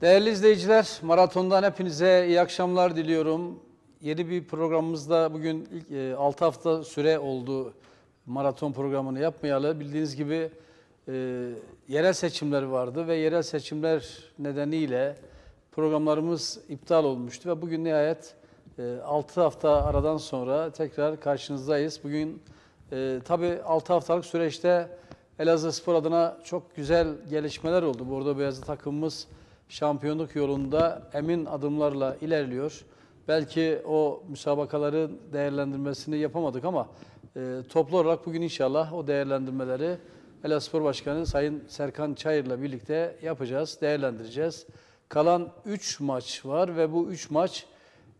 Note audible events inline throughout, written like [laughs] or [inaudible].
Değerli izleyiciler, Maraton'dan hepinize iyi akşamlar diliyorum. Yeni bir programımızda bugün ilk, 6 e, hafta süre oldu maraton programını yapmayalı. Bildiğiniz gibi e, yerel seçimler vardı ve yerel seçimler nedeniyle programlarımız iptal olmuştu. Ve bugün nihayet e, 6 hafta aradan sonra tekrar karşınızdayız. Bugün e, tabii 6 haftalık süreçte Elazığ Spor adına çok güzel gelişmeler oldu. Burada Beyazlı takımımız şampiyonluk yolunda emin adımlarla ilerliyor. Belki o müsabakaların değerlendirmesini yapamadık ama e, toplu olarak bugün inşallah o değerlendirmeleri Elaspor Başkanı Sayın Serkan Çayır'la birlikte yapacağız, değerlendireceğiz. Kalan 3 maç var ve bu 3 maç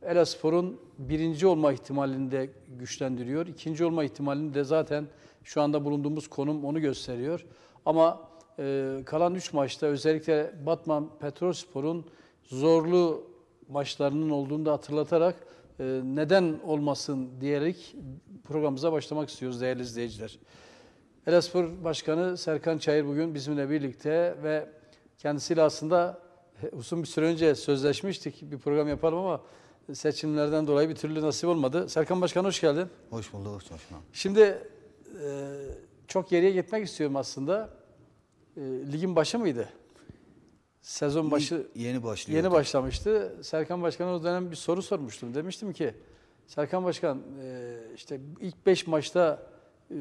Elaspor'un birinci olma ihtimalini de güçlendiriyor. İkinci olma ihtimalini de zaten şu anda bulunduğumuz konum onu gösteriyor. Ama e, kalan 3 maçta özellikle Batman Petrospor'un zorlu maçlarının olduğunu da hatırlatarak e, neden olmasın diyerek programımıza başlamak istiyoruz değerli izleyiciler. Elazığ Başkanı Serkan Çayır bugün bizimle birlikte ve kendisiyle aslında uzun bir süre önce sözleşmiştik bir program yapalım ama seçimlerden dolayı bir türlü nasip olmadı. Serkan Başkan hoş geldin. Hoş bulduk. Hoş bulduk. Şimdi e, çok geriye gitmek istiyorum aslında. Ee, ligin başı mıydı? Sezon başı yeni başlıyor. Yeni başlamıştı. Serkan Başkan'a o dönem bir soru sormuştum. Demiştim ki Serkan Başkan e, işte ilk 5 maçta e,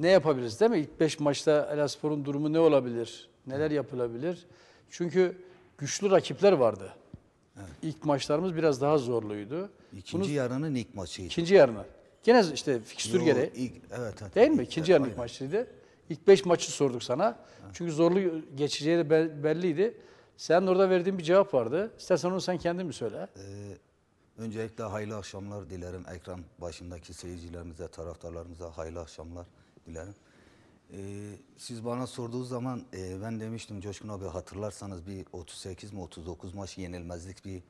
ne yapabiliriz değil mi? İlk 5 maçta Elaspor'un durumu ne olabilir? Neler yapılabilir? Çünkü güçlü rakipler vardı. Evet. İlk maçlarımız biraz daha zorluydu. İkinci Bunu, yarının ilk maçıydı. İkinci yarını. Gene işte fikstür Yo, gereği. evet, evet. Değil mi? İkinci yarının ilk maçıydı. İlk 5 maçı sorduk sana. Çünkü zorlu geçeceği de belliydi. Sen orada verdiğin bir cevap vardı. İstersen onu sen kendin mi söyle? Ee, öncelikle hayırlı akşamlar dilerim. Ekran başındaki seyircilerimize, taraftarlarımıza hayırlı akşamlar dilerim. Ee, siz bana sorduğu zaman e, ben demiştim Coşkun abi hatırlarsanız bir 38 mi 39 maç yenilmezlik bir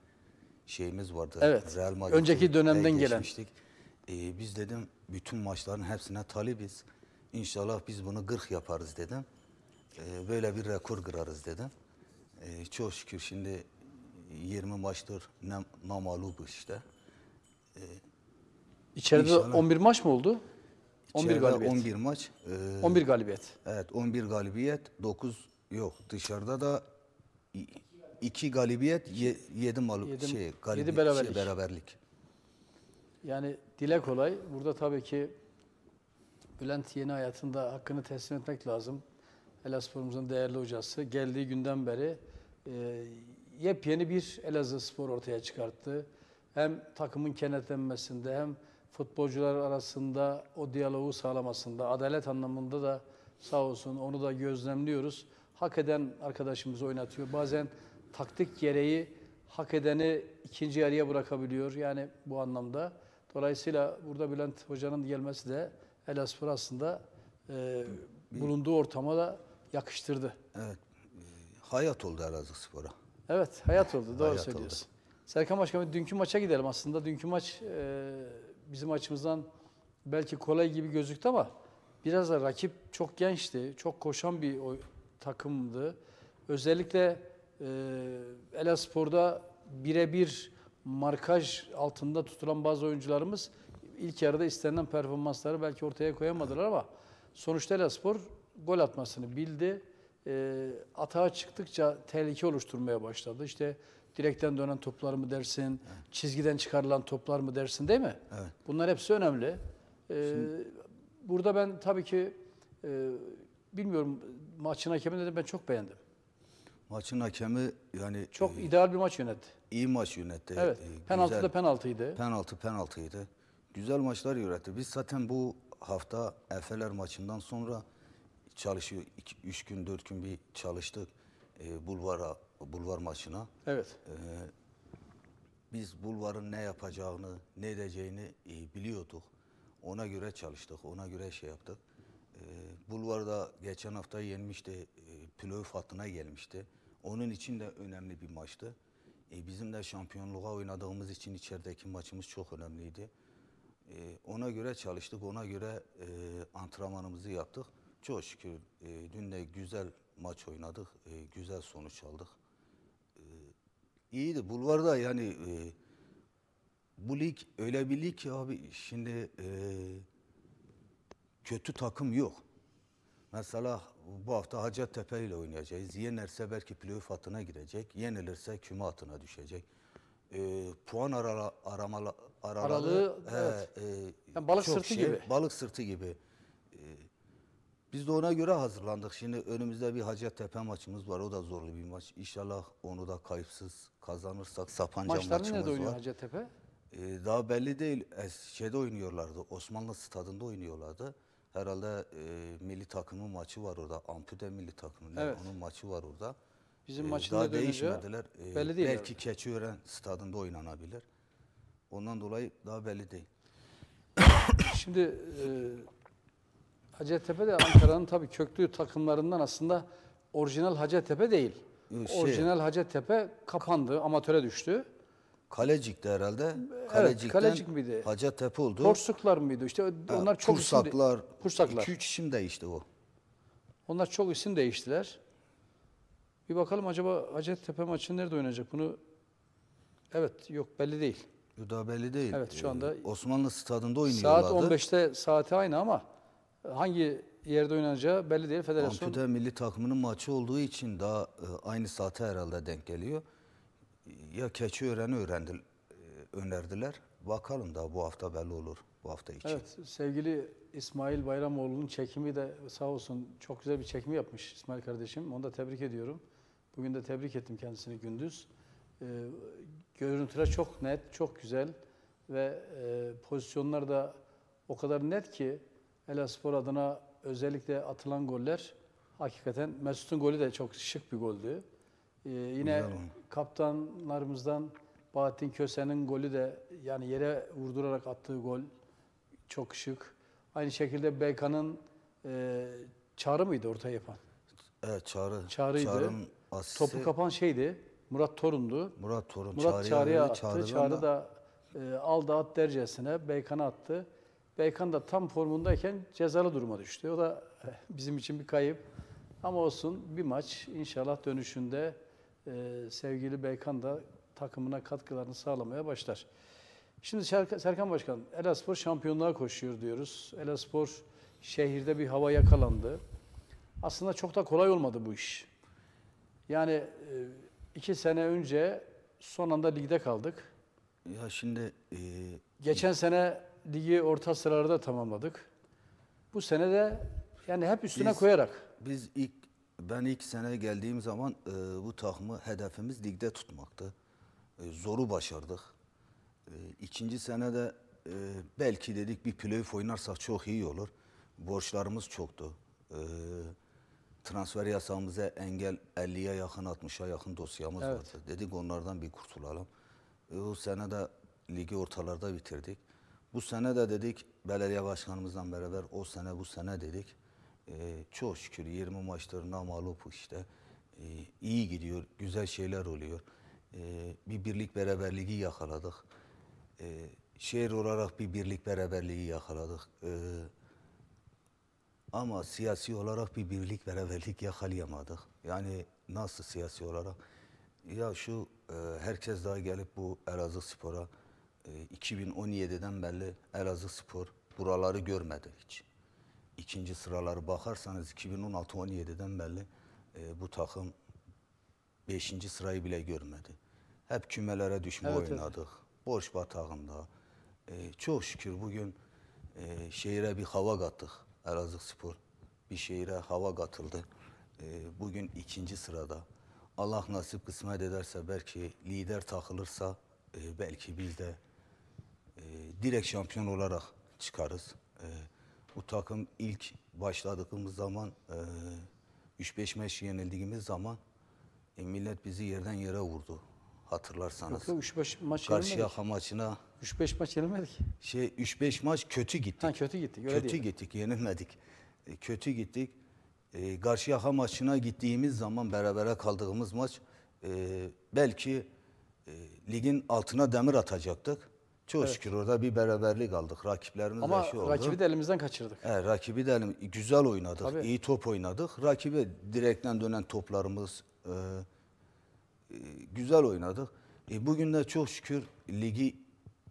şeyimiz vardı. Evet. Real Madrid önceki dönemden gelen. Ee, biz dedim bütün maçların hepsine talibiz. İnşallah biz bunu 40 yaparız dedim. Ee, böyle bir rekor kırarız dedim. Ee, çok şükür şimdi 20 maçtır ne, namalubuz işte. Ee, İçeride inşallah, 11 maç mı oldu? 11 galibiyet. 11 maç. 11 galibiyet. Evet 11 galibiyet 9 yok dışarıda da 2 galibiyet 7 malup şey galibiyet yedi şey, beraberlik. Şey, beraberlik. Yani dile kolay. Burada tabii ki Bülent yeni hayatında hakkını teslim etmek lazım. Elazığspor'umuzun değerli hocası. Geldiği günden beri e, yepyeni bir Elazığ spor ortaya çıkarttı. Hem takımın kenetlenmesinde hem futbolcular arasında o diyaloğu sağlamasında, adalet anlamında da sağ olsun onu da gözlemliyoruz. Hak eden arkadaşımızı oynatıyor. Bazen taktik gereği hak edeni ikinci yarıya bırakabiliyor. Yani bu anlamda. Dolayısıyla burada Bülent Hoca'nın gelmesi de Elazığ aslında e, bulunduğu ortama da yakıştırdı. Evet. E, hayat oldu Elazığ Spor'a. Evet, hayat oldu. Doğru hayat söylüyorsun. Oldu. Serkan Başkanım dünkü maça gidelim aslında. Dünkü maç e, bizim açımızdan belki kolay gibi gözüktü ama biraz da rakip çok gençti. Çok koşan bir takımdı. Özellikle e, sporda birebir markaj altında tutulan bazı oyuncularımız ilk yarıda istenilen performansları belki ortaya koyamadılar ama sonuçta Elazığspor gol atmasını bildi. E, atağa çıktıkça tehlike oluşturmaya başladı. İşte direkten dönen toplar mı dersin, evet. çizgiden çıkarılan toplar mı dersin değil mi? Evet. Bunlar hepsi önemli. Ee, Şimdi... Burada ben tabii ki e, bilmiyorum maçın hakemini de ben çok beğendim. Maçın hakemi yani... Çok e, ideal bir maç yönetti. İyi maç yönetti. Evet. E, penaltı da penaltıydı. Penaltı penaltıydı güzel maçlar yürüttü. Biz zaten bu hafta Efeler maçından sonra çalışıyor. Üç gün dört gün bir çalıştık e, Bulvar'a Bulvar maçına. Evet. E, biz Bulvar'ın ne yapacağını, ne edeceğini e, biliyorduk. Ona göre çalıştık, ona göre şey yaptık. E, da geçen hafta yenmişti, e, playoff hattına gelmişti. Onun için de önemli bir maçtı. E, bizim de şampiyonluğa oynadığımız için içerideki maçımız çok önemliydi. E, ona göre çalıştık, ona göre e, antrenmanımızı yaptık. Çok şükür e, dün de güzel maç oynadık, e, güzel sonuç aldık. E, iyiydi. Bulvarda yani e, bu lig öyle bir lig ki abi şimdi e, kötü takım yok. Mesela bu hafta Hacettepe ile oynayacağız. Yenerse belki playoff hattına girecek. Yenilirse küme hattına düşecek. E, puan arama araları, aralığı evet. e, yani balık çok sırtı şey, gibi. Balık sırtı gibi. E, biz de ona göre hazırlandık. Şimdi önümüzde bir Hacettepe maçımız var. O da zorlu bir maç. İnşallah onu da kayıpsız kazanırsak Sapanca Maçlarını maçımız var. Maçlarını nerede oynuyor Hacettepe? Ee, daha belli değil. E, şeyde oynuyorlardı. Osmanlı stadında oynuyorlardı. Herhalde e, milli takımın maçı var orada. Ampude milli takımın evet. onun maçı var orada. Bizim ee, maçında daha değişmediler. Ee, belli değil. Belki Keçiören stadında oynanabilir. Ondan dolayı daha belli değil. Şimdi e, Hacettepe de Ankara'nın tabii köklü takımlarından aslında orijinal Hacettepe değil. Ee, şey, orijinal Hacettepe kapandı, amatöre düştü. Kalecik'te herhalde. Kalecik'ten Kalecik miydi? Hacettepe oldu. Korsuklar mıydı? İşte onlar ha, çok Kursaklar. Isim Kursaklar. 2-3 isim değişti o. Onlar çok isim değiştiler. Bir bakalım acaba Hacettepe maçı nerede oynayacak? Bunu evet yok belli değil. Üdabeli değil. Evet şu anda Ee, Osmanlı stadında oynuyorlardı. Saat 15'te saati aynı ama hangi yerde oynanacağı belli değil. Federasyon Ampute milli takımının maçı olduğu için daha e, aynı saate herhalde denk geliyor. Ya Keçiören'i öğrendi, e, önerdiler. Bakalım da bu hafta belli olur. Bu hafta için. Evet, sevgili İsmail Bayramoğlu'nun çekimi de sağ olsun çok güzel bir çekimi yapmış İsmail kardeşim. Onu da tebrik ediyorum. Bugün de tebrik ettim kendisini gündüz. E, görüntüler çok net, çok güzel ve e, pozisyonlar da o kadar net ki Elaspor adına özellikle atılan goller hakikaten Mesut'un golü de çok şık bir goldü. Ee, yine kaptanlarımızdan Bahattin Köse'nin golü de yani yere vurdurarak attığı gol çok şık. Aynı şekilde Beykan'ın e, çağrı mıydı ortaya yapan? Evet çağrı. Çağrıydı. Çağrı'nın asisi... Topu kapan şeydi. Murat Torun'du. Murat Torun. Murat Çağrı'ya attı. Çağrı, Çağrı da e, al dağıt dercesine Beykan'a attı. Beykan da tam formundayken cezalı duruma düştü. O da eh, bizim için bir kayıp. Ama olsun bir maç inşallah dönüşünde e, sevgili Beykan da takımına katkılarını sağlamaya başlar. Şimdi Serkan Başkan, Elaspor şampiyonluğa koşuyor diyoruz. Elaspor şehirde bir hava yakalandı. Aslında çok da kolay olmadı bu iş. Yani e, İki sene önce son anda ligde kaldık. Ya şimdi... E, Geçen sene ligi orta sıralarda tamamladık. Bu sene de yani hep üstüne biz, koyarak. Biz ilk ben ilk sene geldiğim zaman e, bu takımı hedefimiz ligde tutmaktı. E, zoru başardık. E, ikinci sene de e, belki dedik bir playoff oynarsak çok iyi olur. Borçlarımız çoktu. E, transfer yasağımıza engel 50'ye yakın 60'a yakın dosyamız evet. vardı. Dedik onlardan bir kurtulalım. E, o sene de ligi ortalarda bitirdik. Bu sene de dedik belediye başkanımızla beraber o sene bu sene dedik. E, çok şükür 20 maçtır namalup işte. E, iyi gidiyor, güzel şeyler oluyor. E, bir birlik beraberliği yakaladık. E, şehir olarak bir birlik beraberliği yakaladık. E, Ama siyasi olarak bir birlik, beraberlik yakalayamadık. Yani nasıl siyasi olarak? Ya şu e, herkes daha gelip bu Elazığ Spor'a e, 2017'den belli Elazığ Spor buraları görmedi hiç. İkinci sıraları bakarsanız 2016-17'den belli e, bu takım 5. sırayı bile görmedi. Hep kümelere düşme evet, oynadık. Evet. Borç batağında. E, çok şükür bugün e, şehire bir hava kattık. Elazığ Spor bir şehire hava katıldı. Ee, bugün ikinci sırada. Allah nasip kısmet ederse belki lider takılırsa e, belki biz de e, direkt şampiyon olarak çıkarız. E, bu takım ilk başladığımız zaman e, 3-5 maç yenildiğimiz zaman e, millet bizi yerden yere vurdu hatırlarsanız. Yok yok 3-5 maç Karşıyaka maçına 3-5 maç yenilmedik. Şey 3-5 maç kötü gittik. Ha kötü gittik. Öyle kötü diyelim. gittik, yenilmedik. E, kötü gittik. E, Karşıyaka maçına gittiğimiz zaman berabere kaldığımız maç e, belki e, ligin altına demir atacaktık. Çok evet. şükür orada bir beraberlik aldık. Rakiplerimiz Ama şey oldu. rakibi de elimizden kaçırdık. Evet, rakibi de elim, güzel oynadık. Tabii. iyi top oynadık. Rakibe direkten dönen toplarımız, e, e, güzel oynadık. E, bugün de çok şükür ligi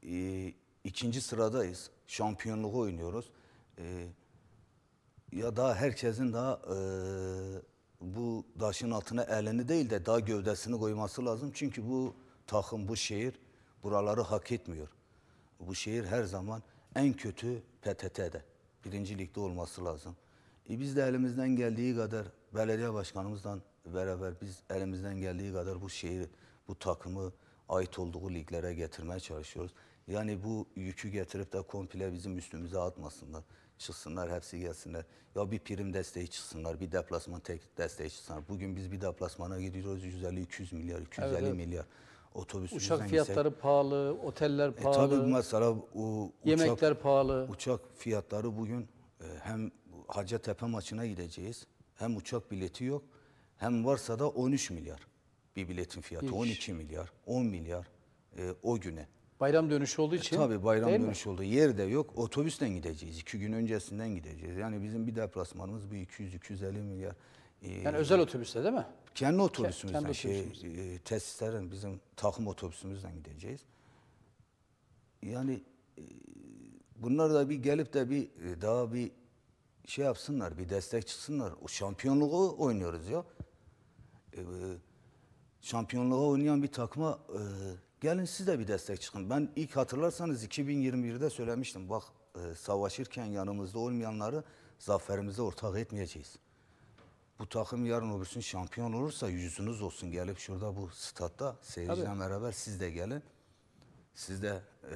e, ikinci sıradayız. Şampiyonluğu oynuyoruz. E, ya daha herkesin daha e, bu taşın altına elini değil de daha gövdesini koyması lazım. Çünkü bu takım, bu şehir buraları hak etmiyor. Bu şehir her zaman en kötü PTT'de, birinci ligde olması lazım. E biz de elimizden geldiği kadar belediye başkanımızdan beraber biz elimizden geldiği kadar bu şehir, bu takımı ait olduğu liglere getirmeye çalışıyoruz. Yani bu yükü getirip de komple bizim üstümüze atmasınlar. Çıksınlar hepsi gelsinler. Ya bir prim desteği çıksınlar, bir deplasman tek desteği çıksınlar. Bugün biz bir deplasmana gidiyoruz 150-200 milyar, 250 evet, evet. milyar. Otobüs uçak fiyatları gitsek, pahalı, oteller e, pahalı. E tabii mesela o yemekler uçak, pahalı. Uçak fiyatları bugün e, hem Hacettepe maçına gideceğiz. Hem uçak bileti yok. Hem varsa da 13 milyar bir biletin fiyatı. Hiç. 12 milyar, 10 milyar e, o güne. Bayram dönüşü olduğu e, için. E, tabii bayram değil dönüşü mi? olduğu yerde yok. Otobüsle gideceğiz. iki gün öncesinden gideceğiz. Yani bizim bir deplasmanımız bir 200-250 milyar. E, yani özel otobüsle değil mi? Kendi otobüsümüzden. Kendi Şey, e, tesislerin bizim takım otobüsümüzden gideceğiz. Yani e, bunlar da bir gelip de bir e, daha bir şey yapsınlar, bir destek çıksınlar. O şampiyonluğu oynuyoruz ya. Ee, şampiyonluğa oynayan bir takma e, gelin siz de bir destek çıkın. Ben ilk hatırlarsanız 2021'de söylemiştim. Bak e, savaşırken yanımızda olmayanları zaferimize ortak etmeyeceğiz. Bu takım yarın öbürsün şampiyon olursa yüzünüz olsun gelip şurada bu statta seyircilerle beraber siz de gelin. Siz de e,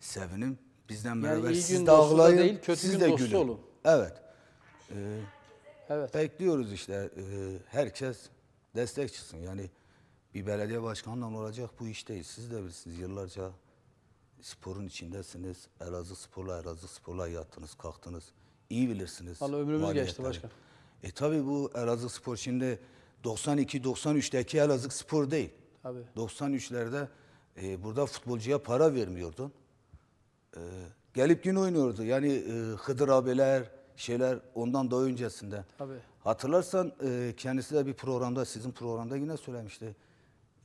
sevinin. Bizden yani beraber siz de ağlayın. Değil, kötü siz gün de gülün. Olun. Evet. Evet. Evet. Bekliyoruz işte. Ee, herkes destek çıksın. Yani bir belediye başkanından olacak bu iş değil. Siz de bilirsiniz yıllarca sporun içindesiniz. Elazığ sporla Elazığ sporla yattınız, kalktınız. İyi bilirsiniz. Vallahi ömrümüz geçti başkan. E tabi bu Elazığ spor şimdi 92-93'teki Elazığ spor değil. Tabii. 93'lerde e, burada futbolcuya para vermiyordun. E, gelip gün oynuyordu. Yani e, Hıdır abiler, şeyler ondan da öncesinde. Tabii. Hatırlarsan e, kendisi de bir programda sizin programda yine söylemişti.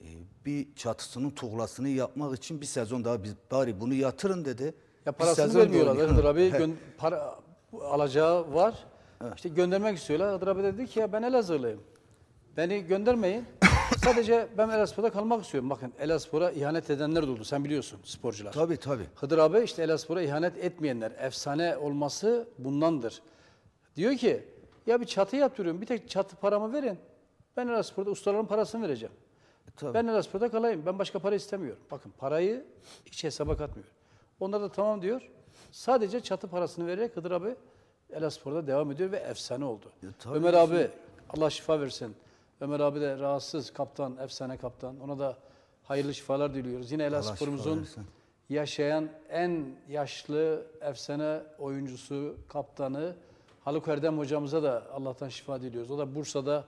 E, bir çatısının tuğlasını yapmak için bir sezon daha biz bari bunu yatırın dedi. Ya parasını vermiyorlar Hıdır abi. para alacağı var. Evet. İşte göndermek istiyorlar. Hıdır abi dedi ki ya ben hazırlayayım Beni göndermeyin. Sadece ben Elaspor'da kalmak istiyorum. Bakın Elaspor'a ihanet edenler de oldu. Sen biliyorsun sporcular. Tabii tabii. Hıdır abi işte Elaspor'a ihanet etmeyenler. Efsane olması bundandır. Diyor ki ya bir çatı yaptırıyorum. Bir tek çatı paramı verin. Ben Elaspor'da ustaların parasını vereceğim. E, tabii. Ben Elaspor'da kalayım. Ben başka para istemiyorum. Bakın parayı hiç hesaba katmıyor. Onlar da tamam diyor. Sadece çatı parasını vererek Hıdır abi Elaspor'da devam ediyor ve efsane oldu. E, Ömer abi Allah şifa versin. Ömer abi de rahatsız kaptan, efsane kaptan. Ona da hayırlı şifalar diliyoruz. Yine Ela Spor'umuzun yaşayan en yaşlı efsane oyuncusu, kaptanı Haluk Erdem hocamıza da Allah'tan şifa diliyoruz. O da Bursa'da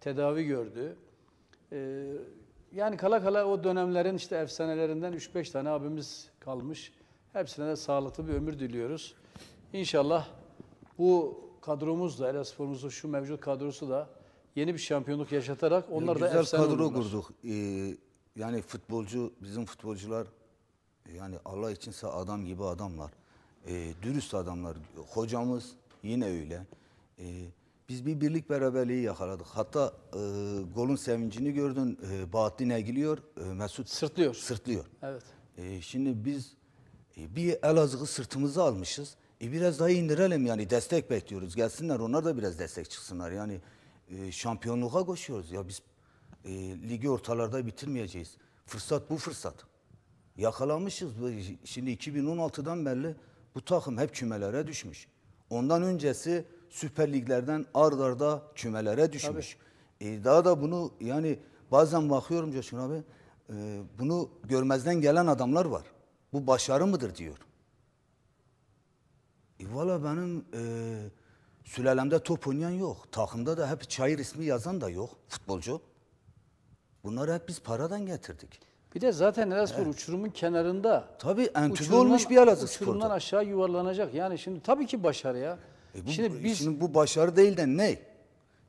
tedavi gördü. Ee, yani kala kala o dönemlerin işte efsanelerinden 3-5 tane abimiz kalmış. Hepsine de sağlıklı bir ömür diliyoruz. İnşallah bu kadromuz da, Elaspor'umuzun şu mevcut kadrosu da yeni bir şampiyonluk yaşatarak onlar da güzel kadro olurlar. kurduk. Ee, yani futbolcu bizim futbolcular yani Allah içinse adam gibi adamlar. Ee, dürüst adamlar. Hocamız yine öyle. Ee, biz bir birlik beraberliği yakaladık. Hatta e, golün sevincini gördün. E, Bahattin Egiliyor, e, Mesut sırtlıyor. Sırtlıyor. Evet. E, şimdi biz e, bir Elazığ'ı sırtımıza almışız. E, biraz daha indirelim yani destek bekliyoruz. Gelsinler onlar da biraz destek çıksınlar. Yani e, şampiyonluğa koşuyoruz. Ya biz e, ligi ortalarda bitirmeyeceğiz. Fırsat bu fırsat. Yakalamışız. Şimdi 2016'dan beri bu takım hep kümelere düşmüş. Ondan öncesi Süper Liglerden ard arda kümelere düşmüş. E, daha da bunu yani bazen bakıyorum Coşkun abi e, bunu görmezden gelen adamlar var. Bu başarı mıdır diyor. E, Valla benim e, Sülalemde top oynayan yok. Takımda da hep çayır ismi yazan da yok. Futbolcu. Bunları hep biz paradan getirdik. Bir de zaten Elazığ uçurumun kenarında. Tabii entübe olmuş bir Elazığ sporda. Uçurumdan aşağı yuvarlanacak. Yani şimdi tabii ki başarı ya. E bu, şimdi, biz, şimdi bu başarı değil de ne?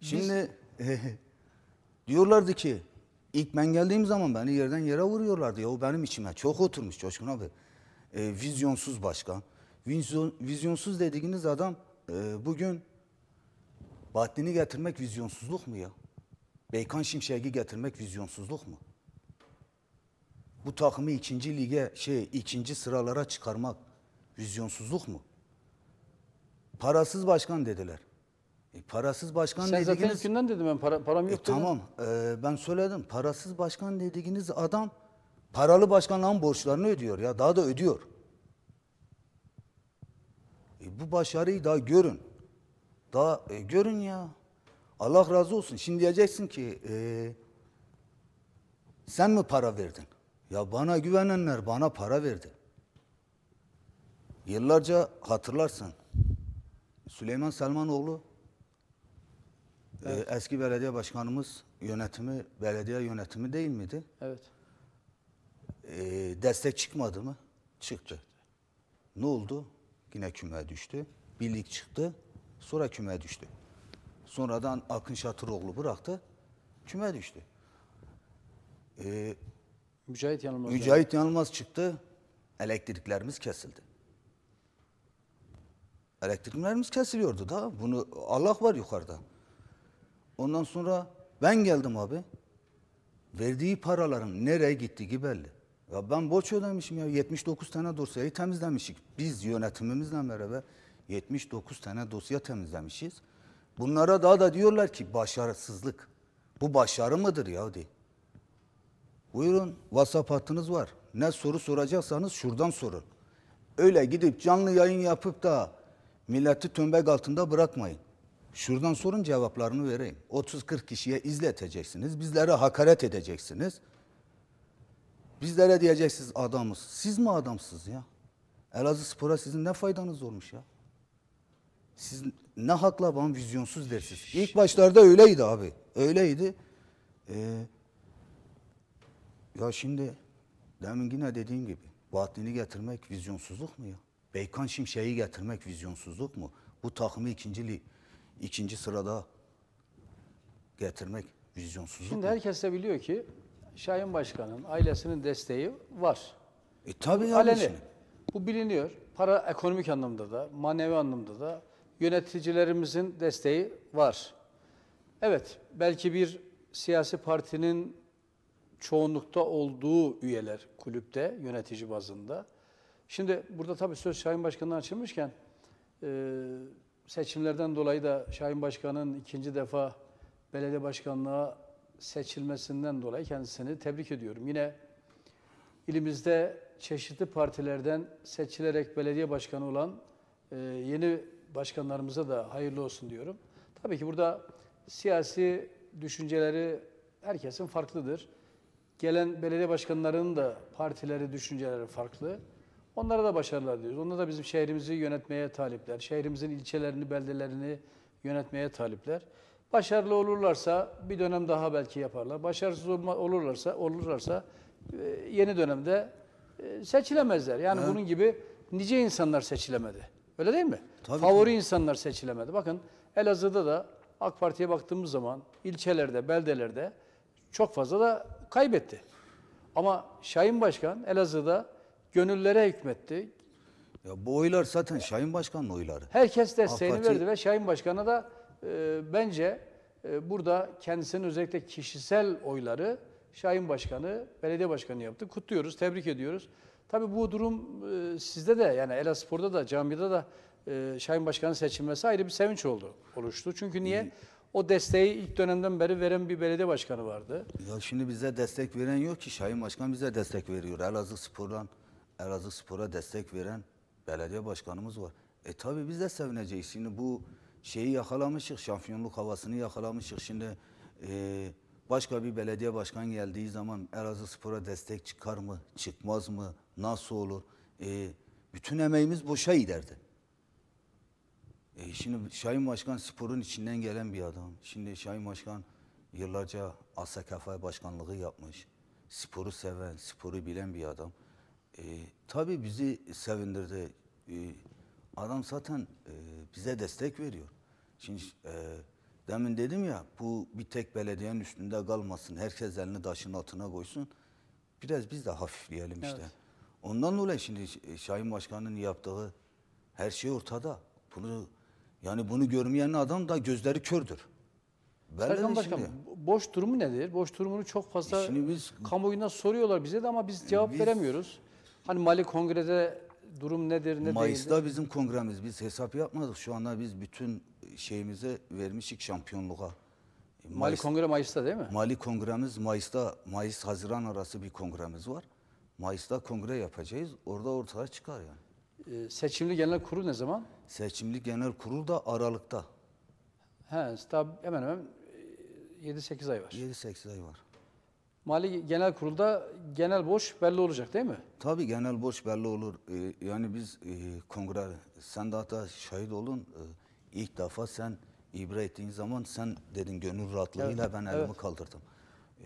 Şimdi biz, [laughs] diyorlardı ki ilk ben geldiğim zaman beni yerden yere vuruyorlardı. Ya o benim içime çok oturmuş Coşkun abi. E, vizyonsuz başkan. Vizyon, vizyonsuz dediğiniz adam e, bugün Bahattin'i getirmek vizyonsuzluk mu ya? Beykan Şimşek'i getirmek vizyonsuzluk mu? Bu takımı ikinci lige, şey ikinci sıralara çıkarmak vizyonsuzluk mu? Parasız başkan dediler. E, parasız başkan Sen dediğiniz... Sen zaten günden dedim ben para, param e, yok e, Tamam e, ben söyledim. Parasız başkan dediğiniz adam paralı başkanlığın borçlarını ödüyor ya daha da ödüyor. E bu başarıyı daha görün. Daha e, görün ya. Allah razı olsun. Şimdi diyeceksin ki e, sen mi para verdin? Ya bana güvenenler bana para verdi. Yıllarca hatırlarsın. Süleyman Selmanoğlu e, evet. e, eski belediye başkanımız yönetimi, belediye yönetimi değil miydi? Evet. E, destek çıkmadı mı? Çıktı. Ne oldu? Yine küme düştü. Birlik çıktı. Sonra küme düştü. Sonradan Akın Şatıroğlu bıraktı. Küme düştü. Ee, Mücahit Yanılmaz. Mücahit Yanılmaz çıktı. Elektriklerimiz kesildi. Elektriklerimiz kesiliyordu da. Bunu Allah var yukarıda. Ondan sonra ben geldim abi. Verdiği paraların nereye gittiği belli. Ya ben borç ödemişim ya 79 tane dosyayı temizlemişik. Biz yönetimimizle beraber 79 tane dosya temizlemişiz. Bunlara daha da diyorlar ki başarısızlık. Bu başarı mıdır ya de. Buyurun WhatsApp hattınız var. Ne soru soracaksanız şuradan sorun. Öyle gidip canlı yayın yapıp da milleti tömbek altında bırakmayın. Şuradan sorun cevaplarını vereyim. 30-40 kişiye izleteceksiniz. Bizlere hakaret edeceksiniz. Bizlere diyeceksiniz adamız. Siz mi adamsız ya? Elazığ Spor'a sizin ne faydanız olmuş ya? Siz ne hakla bana vizyonsuz dersiniz? İlk başlarda öyleydi abi. Öyleydi. Ee, ya şimdi demin yine dediğim gibi Bahattin'i getirmek vizyonsuzluk mu ya? Beykan Şimşek'i getirmek vizyonsuzluk mu? Bu takımı ikinciliği, ikinci sırada getirmek vizyonsuzluk Şimdi mu? herkes de biliyor ki Şahin Başkan'ın ailesinin desteği var. E tabii yani. Bu biliniyor. Para ekonomik anlamda da, manevi anlamda da yöneticilerimizin desteği var. Evet, belki bir siyasi partinin çoğunlukta olduğu üyeler kulüpte, yönetici bazında. Şimdi burada tabii söz Şahin Başkan'dan açılmışken e, seçimlerden dolayı da Şahin Başkan'ın ikinci defa belediye başkanlığa seçilmesinden dolayı kendisini tebrik ediyorum. Yine ilimizde çeşitli partilerden seçilerek belediye başkanı olan e, yeni başkanlarımıza da hayırlı olsun diyorum. Tabii ki burada siyasi düşünceleri herkesin farklıdır. Gelen belediye başkanlarının da partileri, düşünceleri farklı. Onlara da başarılar diyoruz. Onlar da bizim şehrimizi yönetmeye talipler. Şehrimizin ilçelerini, beldelerini yönetmeye talipler. Başarılı olurlarsa bir dönem daha belki yaparlar. Başarısız olurlarsa olurlarsa e, yeni dönemde e, seçilemezler. Yani evet. bunun gibi nice insanlar seçilemedi. Öyle değil mi? Tabii Favori ki. insanlar seçilemedi. Bakın Elazığ'da da AK Parti'ye baktığımız zaman ilçelerde, beldelerde çok fazla da kaybetti. Ama Şahin Başkan Elazığ'da gönüllere hükmetti. Ya bu oylar zaten Şahin Başkan'ın oyları. Herkes desteğini Parti... verdi ve Şahin Başkan'a da e, bence e, burada kendisinin özellikle kişisel oyları Şahin Başkanı, belediye başkanı yaptı. Kutluyoruz, tebrik ediyoruz. Tabii bu durum e, sizde de yani Elaspor'da da, Cami'de de e, Şahin Başkanı seçilmesi ayrı bir sevinç oldu, oluştu. Çünkü niye? O desteği ilk dönemden beri veren bir belediye başkanı vardı. Ya şimdi bize destek veren yok ki. Şahin Başkan bize destek veriyor. Elazığ Spor'dan, Elazığ Spor'a destek veren belediye başkanımız var. E tabii biz de sevineceğiz. Şimdi bu şeyi yakalamışız, şampiyonluk havasını yakalamışız. Şimdi e, başka bir belediye başkan geldiği zaman erazı Spor'a destek çıkar mı, çıkmaz mı, nasıl olur? E, bütün emeğimiz boşa giderdi. E, şimdi Şahin Başkan sporun içinden gelen bir adam. Şimdi Şahin Başkan yıllarca ASKF başkanlığı yapmış. Sporu seven, sporu bilen bir adam. E, tabii bizi sevindirdi. E, Adam zaten e, bize destek veriyor. Şimdi e, demin dedim ya bu bir tek belediyenin üstünde kalmasın. Herkes elini taşın altına koysun. Biraz biz de hafifleyelim işte. Evet. Ondan dolayı şimdi e, Şahin Başkan'ın yaptığı her şey ortada. Bunu yani bunu görmeyen adam da gözleri kördür. Serkan Başkan şimdi, boş durumu nedir? Boş durumunu çok fazla e biz, kamuoyuna soruyorlar bize de ama biz cevap biz, veremiyoruz. Hani Mali Kongre'de durum nedir, ne Mayıs'ta değildir? bizim kongremiz. Biz hesap yapmadık. Şu anda biz bütün şeyimize vermişik şampiyonluğa. Mayıs, Mali kongre Mayıs'ta değil mi? Mali kongremiz Mayıs'ta, Mayıs-Haziran arası bir kongremiz var. Mayıs'ta kongre yapacağız. Orada ortaya çıkar yani. Ee, seçimli genel kurul ne zaman? Seçimli genel kurul da Aralık'ta. He, hemen hemen 7-8 e, ay var. 7-8 ay var. Mali Genel Kurul'da genel borç belli olacak değil mi? Tabii genel borç belli olur. Ee, yani biz e, kongre, sen de hatta şahit olun. Ee, ilk defa sen ibra ettiğin zaman sen dedin gönül rahatlığıyla evet. ben elimi evet. kaldırdım. Ee,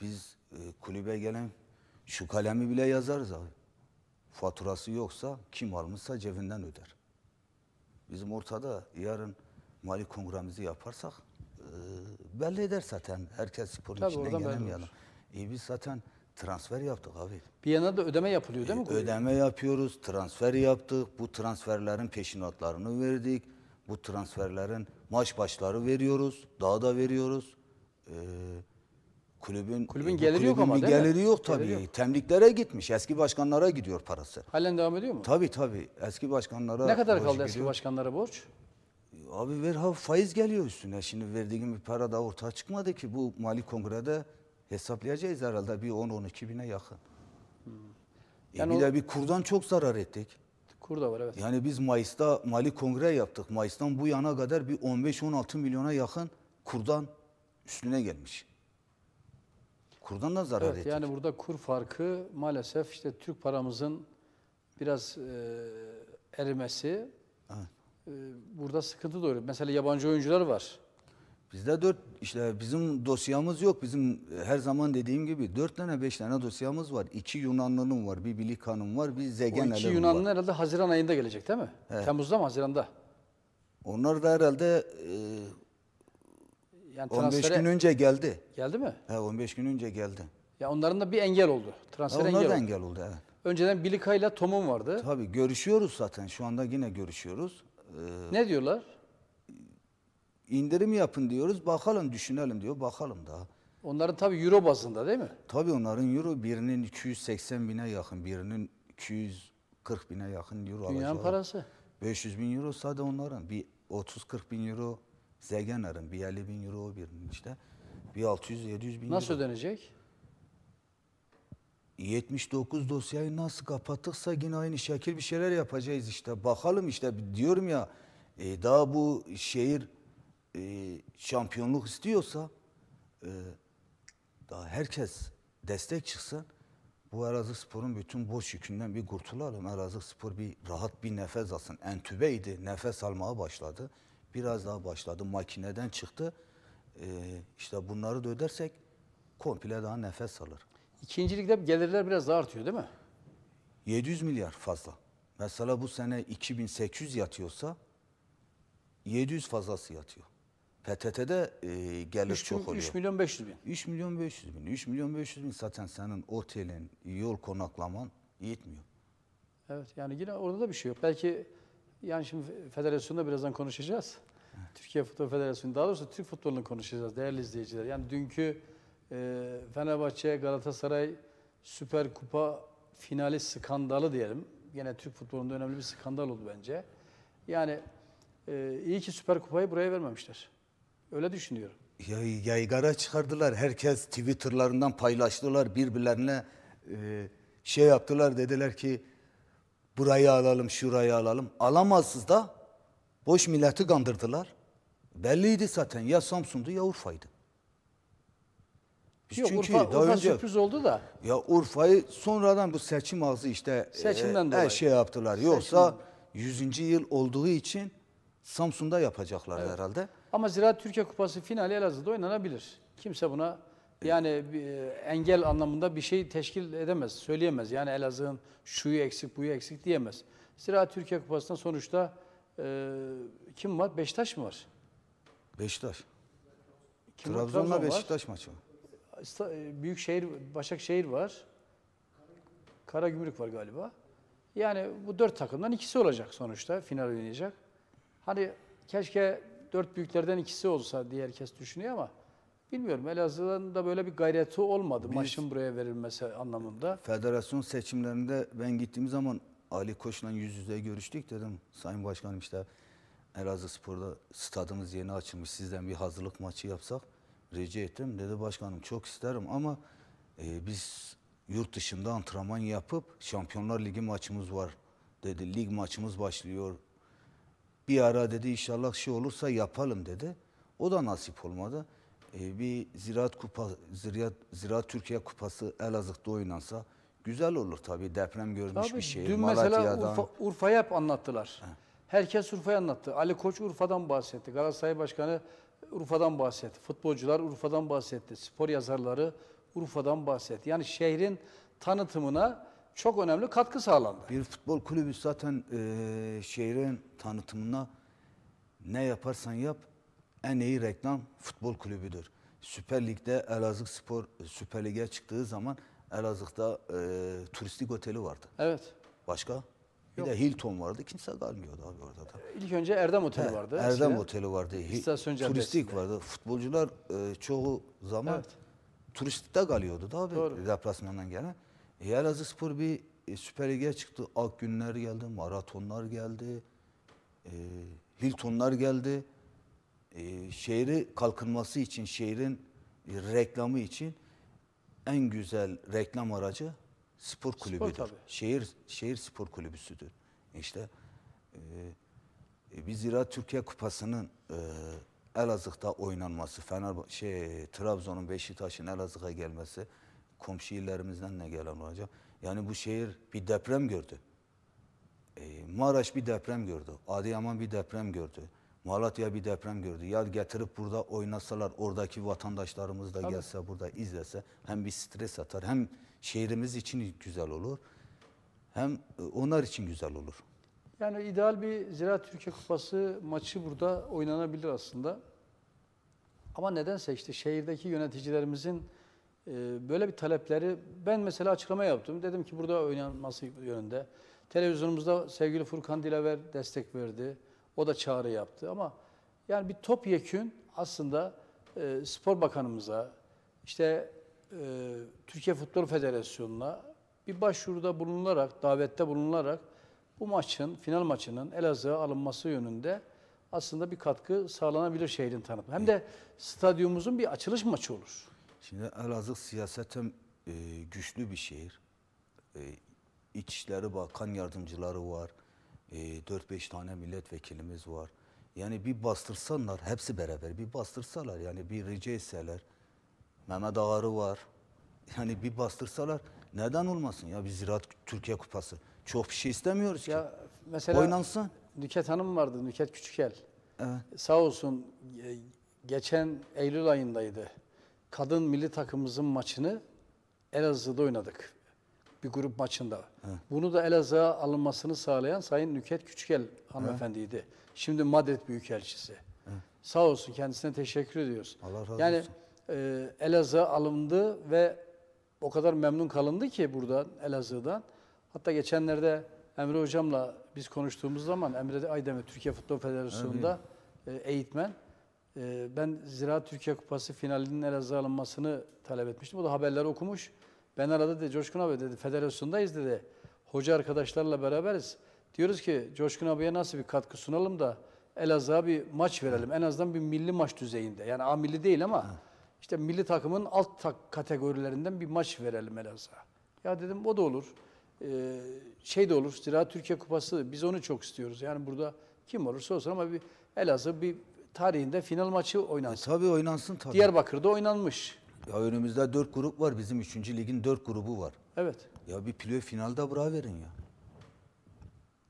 biz e, kulübe gelen şu kalemi bile yazarız abi. Faturası yoksa kim almışsa cebinden öder. Bizim ortada yarın mali kongremizi yaparsak ee, belli eder zaten. Herkes spor Tabii içinden oradan belli biz zaten transfer yaptık abi. Bir yana da ödeme yapılıyor değil mi? Ee, ödeme yapıyoruz, transfer yaptık. Bu transferlerin peşinatlarını verdik. Bu transferlerin maç başları veriyoruz. Daha da veriyoruz. Ee, kulübün Kulübün e, bu geliri yok ama bir değil mi? geliri yok tabii. Geliri yok. Temliklere gitmiş. Eski başkanlara gidiyor parası. Halen devam ediyor mu? Tabii tabii. Eski başkanlara ne kadar borç kaldı eski başkanlara borç? Abi ver ha faiz geliyor üstüne. Şimdi verdiğim bir para da ortaya çıkmadı ki. Bu mali kongrede hesaplayacağız herhalde bir 10-12 bine yakın. Hmm. E, yani e bir o... de bir kurdan çok zarar ettik. Kur da var evet. Yani biz Mayıs'ta mali kongre yaptık. Mayıs'tan bu yana kadar bir 15-16 milyona yakın kurdan üstüne gelmiş. Kurdan da zarar evet, ettik. Yani burada kur farkı maalesef işte Türk paramızın biraz e, erimesi, evet. Ee, burada sıkıntı doğuruyor. Mesela yabancı oyuncular var. Bizde dört işte bizim dosyamız yok. Bizim e, her zaman dediğim gibi dört tane beş tane dosyamız var. İki Yunanlı'nın var, bir Bilikan'ın var, bir Zegenel'in var. O iki Yunanlı var. herhalde Haziran ayında gelecek değil mi? He. Temmuz'da mı Haziran'da? Onlar da herhalde e, yani 15 gün önce geldi. Geldi mi? He 15 gün önce geldi. Ya onların da bir engel oldu. Transfer engel, engel oldu. engel oldu evet. Önceden Bilika ile Tom'un vardı. Tabii görüşüyoruz zaten. Şu anda yine görüşüyoruz. E, ne diyorlar? İndirim yapın diyoruz. Bakalım düşünelim diyor. Bakalım daha. Onların tabii euro bazında değil mi? Tabii onların euro birinin 280 bine yakın, birinin 240 bine yakın euro Dünyanın alacağı. parası. 500 bin euro sadece onların. Bir 30-40 bin euro Zegener'in, bir 50 bin euro birinin işte. Bir 600-700 bin Nasıl euro. ödenecek? 79 dosyayı nasıl kapattıksa yine aynı şekil bir şeyler yapacağız işte. Bakalım işte diyorum ya e, daha bu şehir e, şampiyonluk istiyorsa e, daha herkes destek çıksın bu Elazığ Spor'un bütün boş yükünden bir kurtulalım. Elazığ Spor bir rahat bir nefes alsın. Entübeydi, nefes almaya başladı. Biraz daha başladı, makineden çıktı. Ee, işte bunları da ödersek komple daha nefes alır. İkincilikte gelirler biraz daha artıyor değil mi? 700 milyar fazla. Mesela bu sene 2800 yatıyorsa 700 fazlası yatıyor. PTT'de e, gelir 3, çok oluyor. 3 milyon 500 bin. 3 milyon 500 bin. 3 milyon 500 bin zaten senin otelin, yol konaklaman yetmiyor. Evet yani yine orada da bir şey yok. Belki yani şimdi federasyonda birazdan konuşacağız. Türkiye Futbol Federasyonu, daha doğrusu Türk futbolunu konuşacağız değerli izleyiciler. Yani dünkü ee, Fenerbahçe Galatasaray Süper Kupa finali skandalı diyelim. Yine Türk futbolunda önemli bir skandal oldu bence. Yani e, iyi ki Süper Kupayı buraya vermemişler. Öyle düşünüyorum. Ya, yaygara çıkardılar. Herkes Twitter'larından paylaştılar. Birbirlerine e, şey yaptılar. Dediler ki burayı alalım, şurayı alalım. Alamazsız da boş milleti kandırdılar. Belliydi zaten. Ya Samsun'du ya Urfa'ydı. Biz Yok çünkü Urfa, daha Urfa önce, sürpriz oldu da. Ya Urfa'yı sonradan bu seçim ağzı işte e, Seçimden e, her şey yaptılar. Yoksa Seçimden. 100. yıl olduğu için Samsun'da yapacaklar evet. herhalde. Ama Ziraat Türkiye Kupası finali Elazığ'da oynanabilir. Kimse buna yani e, engel anlamında bir şey teşkil edemez, söyleyemez. Yani Elazığ'ın şuyu eksik, buyu eksik diyemez. Ziraat Türkiye Kupası'nda sonuçta e, kim var? Beştaş mı var? Beştaş. Kim Trabzon'la Trabzon Beşiktaş maçı var. E, Büyükşehir, Başakşehir var. Karagümrük var galiba. Yani bu dört takımdan ikisi olacak sonuçta final oynayacak. Hani keşke dört büyüklerden ikisi olsa diye herkes düşünüyor ama bilmiyorum Elazığ'ın da böyle bir gayreti olmadı Biz, maçın buraya verilmesi anlamında. Federasyon seçimlerinde ben gittiğim zaman Ali Koç'la yüz yüze görüştük dedim. Sayın Başkanım işte Elazığ Spor'da stadımız yeni açılmış sizden bir hazırlık maçı yapsak rica ettim. Dedi başkanım çok isterim ama e, biz yurt dışında antrenman yapıp Şampiyonlar Ligi maçımız var dedi. Lig maçımız başlıyor. Bir ara dedi inşallah şey olursa yapalım dedi. O da nasip olmadı. E, bir Ziraat Kupa Ziraat, Ziraat Türkiye Kupası Elazığ'da oynansa güzel olur tabii. Deprem görmüş tabii, bir şey. Dün Malatya'dan. mesela Urfa, Urfa'yı hep anlattılar. He. Herkes Urfa'yı anlattı. Ali Koç Urfa'dan bahsetti. Galatasaray Başkanı Urfa'dan bahset, Futbolcular Urfa'dan bahsetti. Spor yazarları Urfa'dan bahset, Yani şehrin tanıtımına çok önemli katkı sağlandı. Bir futbol kulübü zaten e, şehrin tanıtımına ne yaparsan yap en iyi reklam futbol kulübüdür. Süper Lig'de Elazığ Spor e, Süper Lig'e çıktığı zaman Elazığ'da e, turistik oteli vardı. Evet. Başka? Bir de Hilton vardı. Kimse kalmıyordu abi orada da. Ee, ilk önce Erdem Oteli He, vardı. Erdem eskiden. Oteli vardı. İstasyon Turistik vardı. Futbolcular e, çoğu zaman evet. turistikte kalıyordu da abi. Doğru. Deplasmandan gelen. E, Elazığ Spor bir e, Süper Lig'e çıktı. Ak günler geldi, maratonlar geldi. E, Hiltonlar geldi. E, şehri kalkınması için, şehrin e, reklamı için en güzel reklam aracı spor kulübüdür. Spor, tabii. şehir şehir spor kulübüsüdür. İşte e, e biz zira Türkiye Kupası'nın e, Elazığ'da oynanması, Fenerbahçe şey, Trabzon'un Beşiktaş'ın Elazığ'a gelmesi komşu illerimizden ne gelen olacak? Yani bu şehir bir deprem gördü. E, Maraş bir deprem gördü. Adıyaman bir deprem gördü. Malatya bir deprem gördü. Ya getirip burada oynasalar oradaki vatandaşlarımız da Tabii. gelse burada izlese hem bir stres atar hem şehrimiz için güzel olur. Hem e, onlar için güzel olur. Yani ideal bir Ziraat Türkiye Kupası maçı burada oynanabilir aslında. Ama nedense işte şehirdeki yöneticilerimizin e, böyle bir talepleri ben mesela açıklama yaptım. Dedim ki burada oynanması yönünde. Televizyonumuzda sevgili Furkan Dilaver destek verdi. O da çağrı yaptı ama yani bir top yekün aslında e, spor bakanımıza işte e, Türkiye Futbol Federasyonu'na bir başvuruda bulunularak, davette bulunularak bu maçın, final maçının Elazığ'a alınması yönünde aslında bir katkı sağlanabilir şehrin tanıtımı. Hem de stadyumumuzun bir açılış maçı olur. Şimdi Elazığ siyaseten e, güçlü bir şehir. E, İçişleri Bakan yardımcıları var. E, 4-5 tane milletvekilimiz var. Yani bir bastırsanlar, hepsi beraber bir bastırsalar yani bir rica etseler Mehmet Ağarı var. Yani bir bastırsalar neden olmasın ya biz Ziraat Türkiye Kupası. Çok bir şey istemiyoruz ya. Ki. Mesela Oynansın. Nüket Hanım vardı, Nüket Küçükel. Evet. Sağ olsun e, geçen Eylül ayındaydı. Kadın milli takımımızın maçını Elazığ'da oynadık. Bir grup maçında. Evet. Bunu da Elazığ'a alınmasını sağlayan Sayın Nüket Küçükel hanımefendiydi. Evet. Şimdi Madrid Büyükelçisi. Evet. Sağ olsun kendisine teşekkür ediyoruz. Allah razı yani, olsun e, ee, Elazığ'a alındı ve o kadar memnun kalındı ki buradan Elazığ'dan. Hatta geçenlerde Emre Hocam'la biz konuştuğumuz zaman Emre Aydemir Türkiye Futbol Federasyonu'nda e, eğitmen. E, ben Ziraat Türkiye Kupası finalinin Elazığ'a alınmasını talep etmiştim. O da haberleri okumuş. Ben arada dedi Coşkun abi dedi federasyondayız dedi. Hoca arkadaşlarla beraberiz. Diyoruz ki Coşkun abiye nasıl bir katkı sunalım da Elazığ'a bir maç verelim. En azından bir milli maç düzeyinde. Yani A milli değil ama işte milli takımın alt tak kategorilerinden bir maç verelim Elazığ'a. Ya dedim o da olur. Ee, şey de olur. Ziraat Türkiye Kupası biz onu çok istiyoruz. Yani burada kim olursa olsun ama bir Elazığ bir tarihinde final maçı oynansın. E, tabii oynansın tabii. Diyarbakır'da oynanmış. Ya önümüzde dört grup var. Bizim üçüncü ligin dört grubu var. Evet. Ya bir playoff finalda bırak verin ya.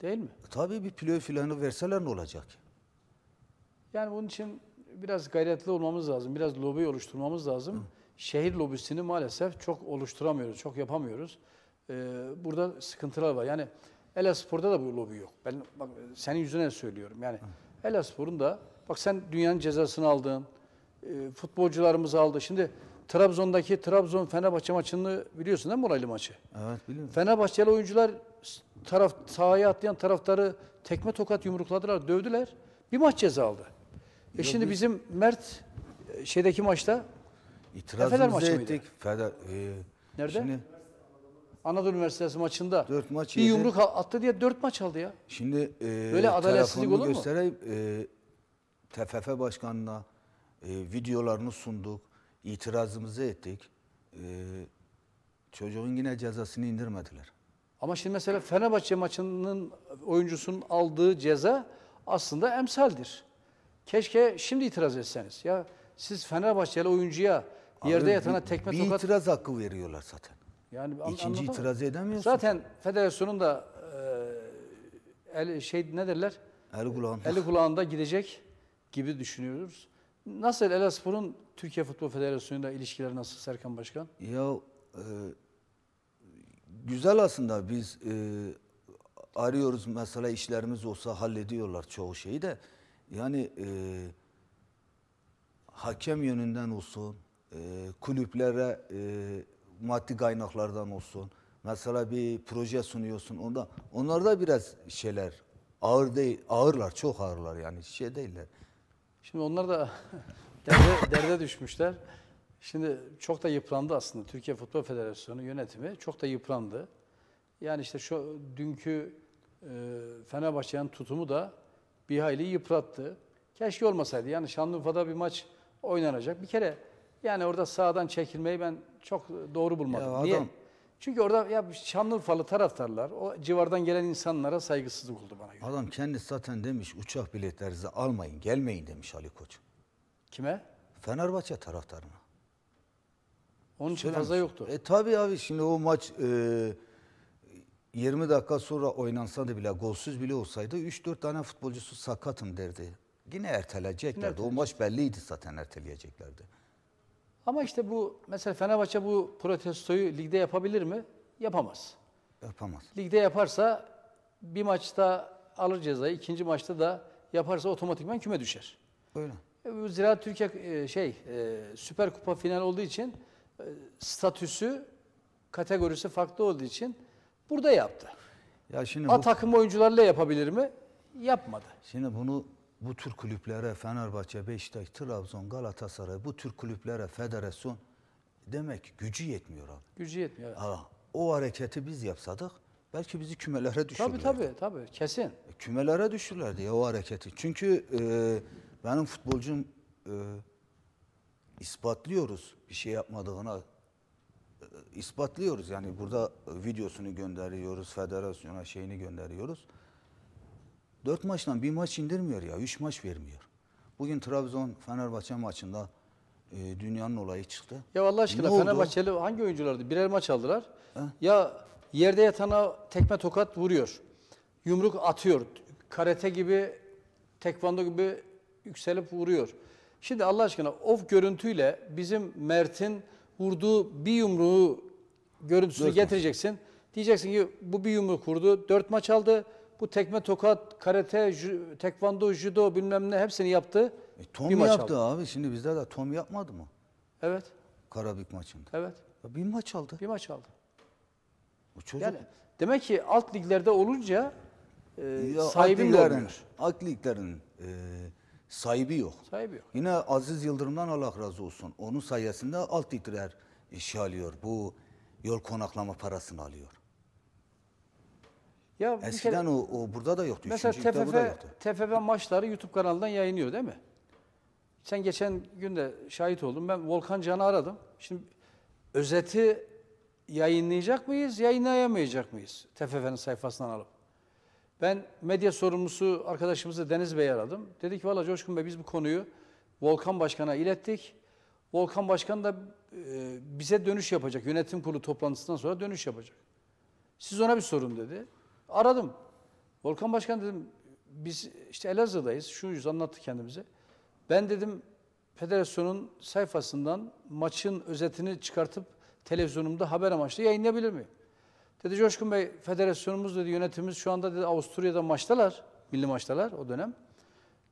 Değil mi? E, tabii bir playoff filanı verseler ne olacak? Yani bunun için biraz gayretli olmamız lazım. Biraz lobi oluşturmamız lazım. Hı. Şehir lobisini maalesef çok oluşturamıyoruz, çok yapamıyoruz. Ee, burada sıkıntılar var. Yani Elaspor'da da bu lobi yok. Ben bak, senin yüzüne söylüyorum. Yani Elaspor'un da bak sen dünyanın cezasını aldın. E, futbolcularımız aldı. Şimdi Trabzon'daki Trabzon Fenerbahçe maçını biliyorsun değil mi olaylı maçı? Evet biliyorum. Fenerbahçeli oyuncular taraf sahaya atlayan taraftarı tekme tokat yumrukladılar, dövdüler. Bir maç ceza aldı. E şimdi biz- bizim Mert e, şeydeki maçta Fener maçı İtirazımızı mıydı? ettik. e, Nerede? Şimdi, Anadolu Üniversitesi maçında Dört maç bir yumruk attı diye dört maç aldı ya. şimdi e, Böyle adaletsizlik telefonumu olur mu? göstereyim. E, TFF Başkanı'na e, videolarını sunduk. İtirazımızı ettik. E, çocuğun yine cezasını indirmediler. Ama şimdi mesela Fenerbahçe maçının oyuncusunun aldığı ceza aslında emsaldir. Keşke şimdi itiraz etseniz. Ya siz Fenerbahçeli oyuncuya yerde Abi, yatana bir, tekme bir tokat... itiraz hakkı veriyorlar zaten. Yani İkinci itiraz edemiyorsun. Zaten federasyonun da e, el, şey ne derler? El kulağında. [laughs] Eli kulağında gidecek gibi düşünüyoruz. Nasıl Elaspor'un Türkiye Futbol Federasyonu'yla ilişkileri nasıl Serkan Başkan? Ya e, güzel aslında biz e, arıyoruz mesela işlerimiz olsa hallediyorlar çoğu şeyi de. Yani e, hakem yönünden olsun, e, kulüplere e, maddi kaynaklardan olsun. Mesela bir proje sunuyorsun onda. Onlarda biraz şeyler ağır değil, ağırlar, çok ağırlar yani şey değiller. Şimdi onlar da [laughs] derde, derde düşmüşler. Şimdi çok da yıprandı aslında Türkiye Futbol Federasyonu yönetimi çok da yıprandı. Yani işte şu dünkü e, Fenerbahçe'nin tutumu da bir hayli yıprattı. Keşke olmasaydı. Yani Şanlıurfa'da bir maç oynanacak. Bir kere yani orada sağdan çekilmeyi ben çok doğru bulmadım. Ya adam. Çünkü orada ya Şanlıurfalı taraftarlar, o civardan gelen insanlara saygısızlık oldu bana göre. Adam kendisi zaten demiş uçak biletlerinizi almayın, gelmeyin demiş Ali Koç. Kime? Fenerbahçe taraftarına. Onun için Söylemiş. fazla yoktu. E tabi abi şimdi o maç e, 20 dakika sonra oynansa da bile golsüz bile olsaydı 3-4 tane futbolcusu sakatım derdi. Yine erteleyeceklerdi. Yine o maç belliydi zaten erteleyeceklerdi. Ama işte bu mesela Fenerbahçe bu protestoyu ligde yapabilir mi? Yapamaz. Yapamaz. Ligde yaparsa bir maçta alır cezayı, ikinci maçta da yaparsa otomatikman küme düşer. Öyle. E, Zira Türkiye e, şey e, Süper Kupa final olduğu için statüsü kategorisi farklı olduğu için Burada yaptı. Ya şimdi A bu, takım oyuncularıyla yapabilir mi? Yapmadı. Şimdi bunu bu tür kulüplere Fenerbahçe, Beşiktaş, Trabzon, Galatasaray bu tür kulüplere federasyon demek gücü yetmiyor abi. Gücü yetmiyor. Aa, o hareketi biz yapsadık belki bizi kümelere düşürürlerdi. Tabii tabii tabii kesin. E, kümelere düşürürlerdi ya o hareketi. Çünkü e, benim futbolcum e, ispatlıyoruz bir şey yapmadığına ispatlıyoruz. Yani burada e, videosunu gönderiyoruz, federasyona şeyini gönderiyoruz. Dört maçtan bir maç indirmiyor ya, üç maç vermiyor. Bugün Trabzon-Fenerbahçe maçında e, dünyanın olayı çıktı. Ya Allah aşkına Fenerbahçeli hangi oyunculardı? Birer maç aldılar. He? Ya yerde yatana tekme tokat vuruyor. Yumruk atıyor. Karate gibi, tekvando gibi yükselip vuruyor. Şimdi Allah aşkına of görüntüyle bizim Mert'in vurduğu bir yumruğu görüntüsünü dört getireceksin. Maç. Diyeceksin ki bu bir yumruk vurdu, dört maç aldı. Bu tekme, tokat, karate, ju, tekvando, judo bilmem ne hepsini yaptı. E, Tom bir maç aldı. abi. Şimdi bizde de Tom yapmadı mı? Evet. Karabük maçında. Evet. Ya bir maç aldı. Bir maç aldı. O çocuk... Yani demek ki alt liglerde olunca e, ya, sahibi olmuyor. Alt liglerin e, sahibi yok. Sahibi yok. Yine Aziz Yıldırım'dan Allah razı olsun. Onun sayesinde alt litre işe alıyor. Bu yol konaklama parasını alıyor. Ya Eskiden kere, o, o burada da yoktu. Mesela Üçüncü TFF, yoktu. TFF maçları YouTube kanalından yayınlıyor değil mi? Sen geçen gün de şahit oldun. Ben Volkan Can'ı aradım. Şimdi özeti yayınlayacak mıyız, yayınlayamayacak mıyız? TFF'nin sayfasından alıp. Ben medya sorumlusu arkadaşımızı Deniz Bey'i aradım. Dedi ki valla Coşkun Bey biz bu konuyu Volkan Başkan'a ilettik. Volkan Başkan da e, bize dönüş yapacak. Yönetim kurulu toplantısından sonra dönüş yapacak. Siz ona bir sorun dedi. Aradım. Volkan Başkan dedim biz işte Elazığ'dayız. yüz anlattı kendimize. Ben dedim federasyonun sayfasından maçın özetini çıkartıp televizyonumda haber amaçlı yayınlayabilir miyim? Dedi Coşkun Bey federasyonumuz dedi yönetimimiz şu anda dedi Avusturya'da maçtalar. Milli maçtalar o dönem.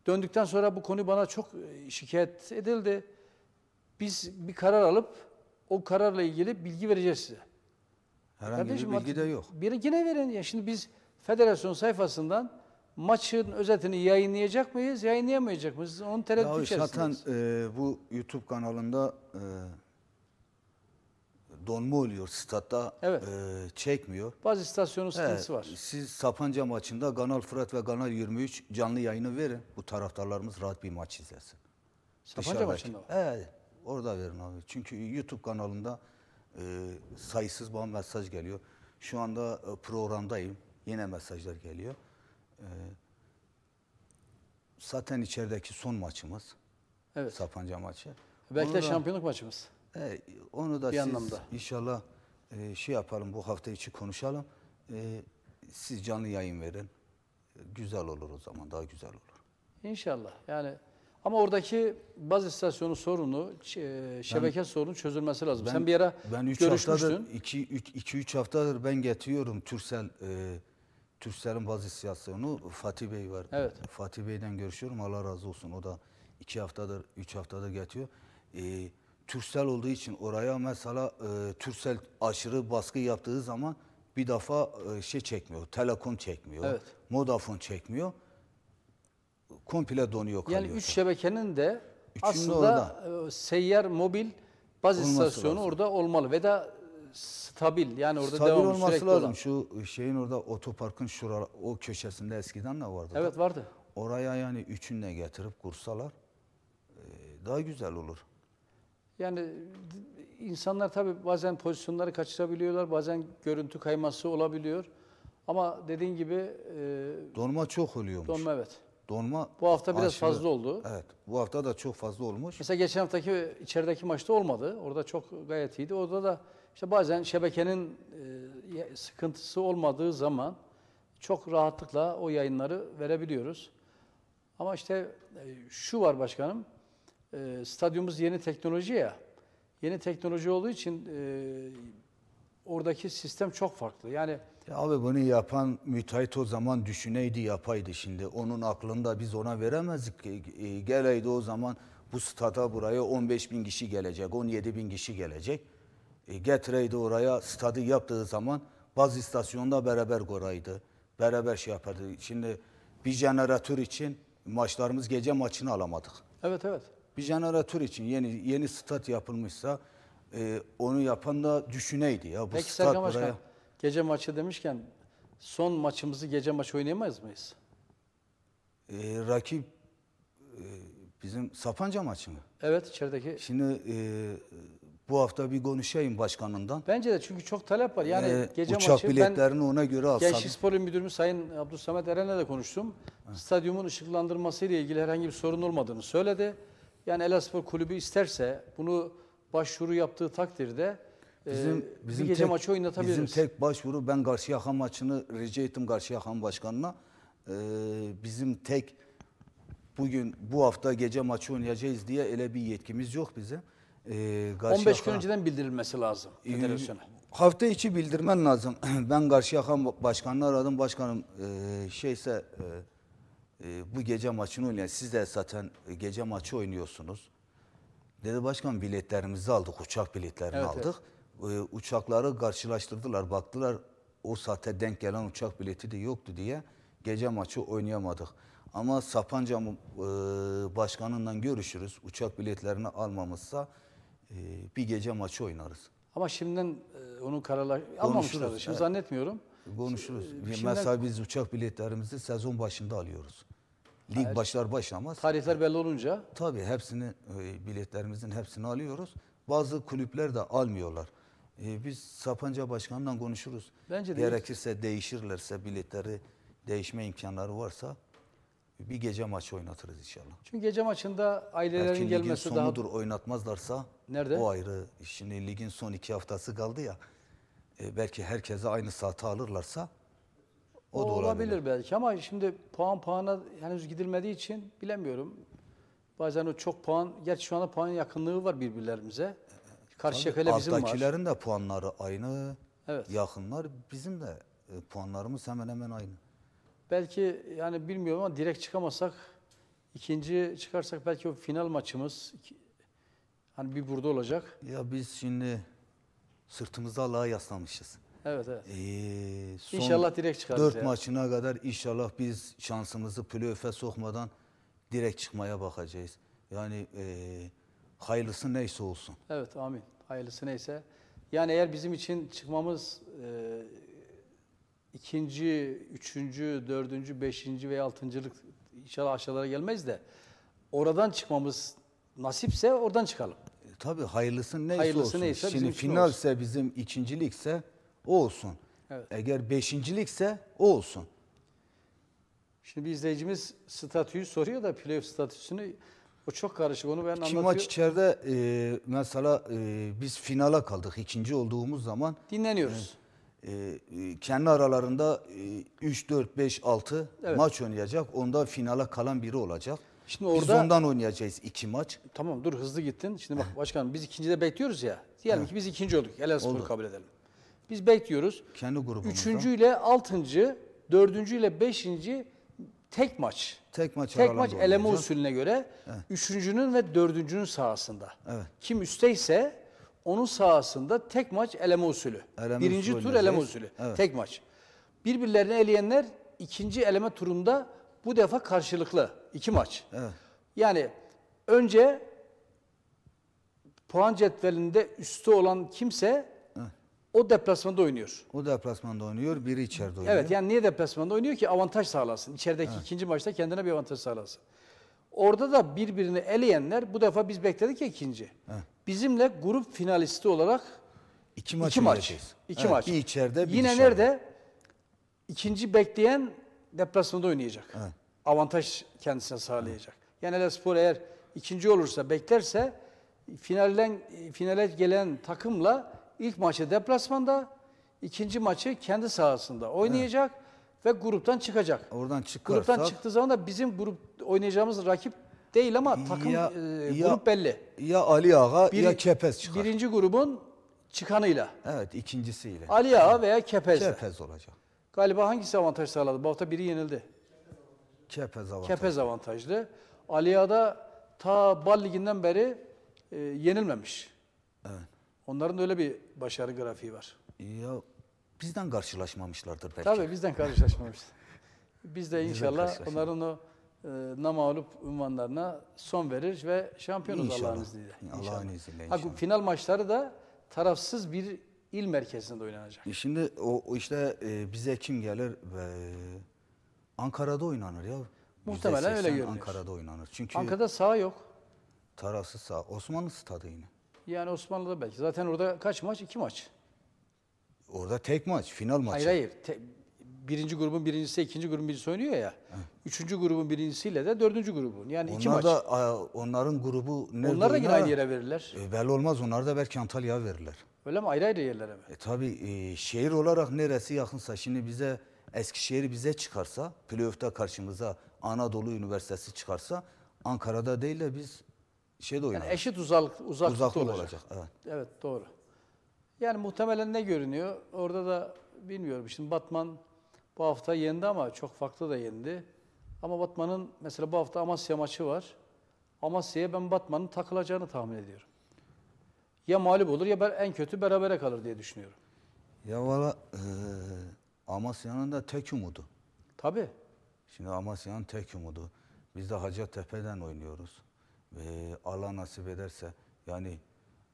Döndükten sonra bu konu bana çok e, şikayet edildi. Biz bir karar alıp o kararla ilgili bilgi vereceğiz size. Herhangi Kardeşim, bir bilgi de yok. Bir yine verin. Ya şimdi biz federasyon sayfasından maçın özetini yayınlayacak mıyız, yayınlayamayacak mıyız? Onun tereddüt ya Zaten e, bu YouTube kanalında e, donma oluyor statta evet. e, çekmiyor. Bazı istasyonun sıkıntısı evet, var. Siz Sapanca maçında Kanal Fırat ve Kanal 23 canlı yayını verin. Bu taraftarlarımız rahat bir maç izlesin. Sapanca Dışarıdaki. maçında mı? Evet. Orada verin abi. Çünkü YouTube kanalında e, sayısız bana mesaj geliyor. Şu anda e, programdayım. Yine mesajlar geliyor. E, zaten içerideki son maçımız. Evet. Sapanca maçı. Belki Onu de şampiyonluk maçımız. He, ee, onu da Bir siz anlamda. inşallah e, şey yapalım bu hafta içi konuşalım. E, siz canlı yayın verin. E, Güzel olur o zaman daha güzel olur. İnşallah. Yani ama oradaki baz istasyonu sorunu, ç- e, sorunu çözülmesi lazım. Sen bir ara ben üç görüşmüştün. haftadır 2 3 haftadır ben getiriyorum Türsel e, Türsel'in baz istasyonu Fatih Bey var. Evet. Fatih Bey'den görüşüyorum. Allah razı olsun. O da 2 haftadır 3 haftadır getiriyor. E, Türsel olduğu için oraya mesela e, Türksel aşırı baskı yaptığı zaman bir defa e, şey çekmiyor. Telekom çekmiyor. Evet. Modafon çekmiyor. Komple donuyor kalıyor. Yani üç şebekenin de Üçünün aslında orada. E, seyyar mobil baz istasyonu orada olmalı ve de stabil yani orada stabil devamlı olması lazım. Olan. Şu e, şeyin orada otoparkın şura o köşesinde eskiden de vardı. Evet da. vardı. Oraya yani üçünle getirip kursalar e, daha güzel olur. Yani insanlar tabii bazen pozisyonları kaçırabiliyorlar, bazen görüntü kayması olabiliyor. Ama dediğin gibi... E, donma çok oluyormuş. Donma evet. Donma Bu hafta biraz aşırı, fazla oldu. Evet. Bu hafta da çok fazla olmuş. Mesela geçen haftaki içerideki maçta olmadı. Orada çok gayet iyiydi. Orada da işte bazen şebekenin e, sıkıntısı olmadığı zaman çok rahatlıkla o yayınları verebiliyoruz. Ama işte e, şu var başkanım e, stadyumumuz yeni teknoloji ya. Yeni teknoloji olduğu için e, oradaki sistem çok farklı. Yani ya abi bunu yapan müteahhit o zaman düşüneydi yapaydı şimdi. Onun aklında biz ona veremezdik. E, geleydi o zaman bu stada buraya 15 bin kişi gelecek, 17 bin kişi gelecek. E, getireydi oraya stadı yaptığı zaman bazı istasyonda beraber koraydı. Beraber şey yapardı. Şimdi bir jeneratör için maçlarımız gece maçını alamadık. Evet evet bir jeneratör için yeni yeni stat yapılmışsa e, onu yapan da düşüneydi ya bu Peki, stat Başkan, buraya. Gece maçı demişken son maçımızı gece maç oynayamaz mıyız? E, rakip e, bizim Sapanca maçı mı? Evet içerideki. Şimdi e, bu hafta bir konuşayım başkanından. Bence de çünkü çok talep var. Yani ee, gece uçak maçı biletlerini ben ona göre alsam. Gençlik Spor'un müdürümüz Sayın Abdülsamet Eren'le de konuştum. Evet. Stadyumun ışıklandırması ile ilgili herhangi bir sorun olmadığını söyledi. Yani Elazığ Kulübü isterse bunu başvuru yaptığı takdirde bizim, e, bizim bir gece tek, maçı oynatabiliriz. Bizim tek başvuru ben Garşiyaka maçını rica ettim Garşiyaka Başkanı'na. E, bizim tek bugün bu hafta gece maçı oynayacağız diye ele bir yetkimiz yok bize. E, 15 gün önceden bildirilmesi lazım e, federasyona. E, hafta içi bildirmen lazım. [clears throat] Ben Garşiyaka Başkanı'nı aradım. Başkanım e, şeyse... E, ee, bu gece maçını oynayan siz de zaten e, gece maçı oynuyorsunuz. Dedi başkan biletlerimizi aldık, uçak biletlerini evet, aldık. Evet. Ee, uçakları karşılaştırdılar, baktılar o saate denk gelen uçak bileti de yoktu diye gece maçı oynayamadık. Ama Sapanca e, başkanından görüşürüz. Uçak biletlerini almamışsa e, bir gece maçı oynarız. Ama şimdiden e, onu kararlar almamışlar. Şimdi evet. zannetmiyorum. Konuşuruz. Şimdi, Mesela biz uçak biletlerimizi sezon başında alıyoruz. Lig başlar başlamaz. Tarihler belli olunca? Tabii hepsini, e, biletlerimizin hepsini alıyoruz. Bazı kulüpler de almıyorlar. E, biz Sapanca Başkanı'ndan konuşuruz. Bence de Gerekirse değil. değişirlerse biletleri değişme imkanları varsa bir gece maçı oynatırız inşallah. Çünkü gece maçında ailelerin Belki gelmesi ligin sonudur, daha... sonudur oynatmazlarsa Nerede? o ayrı. Şimdi ligin son iki haftası kaldı ya. E, belki herkese aynı saati alırlarsa o, o da olabilir. olabilir belki ama şimdi puan puana henüz gidilmediği için bilemiyorum. Bazen o çok puan, gerçi şu anda puan yakınlığı var birbirlerimize. Karşı Karşıyaka'yla bizim var. Alttakilerin de puanları aynı. Evet. Yakınlar bizim de e, puanlarımız hemen hemen aynı. Belki yani bilmiyorum ama direkt çıkamasak ikinci çıkarsak belki o final maçımız hani bir burada olacak. Ya biz şimdi sırtımızda Allah'a yaslamışız. Evet evet. Ee, son direkt çıkarız. Dört yani. maçına kadar inşallah biz şansımızı playoff'e sokmadan direkt çıkmaya bakacağız. Yani e, hayırlısı neyse olsun. Evet amin. Hayırlısı neyse. Yani eğer bizim için çıkmamız e, ikinci, üçüncü, dördüncü, beşinci veya altıncılık inşallah aşağılara gelmez de oradan çıkmamız nasipse oradan çıkalım. Tabii hayırlısı neyse hayırlısı olsun. Neyse Şimdi finalse olsun. bizim ikincilikse o olsun. Evet. Eğer beşincilikse o olsun. Şimdi bir izleyicimiz statüyü soruyor da playoff statüsünü o çok karışık onu ben İki anlatıyorum. maç içeride e, mesela e, biz finala kaldık ikinci olduğumuz zaman. Dinleniyoruz. E, e, kendi aralarında e, 3, 4, 5, 6 evet. maç oynayacak. Onda finala kalan biri olacak. Şimdi orada, biz ondan oynayacağız iki maç. Tamam dur hızlı gittin. Şimdi bak başkanım biz ikincide bekliyoruz ya. Diyelim ki biz ikinci olduk. Elazığ'ı kabul edelim. Biz bekliyoruz. Kendi grubumuzda. Üçüncü ile altıncı, dördüncü ile beşinci tek maç. Tek maç. Tek maç eleme usulüne göre evet. üçüncünün ve dördüncünün sahasında. Evet. Kim üstteyse onun sahasında tek maç eleme usulü. Eleme Birinci usulü tur eleme usulü. Evet. Tek maç. Birbirlerini eleyenler ikinci eleme turunda bu defa karşılıklı. iki maç. Evet. Yani önce puan cetvelinde üstü olan kimse evet. o deplasmanda oynuyor. O deplasmanda oynuyor, biri içeride oynuyor. Evet yani niye deplasmanda oynuyor ki? Avantaj sağlasın. İçerideki evet. ikinci maçta kendine bir avantaj sağlasın. Orada da birbirini eleyenler bu defa biz bekledik ya ikinci. Evet. Bizimle grup finalisti olarak iki maç. iki maç. İki evet, maç. Bir içeride bir Yine dışarıda. nerede? İkinci bekleyen deplasmanda oynayacak. Evet. Avantaj kendisine sağlayacak. Evet. Yani Elespor eğer ikinci olursa, beklerse finalden finale gelen takımla ilk maçı deplasmanda, ikinci maçı kendi sahasında oynayacak evet. ve gruptan çıkacak. Oradan çıkarsa gruptan çıktığı zaman da bizim grup oynayacağımız rakip değil ama takım ya, e, ya, grup belli. Ya Ali Ağa Bir, ya Kepez çıkar. Birinci grubun çıkanıyla. Evet, ikincisiyle. Ali Ağa veya Kepez'le. Kepez olacak. Galiba hangisi avantaj sağladı? Bu biri yenildi. Kepez avantajlı. Kepez avantajlı. Aliya'da ta Bal Ligi'nden beri e, yenilmemiş. Evet. Onların öyle bir başarı grafiği var. Ya bizden karşılaşmamışlardır belki. Tabii bizden karşılaşmamış. [laughs] Biz de inşallah onların o e, namağlup ünvanlarına son verir ve şampiyonuz Allah'ın izniyle. Allah'ın izniyle inşallah. Ha, final maçları da tarafsız bir il merkezinde oynanacak. E şimdi o, işte e, bize kim gelir? E, Ankara'da oynanır ya. Muhtemelen öyle görünüyor. Ankara'da oynanır. Çünkü Ankara'da saha yok. Tarafsız saha. Osmanlı stadı yine. Yani Osmanlı'da belki. Zaten orada kaç maç? İki maç. Orada tek maç, final maçı. Hayır hayır. Te- birinci grubun birincisi, ikinci grubun birincisi oynuyor ya. Evet. Üçüncü grubun birincisiyle de dördüncü grubun. Yani onlar iki maç. Da, onların grubu ne Onlar da yine oynar? aynı yere verirler. E, belli olmaz. Onlar da belki Antalya'ya verirler. Öyle mi? Ayrı ayrı yerlere mi? E, tabii. E, şehir olarak neresi yakınsa şimdi bize Eskişehir bize çıkarsa, playoff'ta karşımıza Anadolu Üniversitesi çıkarsa Ankara'da değil de biz şeyde oynarız. Yani eşit uzak, uzaklıkta Uzaklık olacak. olacak. Evet. evet doğru. Yani muhtemelen ne görünüyor? Orada da bilmiyorum. Şimdi Batman bu hafta yendi ama çok farklı da yendi. Ama Batman'ın mesela bu hafta Amasya maçı var. Amasya'ya ben Batman'ın takılacağını tahmin ediyorum. Ya mağlup olur ya en kötü berabere kalır diye düşünüyorum. Ya valla e, Amasya'nın da tek umudu. Tabii. Şimdi Amasya'nın tek umudu. Biz de Hacettepe'den oynuyoruz. Ve Allah nasip ederse yani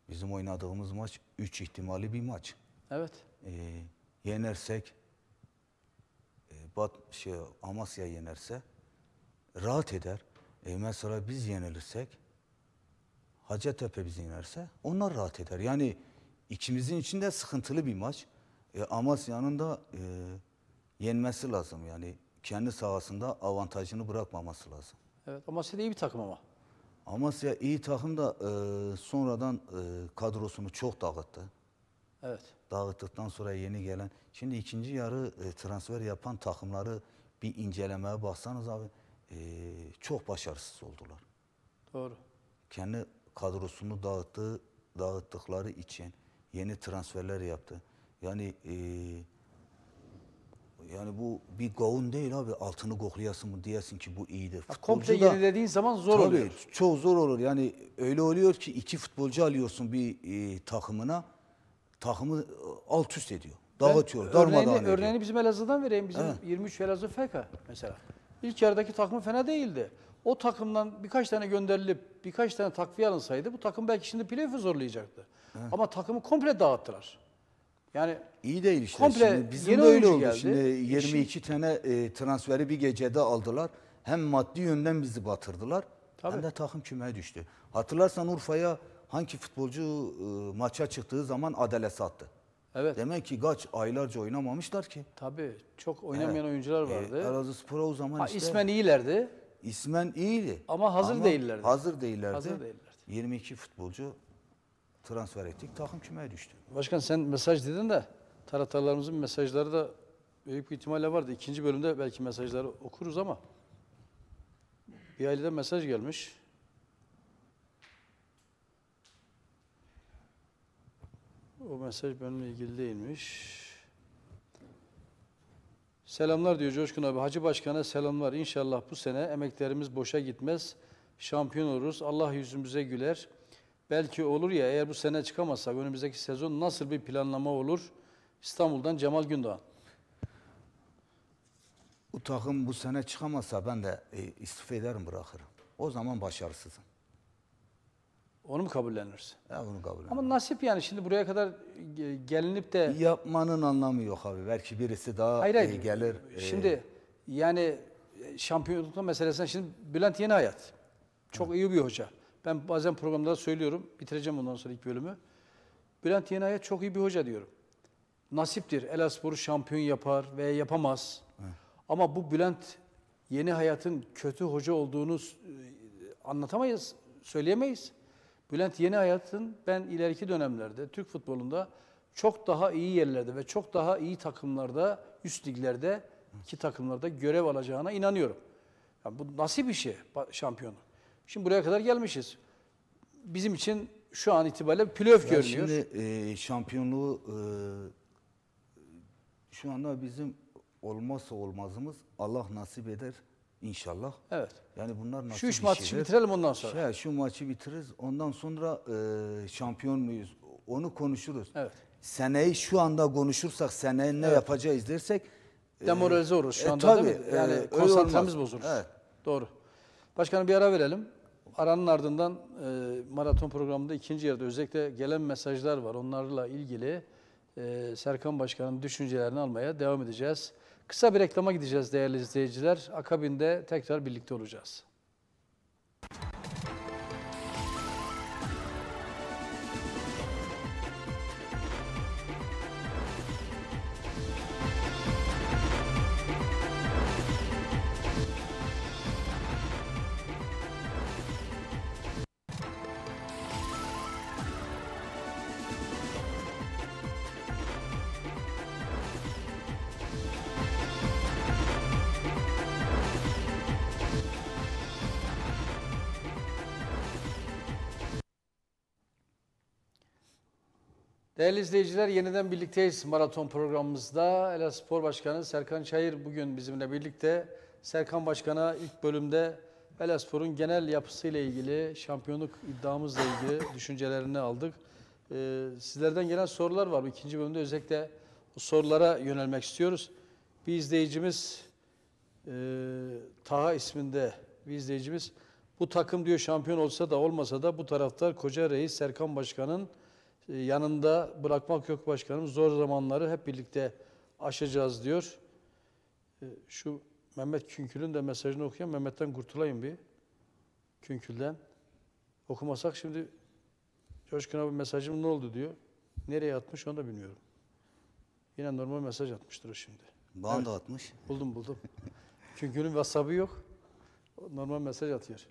bizim oynadığımız maç 3 ihtimali bir maç. Evet. E, yenersek Bat, şey, Amasya yenerse rahat eder. E mesela biz yenilirsek Hacettepe bizi yenerse onlar rahat eder. Yani ikimizin içinde sıkıntılı bir maç. E, Amasya'nın da e, yenmesi lazım. Yani kendi sahasında avantajını bırakmaması lazım. Evet Amasya iyi bir takım ama. Amasya iyi takım da e, sonradan e, kadrosunu çok dağıttı. Evet. Dağıttıktan sonra yeni gelen. Şimdi ikinci yarı e, transfer yapan takımları bir incelemeye baksanız abi e, çok başarısız oldular. Doğru. Kendi kadrosunu dağıttı, dağıttıkları için yeni transferler yaptı. Yani e, yani bu bir gavun değil abi altını koklayasın mı diyesin ki bu iyidir. Ya komple da, yenilediğin zaman zor tabii, oluyor. Çok zor olur yani öyle oluyor ki iki futbolcu alıyorsun bir e, takımına takımı e, alt üst ediyor. Dağıtıyor, darmadağın örneğini, ediyor. Örneğini bizim Elazığ'dan vereyim. Bizim He. 23 Elazığ FK mesela. İlk yarıdaki takım fena değildi. O takımdan birkaç tane gönderilip birkaç tane takviye alınsaydı bu takım belki şimdi playoff'u zorlayacaktı. He. Ama takımı komple dağıttılar. Yani iyi değil işte. Komple şimdi bizim yeni de öyle oldu. Geldi. Şimdi 22 İşi... tane e, transferi bir gecede aldılar. Hem maddi yönden bizi batırdılar. Tabii. Hem de takım kümeye düştü. Hatırlarsan Urfa'ya hangi futbolcu e, maça çıktığı zaman adale sattı. Evet. Demek ki kaç aylarca oynamamışlar ki. Tabii çok oynamayan evet. oyuncular vardı. E, Elazığ Spor'a o zaman ha, işte. İsmen iyilerdi. İsmen iyiydi. Ama hazır ama değillerdi. Hazır değillerdi. Hazır değillerdi. 22 futbolcu transfer ettik. Takım kümeye düştü. Başkan sen mesaj dedin de taraftarlarımızın mesajları da büyük bir ihtimalle vardı. İkinci bölümde belki mesajları okuruz ama bir aileden mesaj gelmiş. O mesaj benimle ilgili değilmiş. Selamlar diyor Coşkun abi. Hacı Başkan'a selamlar. İnşallah bu sene emeklerimiz boşa gitmez. Şampiyon oluruz. Allah yüzümüze güler. Belki olur ya eğer bu sene çıkamazsak önümüzdeki sezon nasıl bir planlama olur? İstanbul'dan Cemal Gündoğan. Bu takım bu sene çıkamazsa ben de e, istifa ederim bırakırım. O zaman başarısızım. Onu mu kabullenirsin? Ya onu kabul Ama nasip yani şimdi buraya kadar gelinip de... Yapmanın anlamı yok abi. Belki birisi daha hayır, hayır. gelir. Ee, şimdi e... yani şampiyonlukta meselesinden şimdi Bülent Yeni Hayat. Çok Hı. iyi bir hoca. Ben bazen programda söylüyorum. Bitireceğim ondan sonra ilk bölümü. Bülent Yeni Hayat çok iyi bir hoca diyorum. Nasiptir. Elaspor'u şampiyon yapar veya yapamaz. Hı. Ama bu Bülent Yeni Hayat'ın kötü hoca olduğunu e, anlatamayız, söyleyemeyiz. Bülent Yeni Hayat'ın ben ileriki dönemlerde Türk futbolunda çok daha iyi yerlerde ve çok daha iyi takımlarda, üst liglerde ki takımlarda görev alacağına inanıyorum. Yani bu nasıl bir şey şampiyonu. Şimdi buraya kadar gelmişiz. Bizim için şu an itibariyle playoff yani görünüyor. Şimdi e, şampiyonluğu e, şu anda bizim olmazsa olmazımız Allah nasip eder İnşallah. Evet. Yani bunlar nasıl şu üç maçı şeyler. bitirelim ondan sonra. Şey, şu maçı bitiririz. Ondan sonra e, şampiyon muyuz? Onu konuşuruz. Evet. Seneyi şu anda konuşursak, seneye ne evet. yapacağız dersek e, demoralize oluruz şu e, anda tabii, değil mi? E, yani e, konsantremiz bozulur. Evet. Doğru. Başkanım bir ara verelim. Aranın ardından e, maraton programında ikinci yarıda özellikle gelen mesajlar var. Onlarla ilgili e, Serkan Başkan'ın düşüncelerini almaya devam edeceğiz. Kısa bir reklama gideceğiz değerli izleyiciler. Akabinde tekrar birlikte olacağız. Değerli izleyiciler yeniden birlikteyiz maraton programımızda. Elas Spor Başkanı Serkan Çayır bugün bizimle birlikte. Serkan Başkan'a ilk bölümde Elas Spor'un genel yapısıyla ilgili, şampiyonluk iddiamızla ilgili [coughs] düşüncelerini aldık. Ee, sizlerden gelen sorular var. İkinci bölümde özellikle sorulara yönelmek istiyoruz. Bir izleyicimiz e, Taha isminde bir izleyicimiz bu takım diyor şampiyon olsa da olmasa da bu taraftar Koca Reis Serkan Başkan'ın ee, yanında bırakmak yok başkanım. Zor zamanları hep birlikte aşacağız diyor. Ee, şu Mehmet Künkül'ün de mesajını okuyan Mehmet'ten kurtulayım bir. Künkül'den. Okumasak şimdi Coşkun abi mesajım ne oldu diyor. Nereye atmış onu da bilmiyorum. Yine normal mesaj atmıştır o şimdi. Bana evet. atmış. Buldum buldum. Künkül'ün vasabı yok. Normal mesaj atıyor.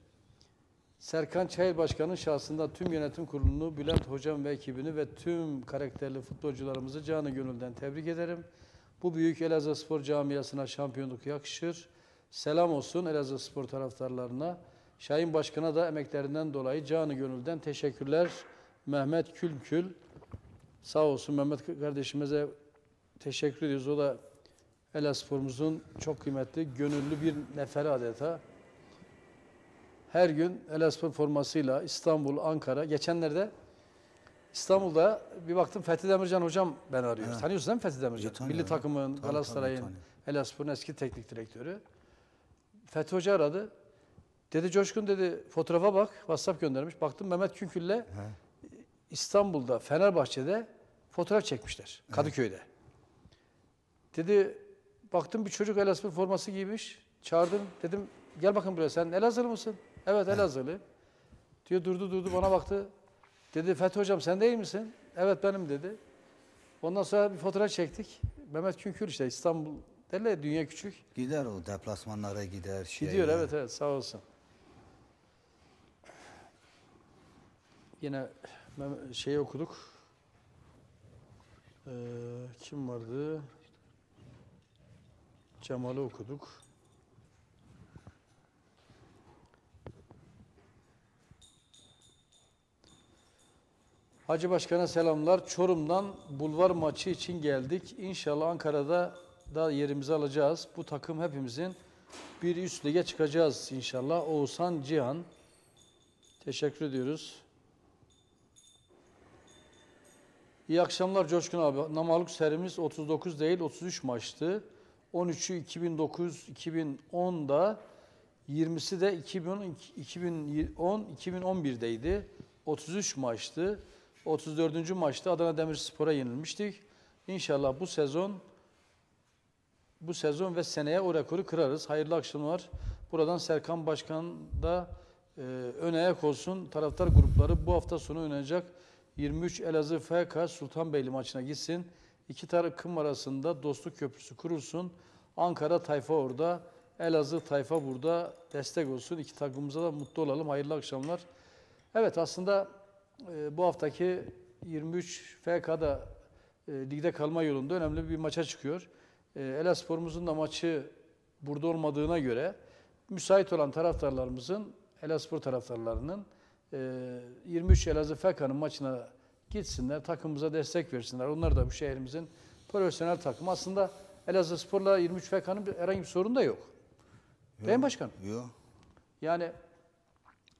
Serkan Çayır Başkan'ın şahsında tüm yönetim kurulunu, Bülent Hocam ve ekibini ve tüm karakterli futbolcularımızı canı gönülden tebrik ederim. Bu büyük Elazığ Spor camiasına şampiyonluk yakışır. Selam olsun Elazığ Spor taraftarlarına. Şahin Başkan'a da emeklerinden dolayı canı gönülden teşekkürler. Mehmet Külkül, sağ olsun Mehmet kardeşimize teşekkür ediyoruz. O da Elazığ Spor'umuzun çok kıymetli, gönüllü bir neferi adeta her gün Elazığ formasıyla İstanbul, Ankara. Geçenlerde İstanbul'da bir baktım Fethi Demircan hocam ben arıyor. Evet. Tanıyorsun değil mi Fethi Demircan? Milli takımın, Galatasaray'ın, Elazığ'ın eski teknik direktörü. Fethi Hoca aradı. Dedi Coşkun dedi fotoğrafa bak. WhatsApp göndermiş. Baktım Mehmet Künkül'le He. İstanbul'da Fenerbahçe'de fotoğraf çekmişler. Kadıköy'de. Evet. Dedi baktım bir çocuk Elazığ forması giymiş. Çağırdım. Dedim gel bakın buraya sen Elazığlı mısın? Evet Elazığlı. Diyor durdu durdu bana baktı. Dedi Fethi hocam sen değil misin? Evet benim dedi. Ondan sonra bir fotoğraf çektik. Mehmet Künkür işte İstanbul derler dünya küçük. Gider o deplasmanlara gider. Şey Gidiyor evet evet sağ olsun. Yine şey okuduk. Ee, kim vardı? Cemal'i okuduk. Hacı Başkan'a selamlar. Çorum'dan bulvar maçı için geldik. İnşallah Ankara'da da yerimizi alacağız. Bu takım hepimizin bir üst lige çıkacağız inşallah. Oğuzhan Cihan. Teşekkür ediyoruz. İyi akşamlar Coşkun abi. Namalık serimiz 39 değil 33 maçtı. 13'ü 2009-2010'da 20'si de 2010-2011'deydi. 33 maçtı. 34. maçta Adana Demirspor'a yenilmiştik. İnşallah bu sezon bu sezon ve seneye o rekoru kırarız. Hayırlı akşamlar. Buradan Serkan Başkan da e, öne ayak olsun. Taraftar grupları bu hafta sonu oynayacak. 23 Elazığ FK Sultanbeyli maçına gitsin. İki takım arasında dostluk köprüsü kurulsun. Ankara tayfa orada, Elazığ tayfa burada destek olsun. İki takımımıza da mutlu olalım. Hayırlı akşamlar. Evet aslında ee, bu haftaki 23 FK'da e, ligde kalma yolunda önemli bir maça çıkıyor. E, ee, Elaspor'umuzun da maçı burada olmadığına göre müsait olan taraftarlarımızın, Elaspor taraftarlarının e, 23 Elazığ FK'nın maçına gitsinler, takımımıza destek versinler. Onlar da bu şehrimizin profesyonel takımı. Aslında Elazığ Spor'la 23 FK'nın herhangi bir sorunu da yok. yok. Değil mi başkanım? Yok. Yani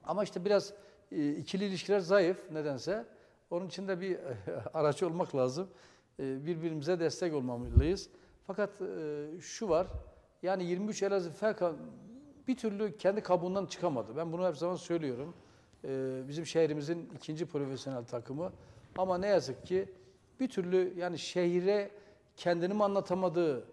ama işte biraz e, ikili ilişkiler zayıf nedense. Onun için de bir e, [laughs] araç olmak lazım. E, birbirimize destek olmalıyız. Fakat şu var, yani 23 Elazığ FEKA bir türlü kendi kabuğundan çıkamadı. Ben bunu her zaman söylüyorum. Bizim şehrimizin ikinci profesyonel takımı. Ama ne yazık ki bir türlü yani şehire kendini mi anlatamadığı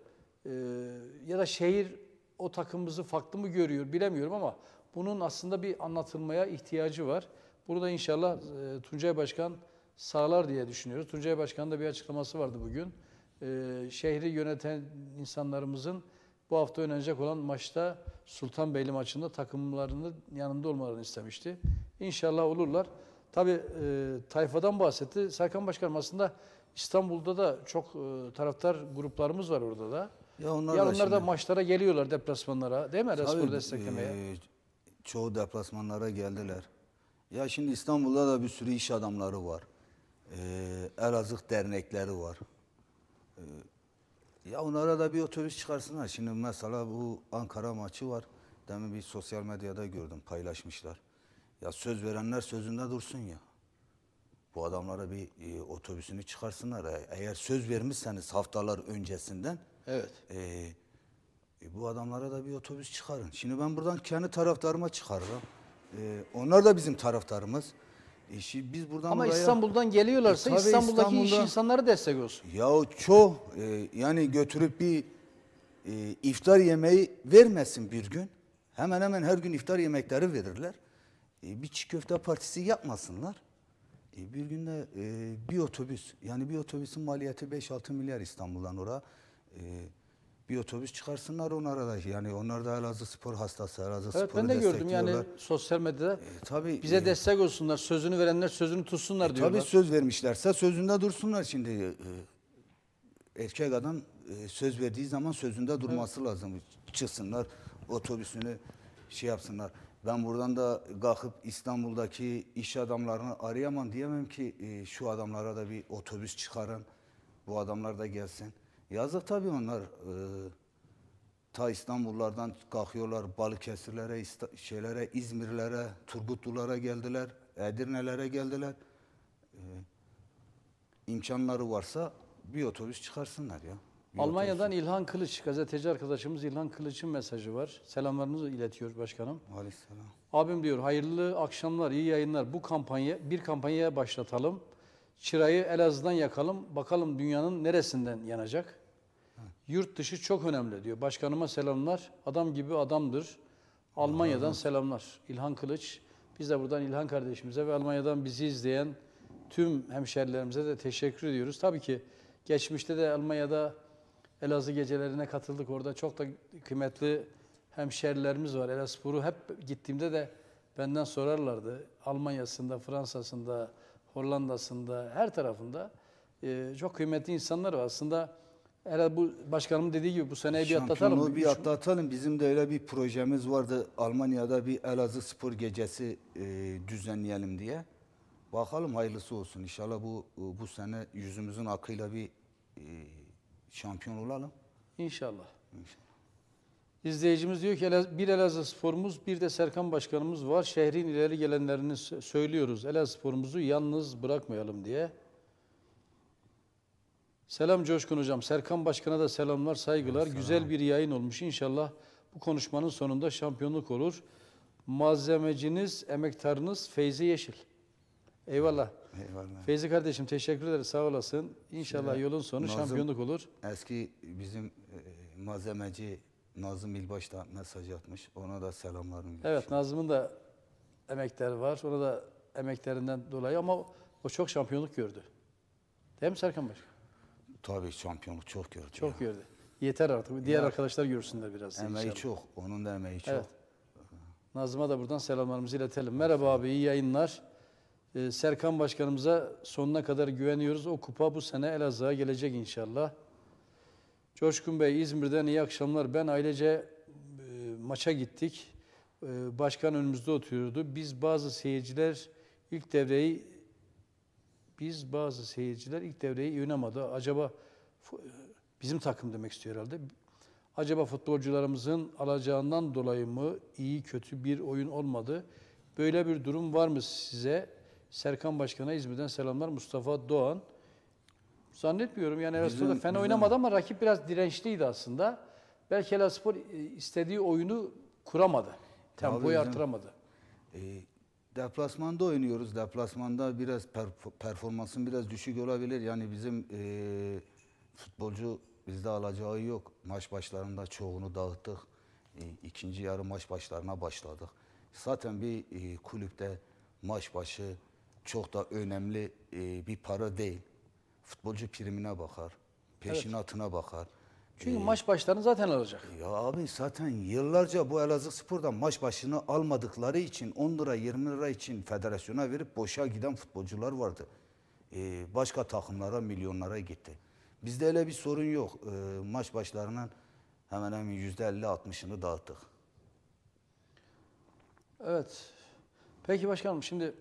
ya da şehir o takımımızı farklı mı görüyor bilemiyorum ama bunun aslında bir anlatılmaya ihtiyacı var. Burada inşallah e, Tuncay Başkan sağlar diye düşünüyoruz. Tuncay Başkan'ın da bir açıklaması vardı bugün. E, şehri yöneten insanlarımızın bu hafta oynanacak olan maçta Sultanbeyli maçında takımlarının yanında olmalarını istemişti. İnşallah olurlar. Tabii e, tayfadan bahsetti. Serkan Başkanım aslında İstanbul'da da çok e, taraftar gruplarımız var orada da. Ya onlar, ya onlar da, şimdi... da maçlara geliyorlar deplasmanlara değil mi? Tabii, Raspor desteklemeye. E, çoğu deplasmanlara geldiler. Ya şimdi İstanbul'da da bir sürü iş adamları var. Ee, Elazığ dernekleri var. Ee, ya onlara da bir otobüs çıkarsınlar. Şimdi mesela bu Ankara maçı var. Demin bir sosyal medyada gördüm paylaşmışlar. Ya söz verenler sözünde dursun ya. Bu adamlara bir e, otobüsünü çıkarsınlar. E, eğer söz vermişseniz haftalar öncesinden. Evet. E, e bu adamlara da bir otobüs çıkarın. Şimdi ben buradan kendi taraftarıma çıkarırım. E, onlar da bizim taraftarımız. E şimdi biz buradan Ama buraya... İstanbul'dan e, geliyorlarsa e, İstanbul'daki İstanbul'da... iş insanları destek olsun. Ya çok e, yani götürüp bir e, iftar yemeği vermesin bir gün. Hemen hemen her gün iftar yemekleri verirler. E, bir çiğ köfte partisi yapmasınlar. E, bir günde e, bir otobüs yani bir otobüsün maliyeti 5-6 milyar İstanbul'dan oraya. E, bir otobüs çıkarsınlar onlara da. Yani onlar da Elazığ spor hastası, Elazığ evet, ben de gördüm yani sosyal medyada. E, tabii, bize e, destek olsunlar, sözünü verenler sözünü tutsunlar e, diyorlar. Tabii söz vermişlerse sözünde dursunlar şimdi. E, e, erkek adam e, söz verdiği zaman sözünde durması evet. lazım. Çıksınlar otobüsünü şey yapsınlar. Ben buradan da kalkıp İstanbul'daki iş adamlarını arayamam diyemem ki e, şu adamlara da bir otobüs çıkarın. Bu adamlar da gelsin. Yazık tabii onlar. E, ta İstanbullardan kalkıyorlar Balıkesirlere, şeylere, İzmirlere, Turgutlulara geldiler, Edirnelere geldiler. Ee, imkanları varsa bir otobüs çıkarsınlar ya. Almanya'dan otobüs. İlhan Kılıç, gazeteci arkadaşımız İlhan Kılıç'ın mesajı var. Selamlarınızı iletiyor başkanım. Aleyhisselam. Abim diyor hayırlı akşamlar, iyi yayınlar. Bu kampanya, bir kampanyaya başlatalım. Çırayı Elazığ'dan yakalım. Bakalım dünyanın neresinden yanacak? Yurt dışı çok önemli diyor. Başkanıma selamlar. Adam gibi adamdır. Almanya'dan selamlar. İlhan Kılıç. Biz de buradan İlhan kardeşimize ve Almanya'dan bizi izleyen tüm hemşerilerimize de teşekkür ediyoruz. Tabii ki geçmişte de Almanya'da Elazığ gecelerine katıldık. Orada çok da kıymetli hemşerilerimiz var. Elazığ'ı hep gittiğimde de benden sorarlardı. Almanya'sında, Fransa'sında, Hollanda'sında, her tarafında çok kıymetli insanlar var. Aslında Herhalde bu başkanım dediği gibi bu seneyi bir atlatalım. Şampiyonluğu bir atlatalım. Bizim de öyle bir projemiz vardı. Almanya'da bir Elazığ spor gecesi e, düzenleyelim diye. Bakalım hayırlısı olsun. İnşallah bu e, bu sene yüzümüzün akıyla bir e, şampiyon olalım. İnşallah. İnşallah. İzleyicimiz diyor ki bir Elazığ sporumuz bir de Serkan başkanımız var. Şehrin ileri gelenlerini söylüyoruz. Elazığ sporumuzu yalnız bırakmayalım diye. Selam Coşkun Hocam. Serkan Başkan'a da selamlar, saygılar. Selam. Güzel bir yayın olmuş. İnşallah bu konuşmanın sonunda şampiyonluk olur. Malzemeciniz, emektarınız Feyzi Yeşil. Eyvallah. Eyvallah. Feyzi kardeşim teşekkür ederiz. Sağ olasın. İnşallah Şimdi, yolun sonu Nazım, şampiyonluk olur. Eski bizim e, malzemeci Nazım İlbaş da mesaj atmış. Ona da selamlarım. Evet Nazım'ın da emekleri var. Ona da emeklerinden dolayı ama o çok şampiyonluk gördü. Değil mi Serkan Başkan? Tabii şampiyonluk çok gördü. Çok ya. gördü. Yeter artık. Diğer ya. arkadaşlar görsünler biraz. Emeği inşallah. çok. Onun da emeği çok. Evet. Nazım'a da buradan selamlarımızı iletelim. Merhaba abi, iyi yayınlar. Ee, Serkan Başkanımıza sonuna kadar güveniyoruz. O kupa bu sene Elazığ'a gelecek inşallah. Coşkun Bey, İzmir'den iyi akşamlar. Ben ailece e, maça gittik. E, başkan önümüzde oturuyordu. Biz bazı seyirciler ilk devreyi biz bazı seyirciler ilk devreyi oynamadı. Acaba bizim takım demek istiyor herhalde. Acaba futbolcularımızın alacağından dolayı mı iyi kötü bir oyun olmadı? Böyle bir durum var mı size? Serkan Başkan'a İzmir'den selamlar. Mustafa Doğan. Zannetmiyorum yani Elazığ'da fena oynamadı ama rakip biraz dirençliydi aslında. Belki Elazığ e, istediği oyunu kuramadı. Tempoyu artıramadı. E, Deplasmanda oynuyoruz. Deplasmanda biraz performansın biraz düşük olabilir. Yani bizim e, futbolcu bizde alacağı yok. Maç başlarında çoğunu dağıttık. E, ikinci yarı maç başlarına başladık. Zaten bir e, kulüpte maç başı çok da önemli e, bir para değil. Futbolcu primine bakar, peşinatına evet. bakar. Çünkü ee, maç başlarını zaten alacak. Ya abi zaten yıllarca bu Elazığ Spor'dan maç başını almadıkları için 10 lira 20 lira için federasyona verip boşa giden futbolcular vardı. Ee, başka takımlara milyonlara gitti. Bizde öyle bir sorun yok. Ee, maç başlarının hemen hemen %50-60'ını dağıttık. Evet. Peki başkanım şimdi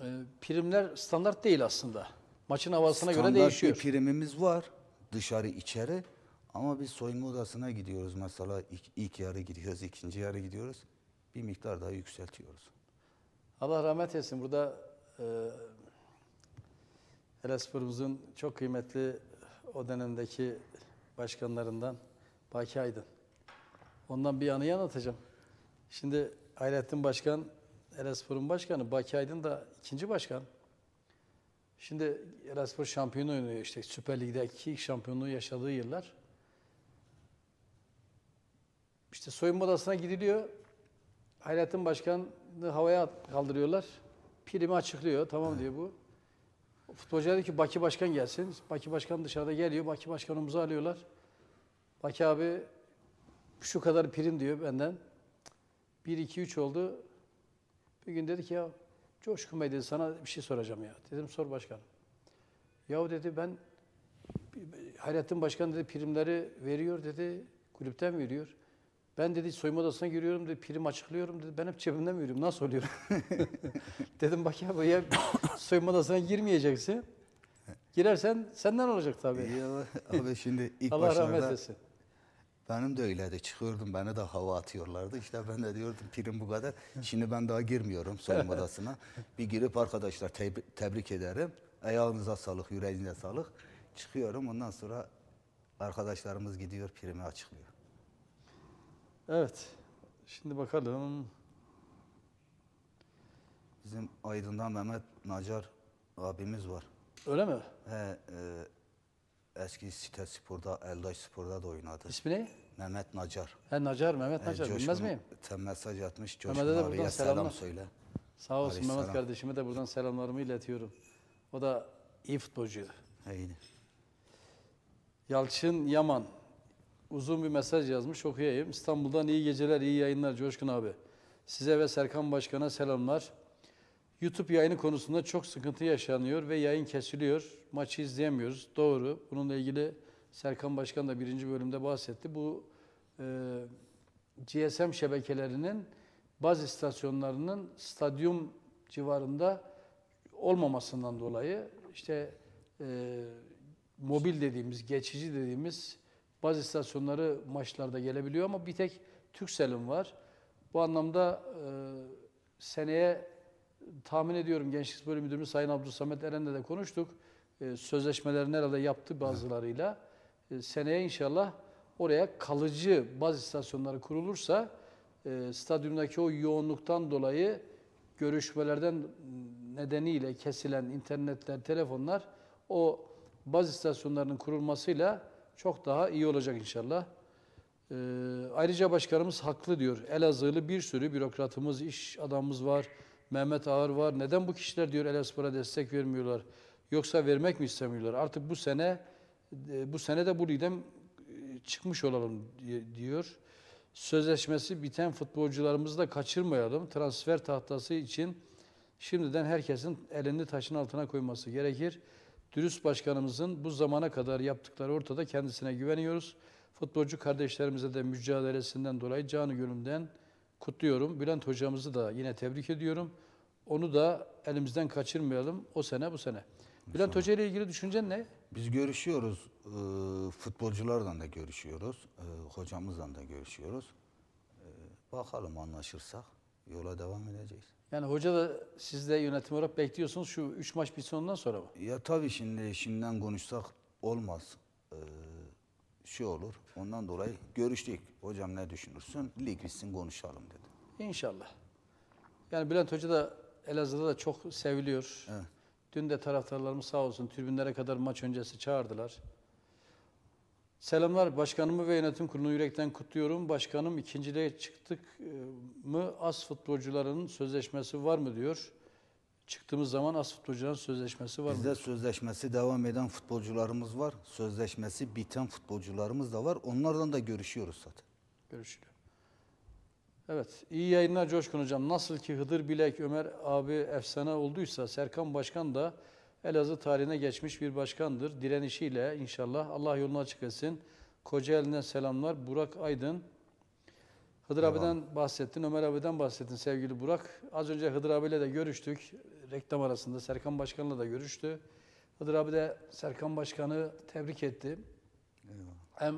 e, primler standart değil aslında. Maçın havasına standart göre değişiyor. Standart bir primimiz var dışarı içeri. Ama biz soyunma odasına gidiyoruz mesela ilk, ilk yarı gidiyoruz, ikinci yarı gidiyoruz. Bir miktar daha yükseltiyoruz. Allah rahmet etsin. Burada e, Elesbur'umuzun çok kıymetli o dönemdeki başkanlarından Baki Aydın. Ondan bir anıyı anlatacağım. Şimdi Hayrettin Başkan, Elesbur'un başkanı, Baki Aydın da ikinci başkan. Şimdi Elaspor şampiyonu oynuyor işte Süper Lig'deki ilk şampiyonluğu yaşadığı yıllar. İşte soyunma odasına gidiliyor. Hayrettin Başkan'ı havaya kaldırıyorlar. Primi açıklıyor. Tamam diyor bu. Futbolcu diyor ki Baki Başkan gelsin. Baki Başkan dışarıda geliyor. Baki Başkanımızı alıyorlar. Baki abi şu kadar prim diyor benden. 1, 2, 3 oldu. Bir gün dedi ki ya Coşkun Bey dedi sana bir şey soracağım ya. Dedim sor başkanım. Yahu dedi ben Hayrettin Başkan dedi primleri veriyor dedi. Kulüpten veriyor. Ben dedi soyunma odasına giriyorum dedi prim açıklıyorum dedi. Ben hep cebimden veriyorum nasıl oluyor? [laughs] dedim bak ya, bu ya soyunma odasına girmeyeceksin. Girersen senden olacak tabii. Ya, abi şimdi ilk Allah başlarda... rahmet etsin. Benim de öyleydi. Çıkıyordum beni de hava atıyorlardı. İşte ben de diyordum prim bu kadar. Şimdi ben daha girmiyorum soyunma odasına. [laughs] Bir girip arkadaşlar teb tebrik ederim. Ayağınıza sağlık, yüreğinize sağlık. Çıkıyorum ondan sonra arkadaşlarımız gidiyor primi açıklıyor. Evet. Şimdi bakalım. Bizim Aydın'dan Mehmet Nacar abimiz var. Öyle mi? He, e, eski Site Spor'da, Eldaş Spor'da da oynadı. İsmi ne? Mehmet Nacar. He, Nacar, Mehmet e, Nacar. Coşkun, Bilmez miyim? Sen mesaj atmış. Mehmet'e de buradan selam selamlar. söyle. Sağ olsun Mehmet kardeşime de buradan selamlarımı iletiyorum. O da iyi futbolcuydu. He, Yalçın Yaman uzun bir mesaj yazmış okuyayım. İstanbul'dan iyi geceler, iyi yayınlar Coşkun abi. Size ve Serkan Başkan'a selamlar. YouTube yayını konusunda çok sıkıntı yaşanıyor ve yayın kesiliyor. Maçı izleyemiyoruz. Doğru. Bununla ilgili Serkan Başkan da birinci bölümde bahsetti. Bu e, GSM şebekelerinin baz istasyonlarının stadyum civarında olmamasından dolayı işte e, mobil dediğimiz, geçici dediğimiz bazı istasyonları maçlarda gelebiliyor ama bir tek Türksel'in var. Bu anlamda e, seneye tahmin ediyorum Gençlik Bölüm Müdürü Sayın Abdülsamet Eren'le de konuştuk. E, sözleşmelerini herhalde yaptı bazılarıyla. E, seneye inşallah oraya kalıcı baz istasyonları kurulursa e, stadyumdaki o yoğunluktan dolayı görüşmelerden nedeniyle kesilen internetler, telefonlar o baz istasyonlarının kurulmasıyla çok daha iyi olacak inşallah. Ee, ayrıca başkanımız haklı diyor. Elazığlı bir sürü bürokratımız, iş adamımız var. Mehmet Ağar var. Neden bu kişiler diyor Elazığ'a destek vermiyorlar? Yoksa vermek mi istemiyorlar? Artık bu sene e, bu sene de bu lidem e, çıkmış olalım diyor. Sözleşmesi biten futbolcularımızı da kaçırmayalım. Transfer tahtası için şimdiden herkesin elini taşın altına koyması gerekir. Dürüst başkanımızın bu zamana kadar yaptıkları ortada kendisine güveniyoruz. Futbolcu kardeşlerimize de mücadelesinden dolayı canı gönülden kutluyorum. Bülent hocamızı da yine tebrik ediyorum. Onu da elimizden kaçırmayalım o sene bu sene. Bülent Hoca ile ilgili düşüncen ne? Biz görüşüyoruz. E, futbolculardan da görüşüyoruz. E, hocamızdan da görüşüyoruz. E, bakalım anlaşırsak yola devam edeceğiz. Yani hoca da siz de yönetim olarak bekliyorsunuz şu 3 maç bir sonundan sonra mı? Ya tabii şimdi şimdiden konuşsak olmaz. Ee, şey olur. Ondan dolayı görüştük. Hocam ne düşünürsün? Lig bitsin konuşalım dedi. İnşallah. Yani Bülent Hoca da Elazığ'da da çok seviliyor. Evet. Dün de taraftarlarımız sağ olsun tribünlere kadar maç öncesi çağırdılar. Selamlar başkanımı ve yönetim kurulunu yürekten kutluyorum. Başkanım ikinciliğe çıktık e, mı as futbolcularının sözleşmesi var mı diyor. Çıktığımız zaman as futbolcuların sözleşmesi var Bizde mı? Bizde sözleşmesi devam eden futbolcularımız var. Sözleşmesi biten futbolcularımız da var. Onlardan da görüşüyoruz zaten. Görüşülüyor. Evet, iyi yayınlar Coşkun Hocam. Nasıl ki Hıdır Bilek, Ömer abi efsane olduysa Serkan Başkan da Elazığ tarihine geçmiş bir başkandır. Direnişiyle inşallah Allah yolunu açık etsin. Kocaeli'nden selamlar. Burak Aydın. Hıdır tamam. abiden bahsettin, Ömer abiden bahsettin sevgili Burak. Az önce Hıdır abiyle de görüştük. Reklam arasında Serkan Başkan'la da görüştü. Hıdır abi de Serkan Başkan'ı tebrik etti. Eyvallah. Hem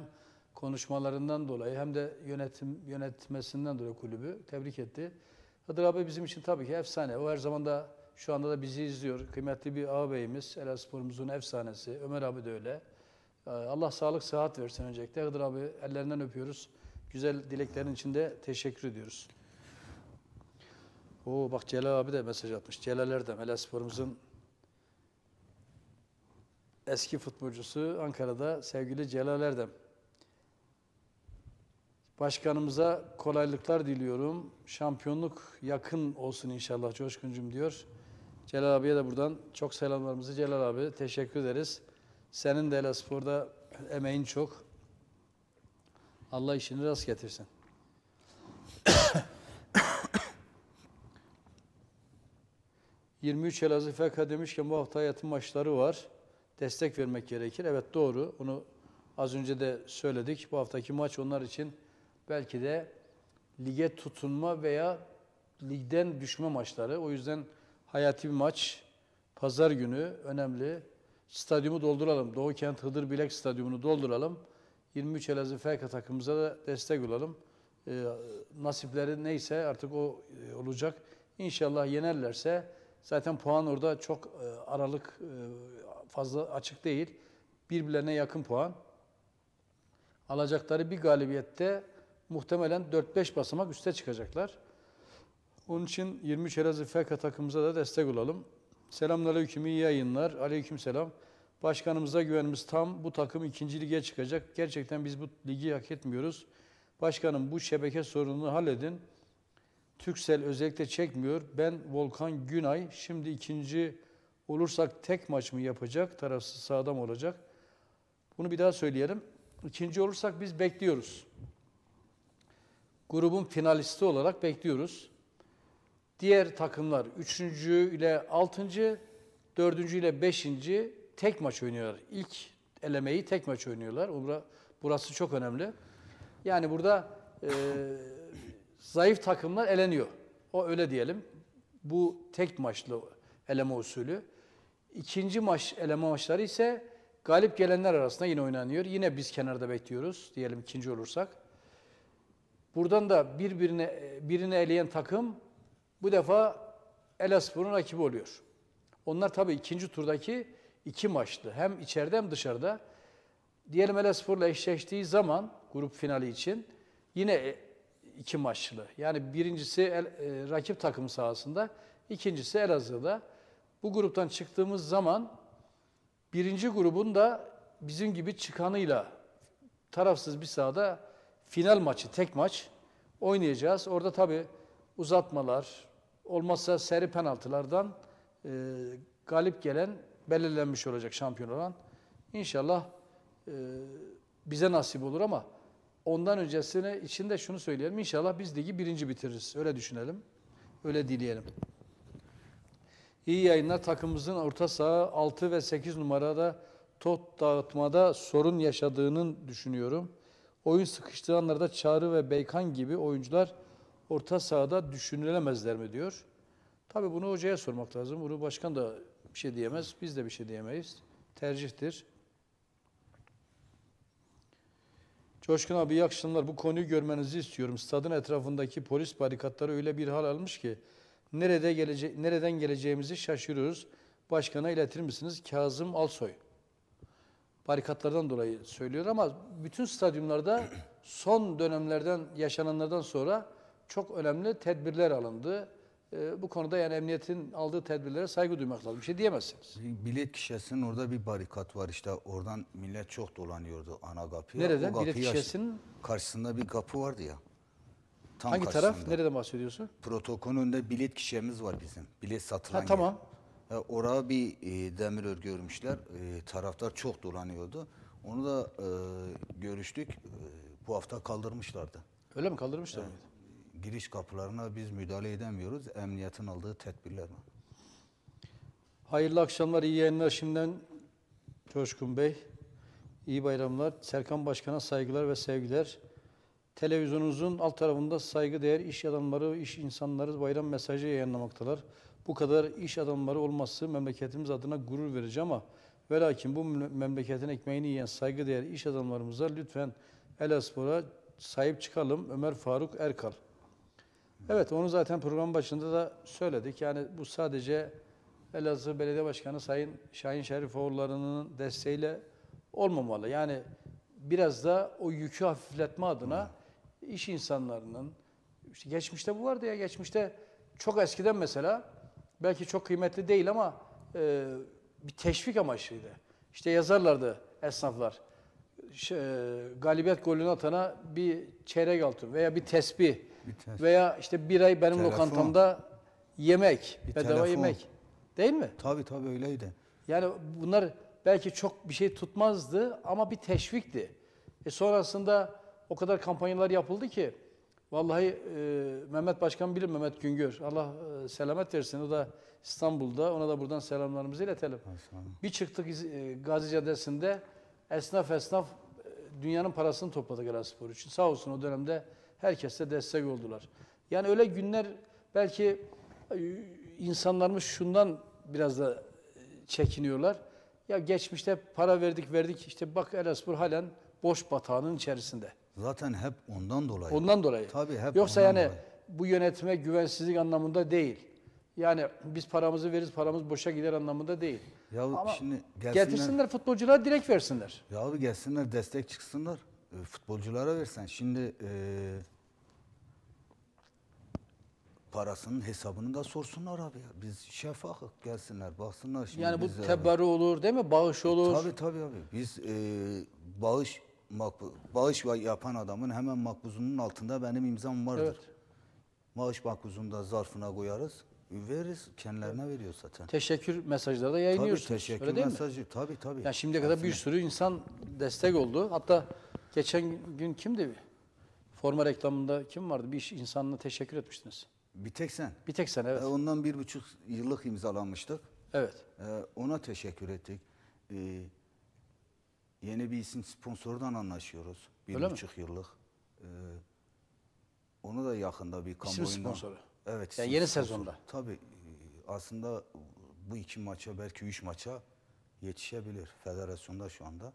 konuşmalarından dolayı hem de yönetim yönetmesinden dolayı kulübü tebrik etti. Hıdır abi bizim için tabii ki efsane. O her zaman da şu anda da bizi izliyor. Kıymetli bir ağabeyimiz, Elazığspor'umuzun efsanesi Ömer abi de öyle. Ee, Allah sağlık sıhhat versin öncelikle. Hıdır abi ellerinden öpüyoruz. Güzel dileklerin içinde teşekkür ediyoruz. O bak Celal abi de mesaj atmış. Celal Erdem, Elazığspor'umuzun eski futbolcusu Ankara'da sevgili Celal Erdem. Başkanımıza kolaylıklar diliyorum. Şampiyonluk yakın olsun inşallah Coşkun'cum diyor. Celal abiye de buradan çok selamlarımızı Celal abi teşekkür ederiz. Senin de hele sporda emeğin çok. Allah işini rast getirsin. ...23 Elazığ FK demişken bu hafta hayatın maçları var. Destek vermek gerekir. Evet doğru. Onu az önce de söyledik. Bu haftaki maç onlar için belki de lige tutunma veya ligden düşme maçları. O yüzden hayati bir maç. Pazar günü önemli. Stadyumu dolduralım. Doğu Kent Hıdır Bilek Stadyumunu dolduralım. 23 Elazığ FK takımımıza da destek olalım. E, nasipleri neyse artık o e, olacak. İnşallah yenerlerse zaten puan orada çok e, aralık e, fazla açık değil. Birbirlerine yakın puan. Alacakları bir galibiyette muhtemelen 4-5 basamak üste çıkacaklar. Onun için 23 Elazığ FK takımımıza da destek olalım. Selamünaleyküm, iyi yayınlar. Aleykümselam. Başkanımıza güvenimiz tam. Bu takım ikinci lige çıkacak. Gerçekten biz bu ligi hak etmiyoruz. Başkanım bu şebeke sorununu halledin. Türksel özellikle çekmiyor. Ben Volkan Günay. Şimdi ikinci olursak tek maç mı yapacak? Tarafsız sağdam olacak? Bunu bir daha söyleyelim. İkinci olursak biz bekliyoruz. Grubun finalisti olarak bekliyoruz. Diğer takımlar 3. ile 6. 4. ile 5. tek maç oynuyorlar. İlk elemeyi tek maç oynuyorlar. Burası çok önemli. Yani burada e, zayıf takımlar eleniyor. O öyle diyelim. Bu tek maçlı eleme usulü. İkinci maç eleme maçları ise galip gelenler arasında yine oynanıyor. Yine biz kenarda bekliyoruz diyelim ikinci olursak. Buradan da birbirine birini eleyen takım bu defa Elazığ'ın rakibi oluyor. Onlar tabii ikinci turdaki iki maçlı. Hem içeride hem dışarıda. Diyelim Elazığ'la eşleştiği zaman grup finali için yine e, iki maçlı. Yani birincisi el, e, rakip takım sahasında, ikincisi Elazığ'da. Bu gruptan çıktığımız zaman birinci grubun da bizim gibi çıkanıyla tarafsız bir sahada final maçı, tek maç oynayacağız. Orada tabii uzatmalar, olmazsa seri penaltılardan e, galip gelen belirlenmiş olacak şampiyon olan. İnşallah e, bize nasip olur ama ondan öncesine içinde şunu söyleyelim. İnşallah biz ligi birinci bitiririz. Öyle düşünelim. Öyle dileyelim. İyi yayınlar. Takımımızın orta saha 6 ve 8 numarada top dağıtmada sorun yaşadığını düşünüyorum. Oyun sıkıştığı anlarda Çağrı ve Beykan gibi oyuncular orta sahada düşünülemezler mi diyor. Tabii bunu hocaya sormak lazım. Bunu başkan da bir şey diyemez. Biz de bir şey diyemeyiz. Tercihtir. Coşkun abi iyi akşamlar. Bu konuyu görmenizi istiyorum. Stadın etrafındaki polis barikatları öyle bir hal almış ki nerede gelece nereden geleceğimizi şaşırıyoruz. Başkana iletir misiniz? Kazım Alsoy. Barikatlardan dolayı söylüyor ama bütün stadyumlarda son dönemlerden yaşananlardan sonra çok önemli tedbirler alındı. Ee, bu konuda yani emniyetin aldığı tedbirlere saygı duymak lazım. Bir şey diyemezsiniz. Bilet kişisinin orada bir barikat var işte. Oradan millet çok dolanıyordu ana kapıya. Nereden? O Bilet kapıyı kişisinin Karşısında bir kapı vardı ya. Tam hangi taraf? karşısında. Nereden bahsediyorsun? Protokolün önünde bilet kişemiz var bizim. Bilet satılan Ha, tamam. Ha, e, oraya bir e, demir örgü örmüşler. E, taraftar çok dolanıyordu. Onu da görüştük. bu hafta kaldırmışlardı. Öyle mi? Kaldırmışlar mıydı? giriş kapılarına biz müdahale edemiyoruz. Emniyetin aldığı tedbirler var. Hayırlı akşamlar, iyi yayınlar şimdiden Coşkun Bey. İyi bayramlar. Serkan Başkan'a saygılar ve sevgiler. Televizyonunuzun alt tarafında saygıdeğer iş adamları, iş insanları bayram mesajı yayınlamaktalar. Bu kadar iş adamları olması memleketimiz adına gurur verici ama ve lakin bu memleketin ekmeğini yiyen saygıdeğer iş adamlarımıza lütfen el Elaspor'a sahip çıkalım. Ömer Faruk Erkal. Evet onu zaten program başında da söyledik. Yani bu sadece Elazığ Belediye Başkanı Sayın Şahin Şerifoğulları'nın desteğiyle olmamalı. Yani biraz da o yükü hafifletme adına iş insanlarının, işte geçmişte bu vardı ya geçmişte çok eskiden mesela belki çok kıymetli değil ama e, bir teşvik amaçlıydı. İşte yazarlardı esnaflar. Şey, galibiyet golünü atana bir çeyrek altın veya bir tesbih Biter. Veya işte bir ay benim Telefon. lokantamda yemek, Bir bedava telefon. yemek. Değil mi? Tabii tabii öyleydi. Yani bunlar belki çok bir şey tutmazdı ama bir teşvikti. E sonrasında o kadar kampanyalar yapıldı ki vallahi e, Mehmet Başkan bilir Mehmet Güngör. Allah e, selamet versin. O da İstanbul'da. Ona da buradan selamlarımızı iletelim. Bir çıktık iz- e, Gazi Caddesi'nde esnaf esnaf e, dünyanın parasını topladı Galatasaray için. Sağ olsun o dönemde Herkese destek oldular. Yani öyle günler belki e, insanlarımız şundan biraz da e, çekiniyorlar. Ya geçmişte para verdik verdik işte bak Elazığ halen boş batağının içerisinde. Zaten hep ondan dolayı. Ondan dolayı. Tabii hep Yoksa yani dolayı. bu yönetime güvensizlik anlamında değil. Yani biz paramızı veririz, paramız boşa gider anlamında değil. Ya Ama şimdi gelsinler, getirsinler futbolculara direkt versinler. Ya abi gelsinler destek çıksınlar. E, futbolculara versen. Şimdi e, parasının hesabını da sorsunlar abi. Biz şeffafız gelsinler baksınlar. Şimdi yani bu tebari olur değil mi? Bağış e, olur. Tabii tabii abi. Biz e, bağış bağış yapan adamın hemen makbuzunun altında benim imzam vardır. Evet. Maaş makbuzunda zarfına koyarız. Veririz, kendilerine veriyor zaten. Teşekkür mesajları da yayınlıyorsunuz. Tabii teşekkür öyle mesajı, mi? tabii tabii. Yani şimdiye kadar bir sürü insan destek oldu. Hatta geçen gün kimdi? Forma reklamında kim vardı? Bir insanla teşekkür etmiştiniz. Bir tek sen. Bir tek sen evet. E, ondan bir buçuk yıllık imzalanmıştık. Evet. E, ona teşekkür ettik. E, yeni bir isim sponsordan anlaşıyoruz. Bir Öyle buçuk mi? yıllık. E, onu da yakında bir kamuoyunda. İsim sponsoru. Evet. Yani yeni sponsor. sezonda. Tabii. E, aslında bu iki maça belki üç maça yetişebilir federasyonda şu anda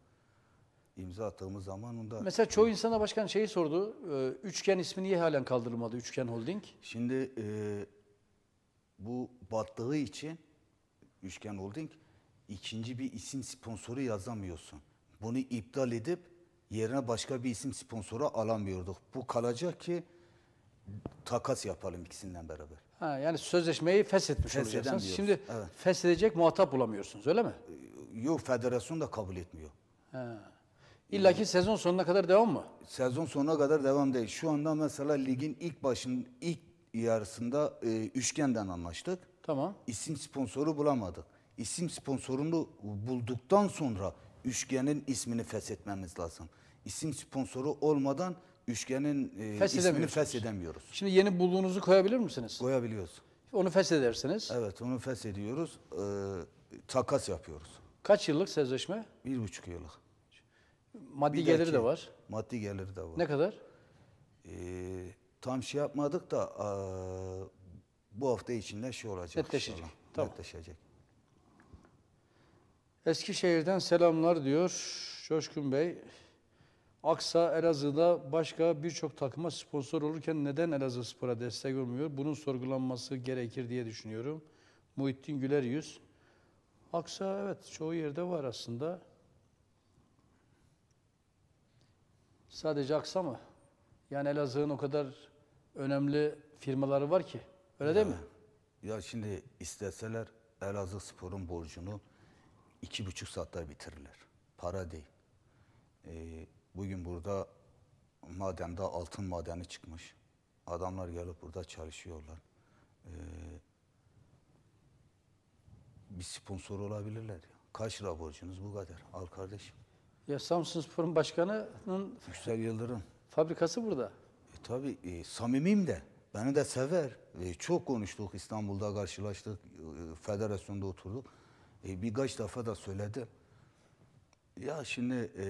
imza attığımız zaman onda. Mesela çoğu insana başkan şeyi sordu. E, üçgen ismi niye halen kaldırılmadı? Üçgen Holding. Şimdi e, bu battığı için Üçgen Holding ikinci bir isim sponsoru yazamıyorsun. Bunu iptal edip yerine başka bir isim sponsoru alamıyorduk. Bu kalacak ki takas yapalım ikisinden beraber. Ha, yani sözleşmeyi feshetmiş Fes olacaksınız. Şimdi evet. feshedecek muhatap bulamıyorsunuz öyle mi? Yok federasyon da kabul etmiyor. Ha. İlla ki sezon sonuna kadar devam mı? Sezon sonuna kadar devam değil. Şu anda mesela ligin ilk başın ilk yarısında e, Üçgen'den anlaştık. Tamam. İsim sponsoru bulamadık. İsim sponsorunu bulduktan sonra Üçgen'in ismini feshetmemiz lazım. İsim sponsoru olmadan Üçgen'in e, ismini feshedemiyoruz. Şimdi yeni bulduğunuzu koyabilir misiniz? Koyabiliyoruz. Onu feshedersiniz. Evet onu feshediyoruz. E, takas yapıyoruz. Kaç yıllık sözleşme? Bir buçuk yıllık. Maddi geliri de var. Maddi geliri de var. Ne kadar? Ee, tam şey yapmadık da aa, bu hafta içinde şey olacak. Netleşecek. Inşallah. Tamam. Netleşecek. Eskişehir'den selamlar diyor Coşkun Bey. Aksa Elazığ'da başka birçok takıma sponsor olurken neden Elazığ Spor'a destek olmuyor? Bunun sorgulanması gerekir diye düşünüyorum. Muhittin Güler Yüz. Aksa evet çoğu yerde var aslında. Sadece Aksa mı? Yani Elazığ'ın o kadar önemli firmaları var ki. Öyle ya, değil mi? Ya şimdi isteseler Elazığ Spor'un borcunu iki buçuk saatte bitirirler. Para değil. Ee, bugün burada madende altın madeni çıkmış. Adamlar gelip burada çalışıyorlar. Ee, bir sponsor olabilirler ya. Kaç lira borcunuz bu kadar? Al kardeşim. Ya Samsun Spor'un başkanının Yüksel Yıldırım. fabrikası burada. E, tabii e, samimim de. Beni de sever. E, çok konuştuk İstanbul'da karşılaştık. E, federasyonda oturduk. E, birkaç defa da söyledi. Ya şimdi e,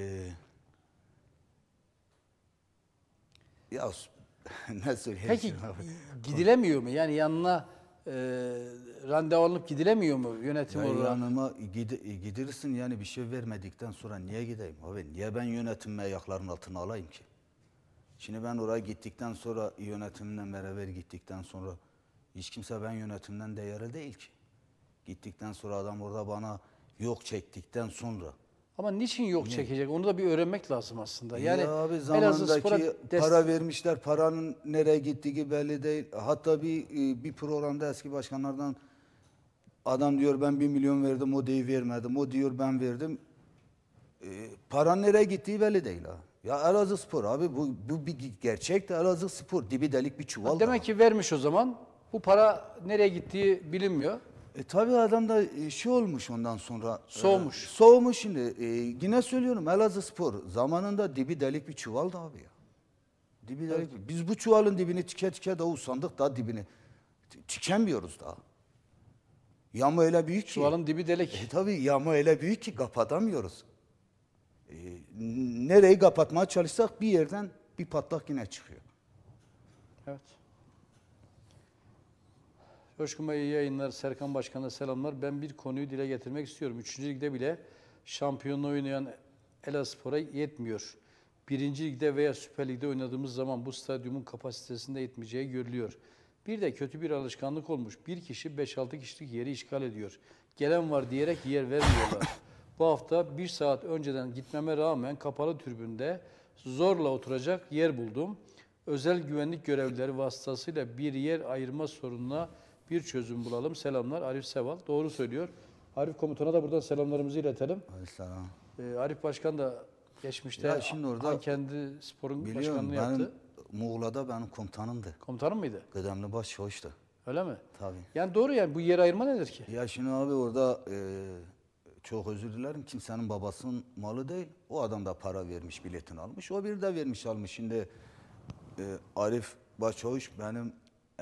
ya [laughs] ne söyleyeyim Peki gidilemiyor mu? Yani yanına e, randevu alıp gidilemiyor mu yönetim olarak? Yanıma gid, gidirsin yani bir şey vermedikten sonra niye gideyim abi? Niye ben yönetimimi ayaklarının altına alayım ki? Şimdi ben oraya gittikten sonra yönetimden beraber gittikten sonra hiç kimse ben yönetimden değerli değil ki. Gittikten sonra adam orada bana yok çektikten sonra ama niçin yok ne? çekecek? Onu da bir öğrenmek lazım aslında. Yani ya abi zamandaki para vermişler. Paranın nereye gittiği belli değil. Hatta bir e, bir programda eski başkanlardan adam diyor ben bir milyon verdim o değil vermedim. O diyor ben verdim. E, paran nereye gittiği belli değil ha. Ya Elazığ Spor abi bu, bu bir gerçek de Elazığ Spor dibi delik bir çuval. demek ki vermiş o zaman. Bu para nereye gittiği bilinmiyor. E tabii adam da e, şey olmuş ondan sonra. E, soğumuş. E, soğumuş şimdi. E, yine söylüyorum Elazığ Spor zamanında dibi delik bir çuvaldı abi ya. Dibi evet. Biz bu çuvalın dibini tike tike daha usandık daha dibini. Tikemiyoruz daha. Yama öyle büyük ki. Çuvalın dibi delik. E tabii yama öyle büyük ki kapatamıyoruz. E, nereyi kapatmaya çalışsak bir yerden bir patlak yine çıkıyor. Evet. Coşkun Bey yayınlar, Serkan Başkan'a selamlar. Ben bir konuyu dile getirmek istiyorum. Üçüncü ligde bile şampiyonla oynayan Elaspor'a yetmiyor. Birinci ligde veya Süper Lig'de oynadığımız zaman bu stadyumun kapasitesinde yetmeyeceği görülüyor. Bir de kötü bir alışkanlık olmuş. Bir kişi 5-6 kişilik yeri işgal ediyor. Gelen var diyerek yer vermiyorlar. bu hafta bir saat önceden gitmeme rağmen kapalı türbünde zorla oturacak yer buldum. Özel güvenlik görevlileri vasıtasıyla bir yer ayırma sorununa bir çözüm bulalım. Selamlar Arif Seval. Doğru söylüyor. Arif komutana da buradan selamlarımızı iletelim. Aleyhisselam. Ee, Arif Başkan da geçmişte ya şimdi orada kendi sporun biliyorum, başkanlığı yaptı. Muğla'da benim komutanımdı. Komutanım mıydı? Kıdemli baş Öyle mi? Tabii. Yani doğru yani bu yer ayırma nedir ki? Ya şimdi abi orada e, çok özür dilerim kimsenin babasının malı değil. O adam da para vermiş biletini almış. O bir de vermiş almış. Şimdi e, Arif Başçavuş benim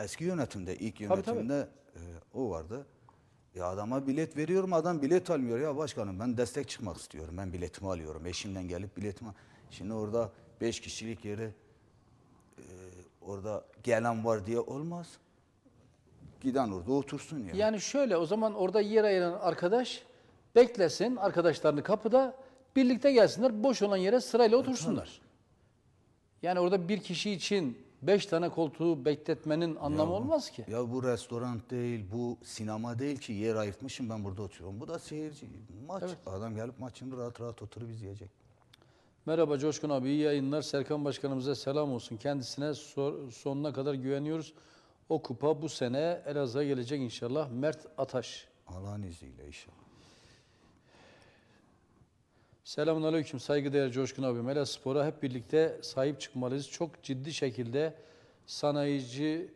Eski yönetimde, ilk yönetimde tabii, tabii. E, o vardı. Ya adama bilet veriyorum, adam bilet almıyor. Ya başkanım ben destek çıkmak istiyorum, ben biletimi alıyorum. Eşimden gelip biletimi... Şimdi orada beş kişilik yeri e, orada gelen var diye olmaz. Giden orada otursun ya. Yani. şöyle o zaman orada yer ayıran arkadaş beklesin arkadaşlarını kapıda birlikte gelsinler boş olan yere sırayla e, otursunlar. Yani orada bir kişi için Beş tane koltuğu bekletmenin anlamı Ya- olmaz ki. Ya bu restoran değil, bu sinema değil ki yer ayırtmışım ben burada oturuyorum. Bu da seyirci. Maç. Evet. Adam gelip maçını rahat rahat oturup izleyecek. Merhaba Coşkun abi, iyi yayınlar. Serkan Başkanımıza selam olsun. Kendisine sor- sonuna kadar güveniyoruz. O kupa bu sene Elazığ'a gelecek inşallah. Mert Ataş. Allah'ın izniyle inşallah. Selamun Aleyküm saygıdeğer Coşkun abim. Hele spora hep birlikte sahip çıkmalıyız. Çok ciddi şekilde sanayici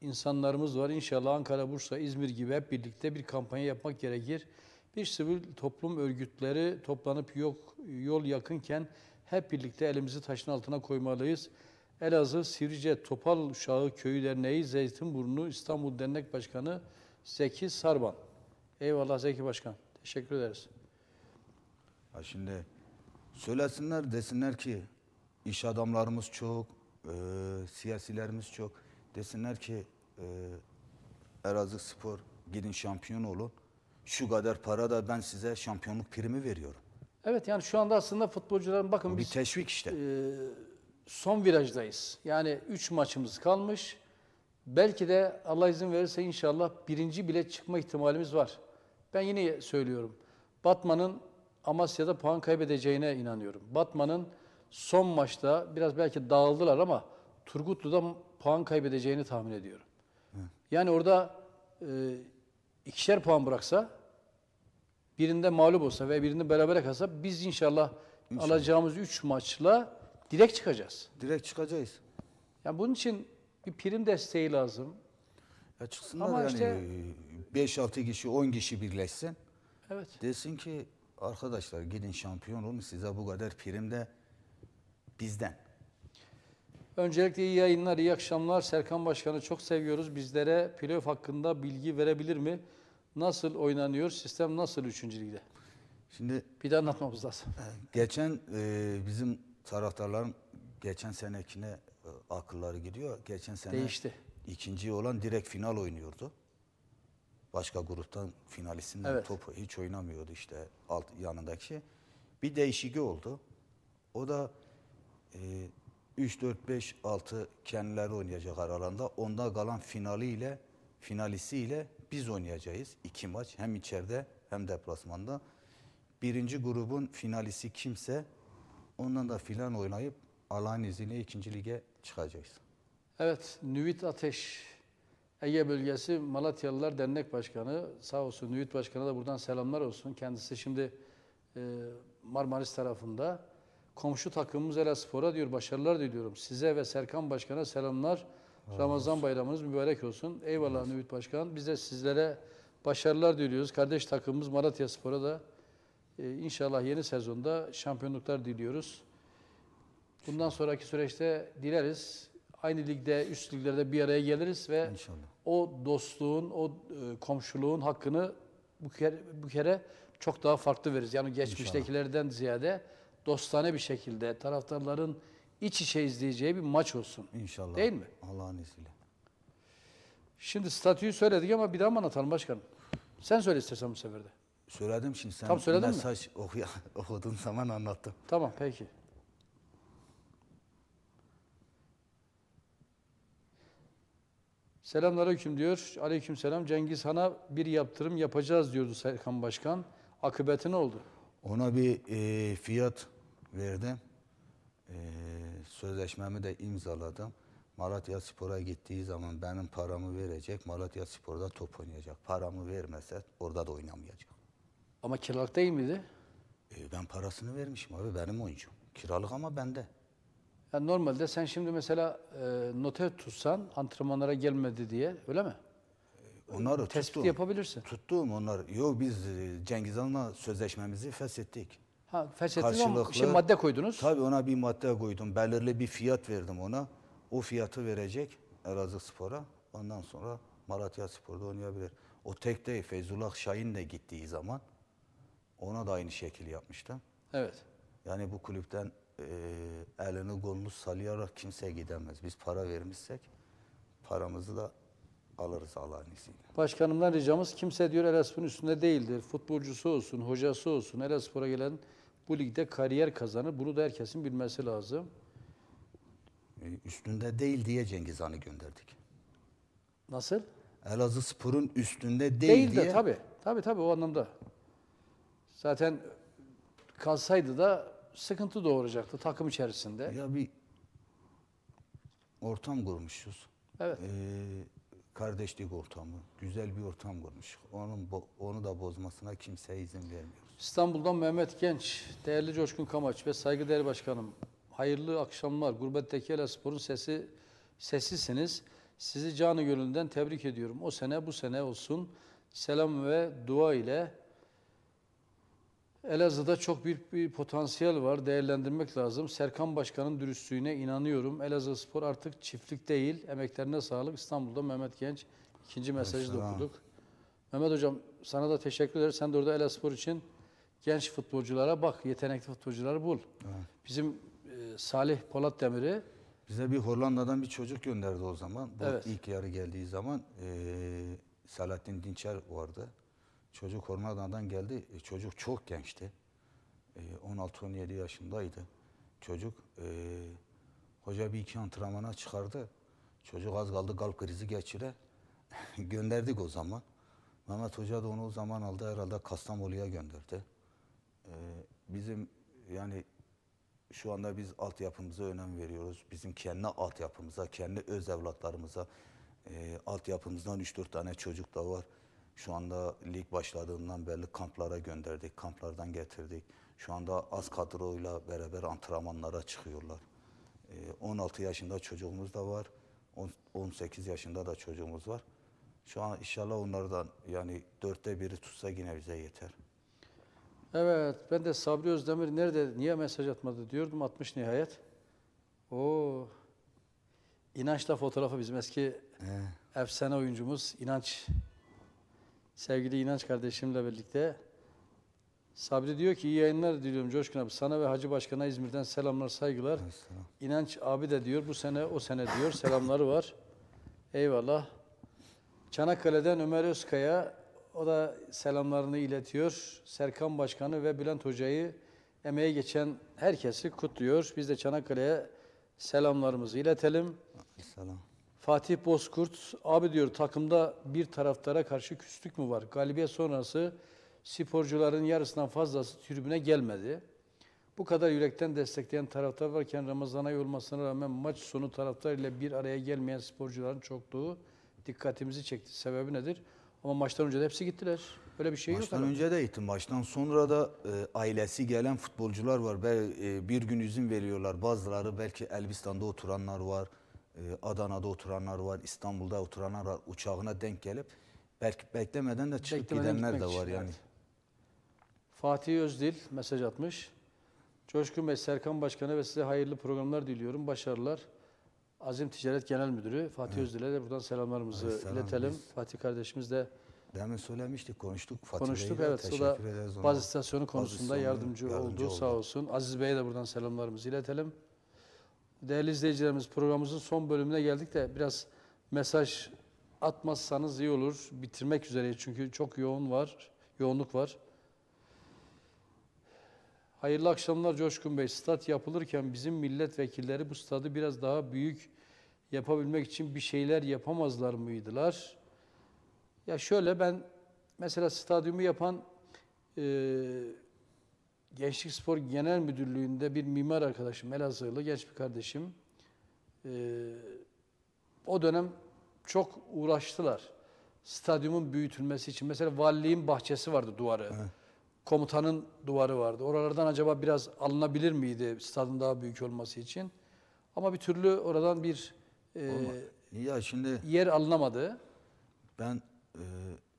insanlarımız var. İnşallah Ankara, Bursa, İzmir gibi hep birlikte bir kampanya yapmak gerekir. Bir sivil toplum örgütleri toplanıp yok, yol yakınken hep birlikte elimizi taşın altına koymalıyız. Elazığ, Sivrice, Topal Şahı Köyü Derneği, Zeytinburnu, İstanbul Dernek Başkanı Zeki Sarban. Eyvallah Zeki Başkan. Teşekkür ederiz. Ha şimdi söylesinler desinler ki iş adamlarımız çok, e, siyasilerimiz çok. Desinler ki e, Elazığ Spor gidin şampiyon olun. Şu kadar para da ben size şampiyonluk primi veriyorum. Evet yani şu anda aslında futbolcuların bakın bir biz, teşvik işte. E, son virajdayız. Yani 3 maçımız kalmış. Belki de Allah izin verirse inşallah birinci bile çıkma ihtimalimiz var. Ben yine söylüyorum. Batman'ın Amasya'da puan kaybedeceğine inanıyorum. Batman'ın son maçta biraz belki dağıldılar ama Turgutlu'da puan kaybedeceğini tahmin ediyorum. Hı. Yani orada e, ikişer puan bıraksa birinde mağlup olsa ve birinde beraber kalsa biz inşallah, inşallah. alacağımız 3 maçla direkt çıkacağız. Direkt çıkacağız. Yani bunun için bir prim desteği lazım. Ya çıksınlar Ama yani işte, 5-6 kişi 10 kişi birleşsin. Evet. Desin ki arkadaşlar gidin şampiyon olun size bu kadar prim de bizden. Öncelikle iyi yayınlar, iyi akşamlar. Serkan Başkan'ı çok seviyoruz. Bizlere playoff hakkında bilgi verebilir mi? Nasıl oynanıyor? Sistem nasıl 3. ligde? Şimdi bir de anlatmamız lazım. E, geçen e, bizim taraftarların geçen senekine e, akılları gidiyor. Geçen sene Değişti. ikinci olan direkt final oynuyordu başka gruptan finalistinden evet. topu hiç oynamıyordu işte alt yanındaki. Bir değişikliği oldu. O da e, 3 4 5 6 kendileri oynayacak aralığında. Onda kalan finali ile finalisi ile biz oynayacağız. iki maç hem içeride hem deplasmanda. Birinci grubun finalisi kimse ondan da filan oynayıp Allah'ın izini ikinci lige çıkacağız. Evet, Nüvit Ateş Ege Bölgesi Malatyalılar Dernek Başkanı sağ olsun Nüvit Başkanı da buradan selamlar olsun. Kendisi şimdi e, Marmaris tarafında. Komşu takımımız Spora diyor başarılar diliyorum. Size ve Serkan Başkan'a selamlar. Allah Ramazan bayramınız mübarek olsun. Eyvallah Allah Nüyüt Başkan. Biz de sizlere başarılar diliyoruz. Kardeş takımımız Malatya Spor'a da e, inşallah yeni sezonda şampiyonluklar diliyoruz. Bundan sonraki süreçte dileriz aynı ligde, üst liglerde bir araya geliriz ve İnşallah. o dostluğun, o e, komşuluğun hakkını bu kere, bu kere çok daha farklı veririz. Yani geçmiştekilerden İnşallah. ziyade dostane bir şekilde taraftarların iç içe izleyeceği bir maç olsun. İnşallah. Değil mi? Allah'ın izniyle. Şimdi statüyü söyledik ama bir daha mı anlatalım başkanım? Sen söyle istersen bu sefer Söyledim şimdi sen Tam söyledin mesaj mi? Okuya, [laughs] okuduğun zaman anlattım. Tamam peki. Selamünaleyküm diyor. Aleykümselam. Cengiz Han'a bir yaptırım yapacağız diyordu Serkan Başkan. Akıbeti ne oldu? Ona bir e, fiyat verdim. E, sözleşmemi de imzaladım. Malatya Spor'a gittiği zaman benim paramı verecek. Malatya Spor'da top oynayacak. Paramı vermezse orada da oynamayacak. Ama kiralık değil miydi? E, ben parasını vermişim abi. Benim oyuncum. Kiralık ama bende. Yani normalde sen şimdi mesela e, noter tutsan antrenmanlara gelmedi diye öyle mi? Onları Tespit tuttum. yapabilirsin. Tuttum onlar. Yok biz e, Cengiz Han'la sözleşmemizi feshettik. Ha feshettik ama şey, madde koydunuz. Tabii ona bir madde koydum. Belirli bir fiyat verdim ona. O fiyatı verecek Elazığ Spor'a. Ondan sonra Malatya Spor'da oynayabilir. O tek değil. Feyzullah Şahin de gittiği zaman ona da aynı şekil yapmıştım. Evet. Yani bu kulüpten e, elini kolunu salayarak kimse gidemez. Biz para vermişsek paramızı da alırız Allah'ın izniyle. Başkanımdan ricamız kimse diyor Elazığ'ın üstünde değildir. Futbolcusu olsun, hocası olsun Elazığ'a gelen bu ligde kariyer kazanır. Bunu da herkesin bilmesi lazım. Ee, üstünde değil diye Cengiz Han'ı gönderdik. Nasıl? Elazığ Spor'un üstünde değil, değil diye. Değil de tabii. Tabii tabii o anlamda. Zaten kalsaydı da sıkıntı doğuracaktı takım içerisinde. Ya bir ortam kurmuşuz. Evet. Ee, kardeşlik ortamı, güzel bir ortam kurmuş. Onun onu da bozmasına kimseye izin vermiyoruz. İstanbul'dan Mehmet Genç, değerli Coşkun Kamaç ve saygıdeğer başkanım. Hayırlı akşamlar. Gurbet Ela Spor'un sesi sesisiniz. Sizi canı gönülden tebrik ediyorum. O sene bu sene olsun. Selam ve dua ile Elazığ'da çok büyük bir potansiyel var. Değerlendirmek lazım. Serkan Başkan'ın dürüstlüğüne inanıyorum. Elazığ Spor artık çiftlik değil. Emeklerine sağlık. İstanbul'da Mehmet Genç ikinci mesajı da okuduk. Mehmet Hocam sana da teşekkür ederiz. Sen de orada Elazığ Spor için genç futbolculara bak. Yetenekli futbolcuları bul. Evet. Bizim e, Salih Polat Demir'i bize bir Hollanda'dan bir çocuk gönderdi o zaman. Bu evet. ilk yarı geldiği zaman e, Salahattin Dinçer vardı. Çocuk Hornada'dan geldi. E, çocuk çok gençti. E, 16-17 yaşındaydı. Çocuk e, hoca bir iki antrenmana çıkardı. Çocuk az kaldı kalp krizi geçire. [laughs] Gönderdik o zaman. Mehmet Hoca da onu o zaman aldı herhalde Kastamonu'ya gönderdi. Ee, bizim yani şu anda biz altyapımıza önem veriyoruz. Bizim kendi altyapımıza, kendi öz evlatlarımıza, e, altyapımızdan 3-4 tane çocuk da var. Şu anda lig başladığından beri kamplara gönderdik, kamplardan getirdik. Şu anda az kadroyla beraber antrenmanlara çıkıyorlar. 16 ee, yaşında çocuğumuz da var, 18 yaşında da çocuğumuz var. Şu an inşallah onlardan yani dörtte biri tutsa yine bize yeter. Evet, ben de Sabri Özdemir nerede, niye mesaj atmadı diyordum, atmış nihayet. O İnanç'la fotoğrafı bizim eski He. efsane oyuncumuz İnanç sevgili İnanç kardeşimle birlikte. Sabri diyor ki iyi yayınlar diliyorum Coşkun abi. Sana ve Hacı Başkan'a İzmir'den selamlar, saygılar. Selam. İnanç abi de diyor bu sene o sene diyor [laughs] selamları var. Eyvallah. Çanakkale'den Ömer Özkaya o da selamlarını iletiyor. Serkan Başkanı ve Bülent Hoca'yı emeğe geçen herkesi kutluyor. Biz de Çanakkale'ye selamlarımızı iletelim. Selam. Fatih Bozkurt, abi diyor takımda bir taraftara karşı küslük mü var? Galibiyet sonrası sporcuların yarısından fazlası tribüne gelmedi. Bu kadar yürekten destekleyen taraftar varken Ramazan ayı olmasına rağmen maç sonu ile bir araya gelmeyen sporcuların çokluğu dikkatimizi çekti. Sebebi nedir? Ama maçtan önce de hepsi gittiler. Böyle bir şey maçtan yok. Maçtan önce de gittim. Maçtan sonra da e, ailesi gelen futbolcular var. Bel, e, bir gün izin veriyorlar. Bazıları belki Elbistan'da oturanlar var. Ee, Adana'da oturanlar var, İstanbul'da oturanlar var. Uçağına denk gelip belki beklemeden de çıkıp beklemeden gidenler de var yani. Fatih Özdil mesaj atmış. Coşkun Bey, Serkan Başkanı ve size hayırlı programlar diliyorum. Başarılar. Azim Ticaret Genel Müdürü Fatih Özdil'e de buradan selamlarımızı Hayır, iletelim. Biz. Fatih kardeşimiz de Demin söylemiştik, konuştuk. Fatih konuştuk Bey'le. evet. O da baz istasyonu konusunda yardımcı, yardımcı oldu, oldu. Sağ olsun. Aziz Bey'e de buradan selamlarımızı iletelim değerli izleyicilerimiz programımızın son bölümüne geldik de biraz mesaj atmazsanız iyi olur. Bitirmek üzere çünkü çok yoğun var, yoğunluk var. Hayırlı akşamlar Coşkun Bey. Stat yapılırken bizim milletvekilleri bu stadı biraz daha büyük yapabilmek için bir şeyler yapamazlar mıydılar? Ya şöyle ben mesela stadyumu yapan e, Gençlik Spor Genel Müdürlüğü'nde bir mimar arkadaşım, Elazığlı genç bir kardeşim. Ee, o dönem çok uğraştılar. Stadyumun büyütülmesi için. Mesela valiliğin bahçesi vardı duvarı. Evet. Komutanın duvarı vardı. Oralardan acaba biraz alınabilir miydi stadyum daha büyük olması için? Ama bir türlü oradan bir e, ya şimdi yer alınamadı. Ben e,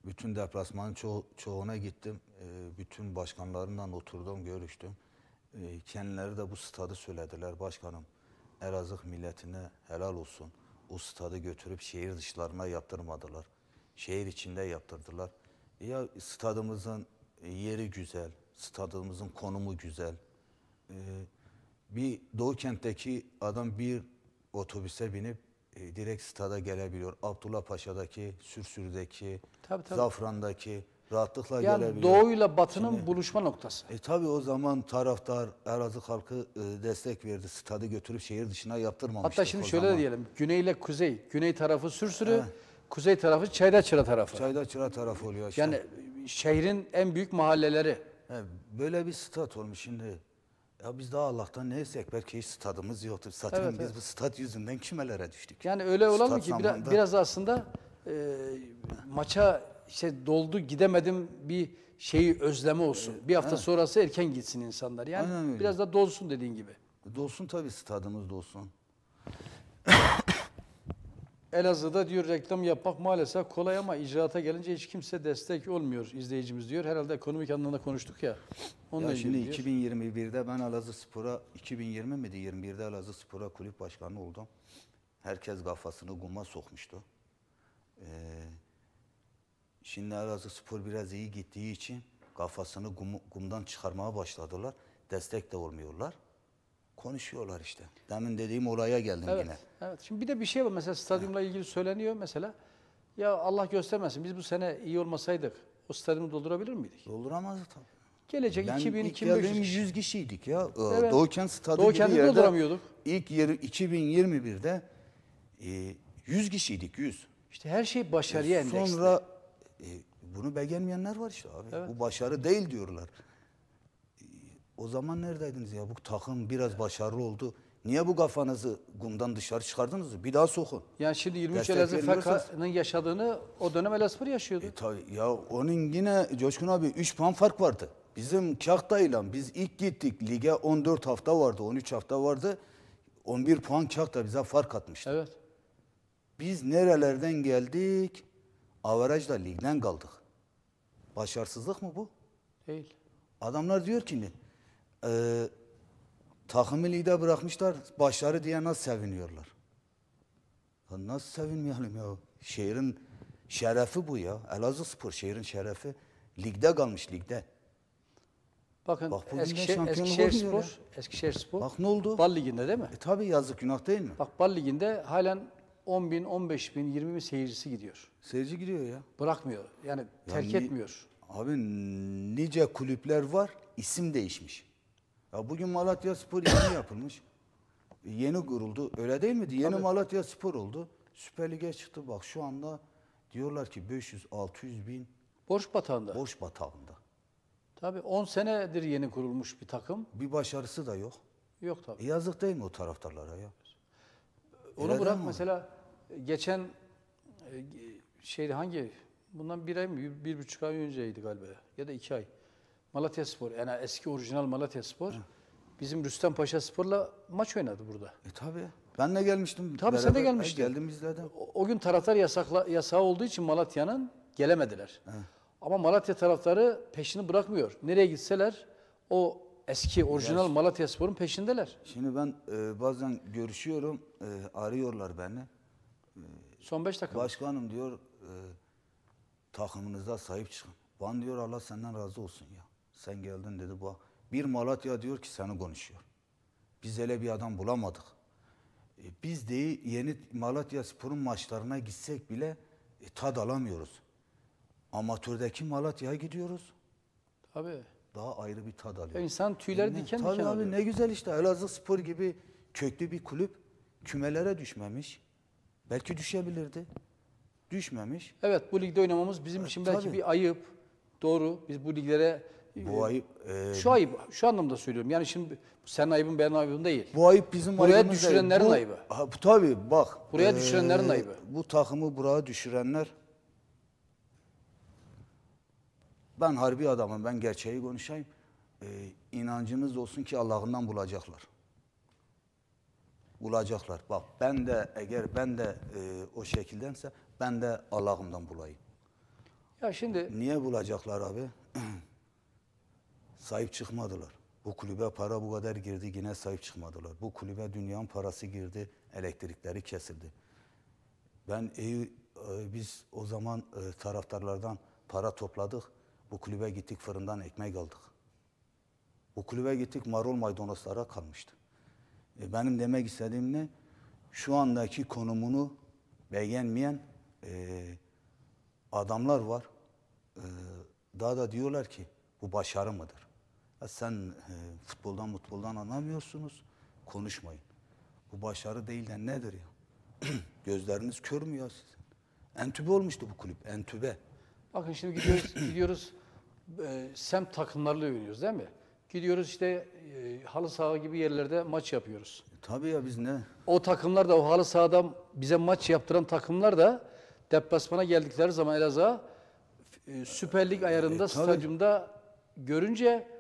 bütün deplasmanın ço çoğuna gittim. E, bütün başkanlarından oturdum, görüştüm. E, kendileri de bu stadı söylediler. Başkanım Elazığ milletine helal olsun. O stadı götürüp şehir dışlarına yaptırmadılar. Şehir içinde yaptırdılar. Ya stadımızın yeri güzel, stadımızın konumu güzel. Ee, bir Doğu kentteki adam bir otobüse binip e, direkt stada gelebiliyor. Abdullah Paşa'daki, Sürsür'deki, tabii, tabii. Zafran'daki rahatlıkla yani gelebiliyor. Yani doğuyla batının Şimdi, buluşma noktası. E tabii o zaman taraftar arazi halkı e, destek verdi. Stadı götürüp şehir dışına yaptırmamıştı. Hatta şimdi şöyle zaman. diyelim. Güney ile kuzey. Güney tarafı Sürsür'ü, evet. kuzey tarafı Çaydaçıra tarafı. Çaydaçıra tarafı oluyor işte. Yani şehrin en büyük mahalleleri. He, böyle bir stat olmuş şimdi. Ya biz daha Allah'tan neysek belki hiç stadımız yoktu. Zaten evet, biz evet. bu stat yüzünden kümelere düştük. Yani öyle olan mı ki zamanda... biraz, aslında e, maça işte doldu gidemedim bir şeyi özleme olsun. bir hafta evet. sonrası erken gitsin insanlar. Yani biraz da dolsun dediğin gibi. Dolsun tabii stadımız dolsun. Elazığ'da diyor reklam yapmak maalesef kolay ama icraata gelince hiç kimse destek olmuyor izleyicimiz diyor. Herhalde ekonomik anlamda konuştuk ya. Onunla ya şimdi diyor. 2021'de ben Elazığ Spor'a 2020 miydi 21'de Elazığ Spor'a kulüp başkanı oldum. Herkes kafasını guma sokmuştu. Ee, şimdi Elazığ Spor biraz iyi gittiği için kafasını gum, gumdan çıkarmaya başladılar. Destek de olmuyorlar konuşuyorlar işte. Demin dediğim olaya geldim evet, yine. Evet. Şimdi bir de bir şey var mesela stadyumla ilgili söyleniyor mesela. Ya Allah göstermesin biz bu sene iyi olmasaydık o stadyumu doldurabilir miydik? Dolduramazdık tabii. Gelecek ben 2000 2500 kişi. 100 kişiydik ya. Ee, evet. Doğukent stadyumu. Doğu yerde. dolduramıyorduk. İlk yeri 2021'de 100 kişiydik 100. İşte her şey başarıya e, endeksli. Sonra e, bunu beğenmeyenler var işte abi. Evet. Bu başarı değil diyorlar. O zaman neredeydiniz ya? Bu takım biraz başarılı oldu. Niye bu kafanızı kumdan dışarı çıkardınız? Bir daha sokun. Yani şimdi 23 Destek Elazığ FK'nın yaşadığını o dönem Elazığ yaşıyordu. E, tabii ya onun yine Coşkun abi 3 puan fark vardı. Bizim Kahta ile biz ilk gittik lige 14 hafta vardı, 13 hafta vardı. 11 puan Kahta bize fark atmıştı. Evet. Biz nerelerden geldik? Avarajla ligden kaldık. Başarısızlık mı bu? Değil. Adamlar diyor ki e, takımı lider bırakmışlar. Başları diye nasıl seviniyorlar? Ya nasıl sevinmeyelim ya? Şehrin şerefi bu ya. Elazığ Spor şehrin şerefi. Ligde kalmış ligde. Bakın Bak, Eskişehir, Eskişehir Spor, ya. Eskişehir Spor. Bak ne oldu? Bal Ligi'nde değil mi? E tabi yazık günah değil mi? Bak Bal Ligi'nde halen 10 bin, 15 bin, 20 bin seyircisi gidiyor. Seyirci gidiyor ya. Bırakmıyor. Yani terk ni, etmiyor. Abi nice kulüpler var, isim değişmiş. Ya bugün Malatya Spor yeni yapılmış. yeni kuruldu. Öyle değil miydi? Yeni Tabii. Malatya Spor oldu. Süper Lig'e çıktı. Bak şu anda diyorlar ki 500-600 bin borç batağında. borç batağında. Tabii 10 senedir yeni kurulmuş bir takım. Bir başarısı da yok. Yok tabii. E, yazık değil mi o taraftarlara ya? Onu Öyle bırak değil mi? mesela e, geçen e, hangi bundan bir ay mı bir, bir buçuk ay önceydi galiba ya da iki ay. Malatya Spor. Yani eski orijinal Malatya Spor. Bizim Rüstem Paşa Spor'la maç oynadı burada. E tabi. Ben de gelmiştim. Tabi sen de gelmiştin. geldim izledim. O, o gün taraftar yasakla, yasağı olduğu için Malatya'nın gelemediler. Hı. Ama Malatya taraftarı peşini bırakmıyor. Nereye gitseler o eski orijinal Malatya Spor'un peşindeler. Şimdi ben e, bazen görüşüyorum, e, arıyorlar beni. E, Son beş dakika. Başkanım diyor, e, takımınıza sahip çıkın. Van diyor Allah senden razı olsun ya. Sen geldin dedi bu. Bir Malatya diyor ki seni konuşuyor. Biz hele bir adam bulamadık. E, biz de yeni Malatya Spor'un maçlarına gitsek bile e, tad alamıyoruz. Amatördeki Malatya'ya gidiyoruz. Tabii. Daha ayrı bir tad alıyor. İnsan insan tüyler Değil diken mi? diken abi ne güzel işte Elazığ Spor gibi köklü bir kulüp kümelere düşmemiş. Belki düşebilirdi. Düşmemiş. Evet bu ligde oynamamız bizim evet, için belki tabii. bir ayıp. Doğru. Biz bu liglere ee, bu ayıp... E, şu ayıp, şu anlamda söylüyorum. Yani şimdi sen ayıbın ben ayıbım değil. Bu ayıp bizim buraya ayıbımız Buraya düşürenlerin bu, ayıbı. Ha, tabii bak. Buraya e, düşürenlerin ayıbı. Bu takımı buraya düşürenler... Ben harbi adamım, ben gerçeği konuşayım. E, inancınız olsun ki Allah'ından bulacaklar bulacaklar. Bak ben de eğer ben de e, o şekildense ben de Allah'ımdan bulayım. Ya şimdi niye bulacaklar abi? [clears throat] sahip çıkmadılar. Bu kulübe para bu kadar girdi yine sahip çıkmadılar. Bu kulübe dünyanın parası girdi, elektrikleri kesildi. Ben iyi, e, biz o zaman e, taraftarlardan para topladık. Bu kulübe gittik fırından ekmek aldık. Bu kulübe gittik marul maydanozlara kalmıştı. E, benim demek istediğim ne? Şu andaki konumunu beğenmeyen e, adamlar var. E, daha da diyorlar ki bu başarı mıdır? sen e, futboldan futboldan anlamıyorsunuz. Konuşmayın. Bu başarı değil de nedir ya? [clears throat] Gözleriniz kör mü ya sizin? Entübe olmuştu bu kulüp. Entübe. Bakın şimdi gidiyoruz, [clears throat] gidiyoruz e, semt takımlarıyla oynuyoruz değil mi? Gidiyoruz işte e, halı saha gibi yerlerde maç yapıyoruz. E, tabii ya biz ne? O takımlar da o halı sahada bize maç yaptıran takımlar da deplasmana geldikleri zaman Elazığ'a e, Süper ayarında e, e, tabii. stadyumda görünce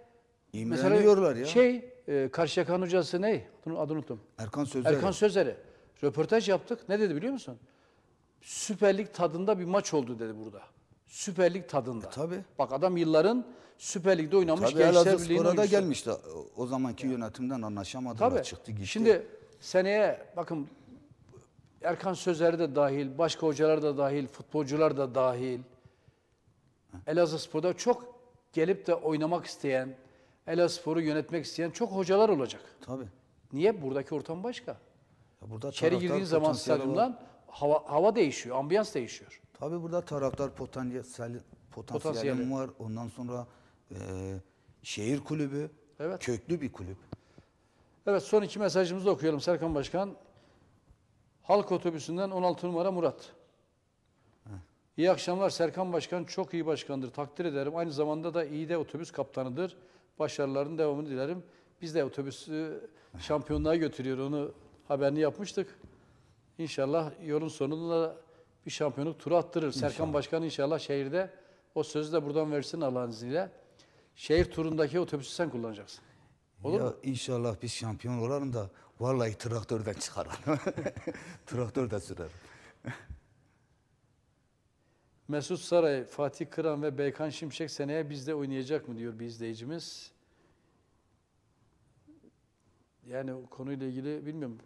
İmreniyorlar ya. Şey, e, Karşıyakan hocası ne? Bunun adını unuttum. Erkan Sözleri. Erkan Sözere. Röportaj yaptık. Ne dedi biliyor musun? Süperlik tadında bir maç oldu dedi burada. Süperlik tadında. E, tabii. Bak adam yılların süperlikte Lig'de oynamış tabii, gençler birliğinin oyuncusu. gelmişti. O zamanki yani. yönetimden anlaşamadılar. Tabii. Çıktı gitti. Şimdi seneye bakın Erkan Sözer de dahil, başka hocalar da dahil, futbolcular da dahil. Elazığ Spor'da çok gelip de oynamak isteyen, Elazığspor'u yönetmek isteyen çok hocalar olacak. Tabii. Niye? Buradaki ortam başka. Ya burada İçeri girdiğin zaman stadyumdan hava, hava değişiyor, ambiyans değişiyor. Tabii burada taraftar potansiyel, potansiyelim var. Ondan sonra e, şehir kulübü, evet. köklü bir kulüp. Evet son iki mesajımızı okuyalım Serkan Başkan. Halk otobüsünden 16 numara Murat. Heh. İyi akşamlar Serkan Başkan çok iyi başkandır takdir ederim. Aynı zamanda da iyi de otobüs kaptanıdır başarıların devamını dilerim. Biz de otobüsü şampiyonluğa götürüyor. Onu haberini yapmıştık. İnşallah yolun sonunda bir şampiyonluk turu attırır. İnşallah. Serkan Başkan inşallah şehirde o sözü de buradan versin Allah'ın izniyle. Şehir turundaki otobüsü sen kullanacaksın. Olur ya mu? İnşallah biz şampiyon olalım da vallahi traktörden çıkaralım. [laughs] traktörden sürerim. Mesut Saray, Fatih Kıran ve Beykan Şimşek seneye bizde oynayacak mı diyor bir izleyicimiz. Yani konuyla ilgili bilmiyorum.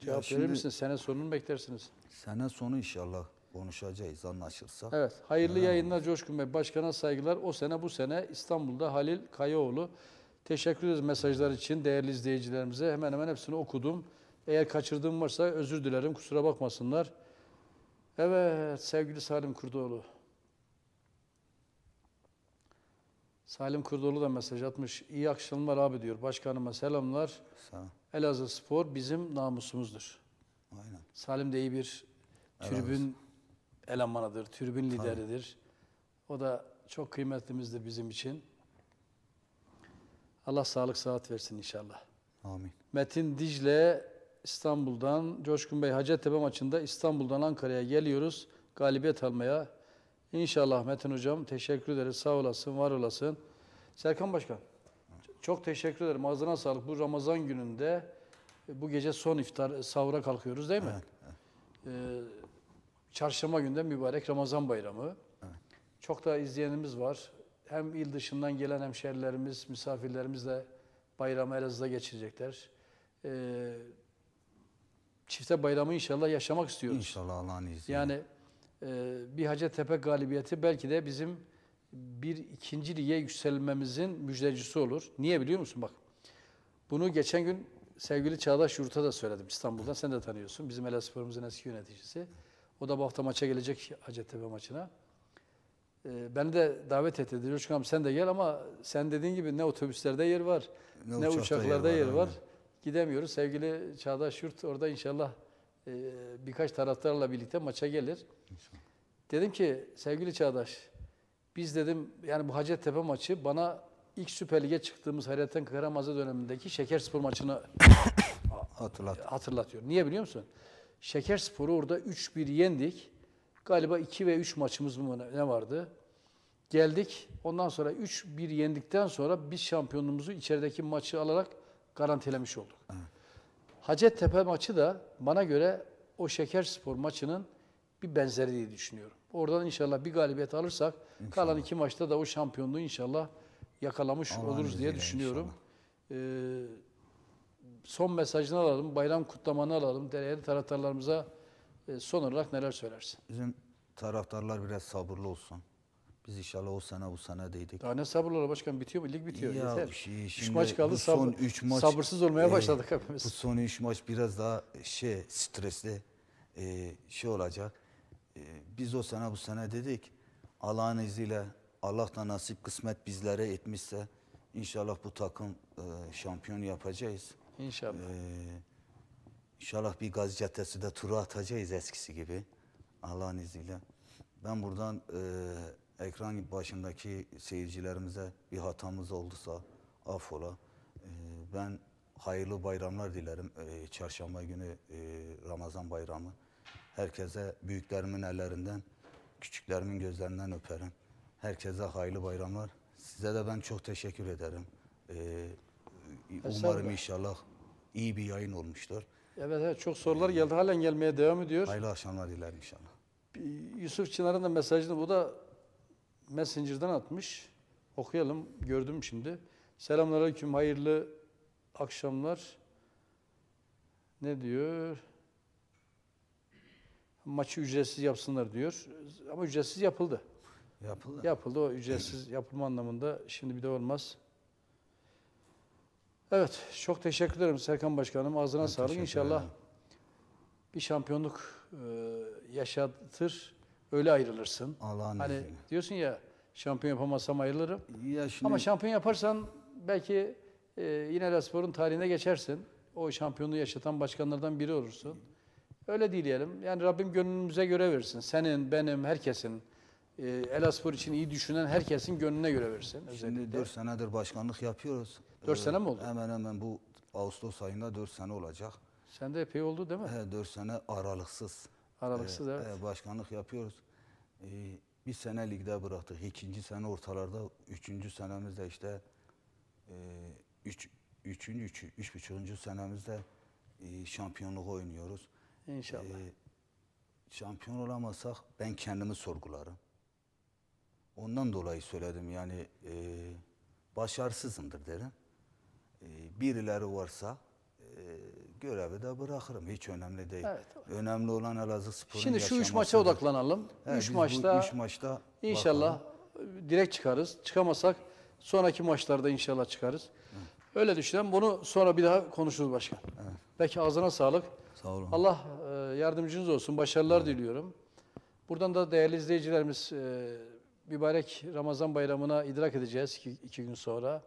Cevap şimdi- verir misiniz? Sene sonunu beklersiniz? Sene sonu inşallah konuşacağız anlaşırsa. Evet. Hayırlı yayınlar Coşkun Bey. Başkana saygılar. O sene bu sene İstanbul'da Halil Kayaoğlu. Teşekkür ederiz mesajlar için değerli izleyicilerimize. Hemen hemen hepsini okudum. Eğer kaçırdığım varsa özür dilerim. Kusura bakmasınlar. Evet sevgili Salim Kurdoğlu. Salim Kurdoğlu da mesaj atmış. İyi akşamlar abi diyor. Başkanıma selamlar. Sağ ol. Elazığ Spor bizim namusumuzdur. Aynen. Salim de iyi bir tribün evet. elemanıdır. Tribün Tabii. lideridir. O da çok kıymetlimizdir bizim için. Allah sağlık saat versin inşallah. Amin. Metin Dicle İstanbul'dan Coşkun Bey Hacettepe maçında İstanbul'dan Ankara'ya geliyoruz galibiyet almaya. İnşallah Metin Hocam teşekkür ederiz. Sağ olasın, var olasın. Serkan Başkan çok teşekkür ederim. Ağzına sağlık. Bu Ramazan gününde e, bu gece son iftar e, sahura kalkıyoruz değil mi? Evet, evet. Ee, çarşamba günden mübarek Ramazan bayramı. Evet. Çok da izleyenimiz var. Hem il dışından gelen hemşerilerimiz, misafirlerimiz de bayramı Elazığ'da geçirecekler. Ee, çifte bayramı inşallah yaşamak istiyoruz. İnşallah Allah'ın izniyle. Yani e, bir Hacettepe galibiyeti belki de bizim bir ikinci lige yükselmemizin müjdecisi olur. Niye biliyor musun? Bak bunu geçen gün sevgili Çağdaş Yurt'a da söyledim İstanbul'dan. Sen de tanıyorsun. Bizim Elaspor'umuzun eski yöneticisi. O da bu hafta maça gelecek Hacettepe maçına. Ee, beni de davet etti. çünkü sen de gel ama sen dediğin gibi ne otobüslerde yer var, ne, ne uçaklarda yer var. Yer var. Yani gidemiyoruz. Sevgili Çağdaş Yurt orada inşallah e, birkaç taraftarla birlikte maça gelir. Dedim ki sevgili Çağdaş biz dedim yani bu Hacettepe maçı bana ilk Süper Lig'e çıktığımız Hayrettin Karamanza dönemindeki Şeker Spor maçını [coughs] Hatırlat. hatırlatıyor. Niye biliyor musun? Şeker Spor'u orada 3-1 yendik. Galiba 2 ve 3 maçımız mı ne vardı? Geldik. Ondan sonra 3-1 yendikten sonra biz şampiyonluğumuzu içerideki maçı alarak garantilemiş olduk. Evet. Hacettepe maçı da bana göre o şeker spor maçının bir benzeri diye düşünüyorum. Oradan inşallah bir galibiyet alırsak inşallah. kalan iki maçta da o şampiyonluğu inşallah yakalamış Aman oluruz diye düşünüyorum. Ee, son mesajını alalım, bayram kutlamanı alalım. Değerli taraftarlarımıza e, son olarak neler söylersin? Bizim taraftarlar biraz sabırlı olsun. Biz inşallah o sana bu sana dedik. Daha ne sabırlar başkan bitiyor mu? Lig bitiyor. Ya yeter. Şey, üç maç kaldı bu son sabır, üç maç, sabırsız olmaya e, başladık hepimiz. Bu son üç maç biraz daha şey stresli e, şey olacak. E, biz o sana bu sene dedik. Allah'ın izniyle Allah da nasip kısmet bizlere etmişse inşallah bu takım e, şampiyon yapacağız. İnşallah. E, inşallah bir gazetesi de turu atacağız eskisi gibi. Allah'ın izniyle. Ben buradan e, ekran başındaki seyircilerimize bir hatamız olduysa affola. Ee, ben hayırlı bayramlar dilerim. Ee, çarşamba günü e, Ramazan bayramı. Herkese büyüklerimin ellerinden, küçüklerimin gözlerinden öperim. Herkese hayırlı bayramlar. Size de ben çok teşekkür ederim. Ee, e, umarım inşallah iyi bir yayın olmuştur. Evet, evet çok sorular geldi. Halen gelmeye devam ediyor. Hayırlı akşamlar dilerim inşallah. Yusuf Çınar'ın da mesajını bu da Messenger'dan atmış. Okuyalım. Gördüm şimdi. Selamünaleyküm. Hayırlı akşamlar. Ne diyor? Maçı ücretsiz yapsınlar diyor. Ama ücretsiz yapıldı. Yapıldı. Yapıldı. O ücretsiz [clears throat] yapılma anlamında şimdi bir de olmaz. Evet. Çok teşekkür ederim Serkan Başkanım. Ağzına ben sağlık. İnşallah bir şampiyonluk e, yaşatır. Öyle ayrılırsın. Allah'ın hani izniyle. diyorsun ya şampiyon yapamazsam ayrılırım. Ya şimdi... Ama şampiyon yaparsan belki e, yine La Spor'un tarihine geçersin. O şampiyonluğu yaşatan başkanlardan biri olursun. Öyle değil diyelim. Yani Rabbim gönlümüze göre versin. Senin, benim, herkesin. E, Elaspor için iyi düşünen herkesin gönlüne göre versin. Özellikle. Şimdi 4 senedir başkanlık yapıyoruz. 4 ee, sene mi oldu? Hemen hemen bu Ağustos ayında 4 sene olacak. Sen de epey oldu değil mi? He, 4 sene aralıksız. Aralıksız evet. evet. Başkanlık yapıyoruz. Ee, bir sene ligde bıraktık. İkinci sene ortalarda, üçüncü senemizde işte e, üç, üçüncü, üç, üç buçuğuncu senemizde e, şampiyonluğu oynuyoruz. İnşallah. Ee, şampiyon olamasak ben kendimi sorgularım. Ondan dolayı söyledim yani e, başarısızımdır derim. E, birileri varsa görevi de bırakırım. Hiç önemli değil. Evet, evet. Önemli olan Elazığ Spor'un Şimdi şu üç maça odaklanalım. Evet, üç, maçta, üç maçta inşallah bakalım. direkt çıkarız. Çıkamasak sonraki maçlarda inşallah çıkarız. Evet. Öyle düşünelim. Bunu sonra bir daha konuşuruz başkan. Evet. Peki ağzına sağlık. Sağ olun. Allah e, yardımcınız olsun. Başarılar evet. diliyorum. Buradan da değerli izleyicilerimiz e, mübarek Ramazan bayramına idrak edeceğiz iki, iki gün sonra.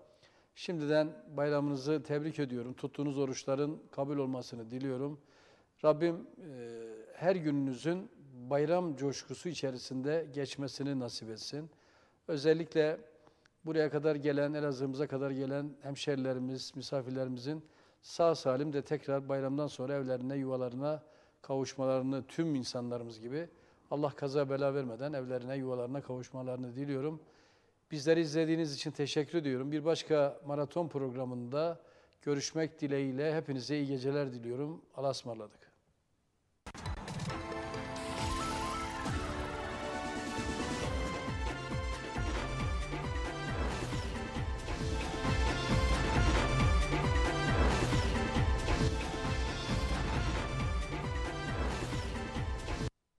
Şimdiden bayramınızı tebrik ediyorum. Tuttuğunuz oruçların kabul olmasını diliyorum. Rabbim e, her gününüzün bayram coşkusu içerisinde geçmesini nasip etsin. Özellikle buraya kadar gelen, Elazığ'ımıza kadar gelen hemşerilerimiz, misafirlerimizin sağ salim de tekrar bayramdan sonra evlerine, yuvalarına kavuşmalarını tüm insanlarımız gibi Allah kaza bela vermeden evlerine, yuvalarına kavuşmalarını diliyorum. Bizleri izlediğiniz için teşekkür ediyorum. Bir başka maraton programında görüşmek dileğiyle hepinize iyi geceler diliyorum. Allah'a ısmarladık.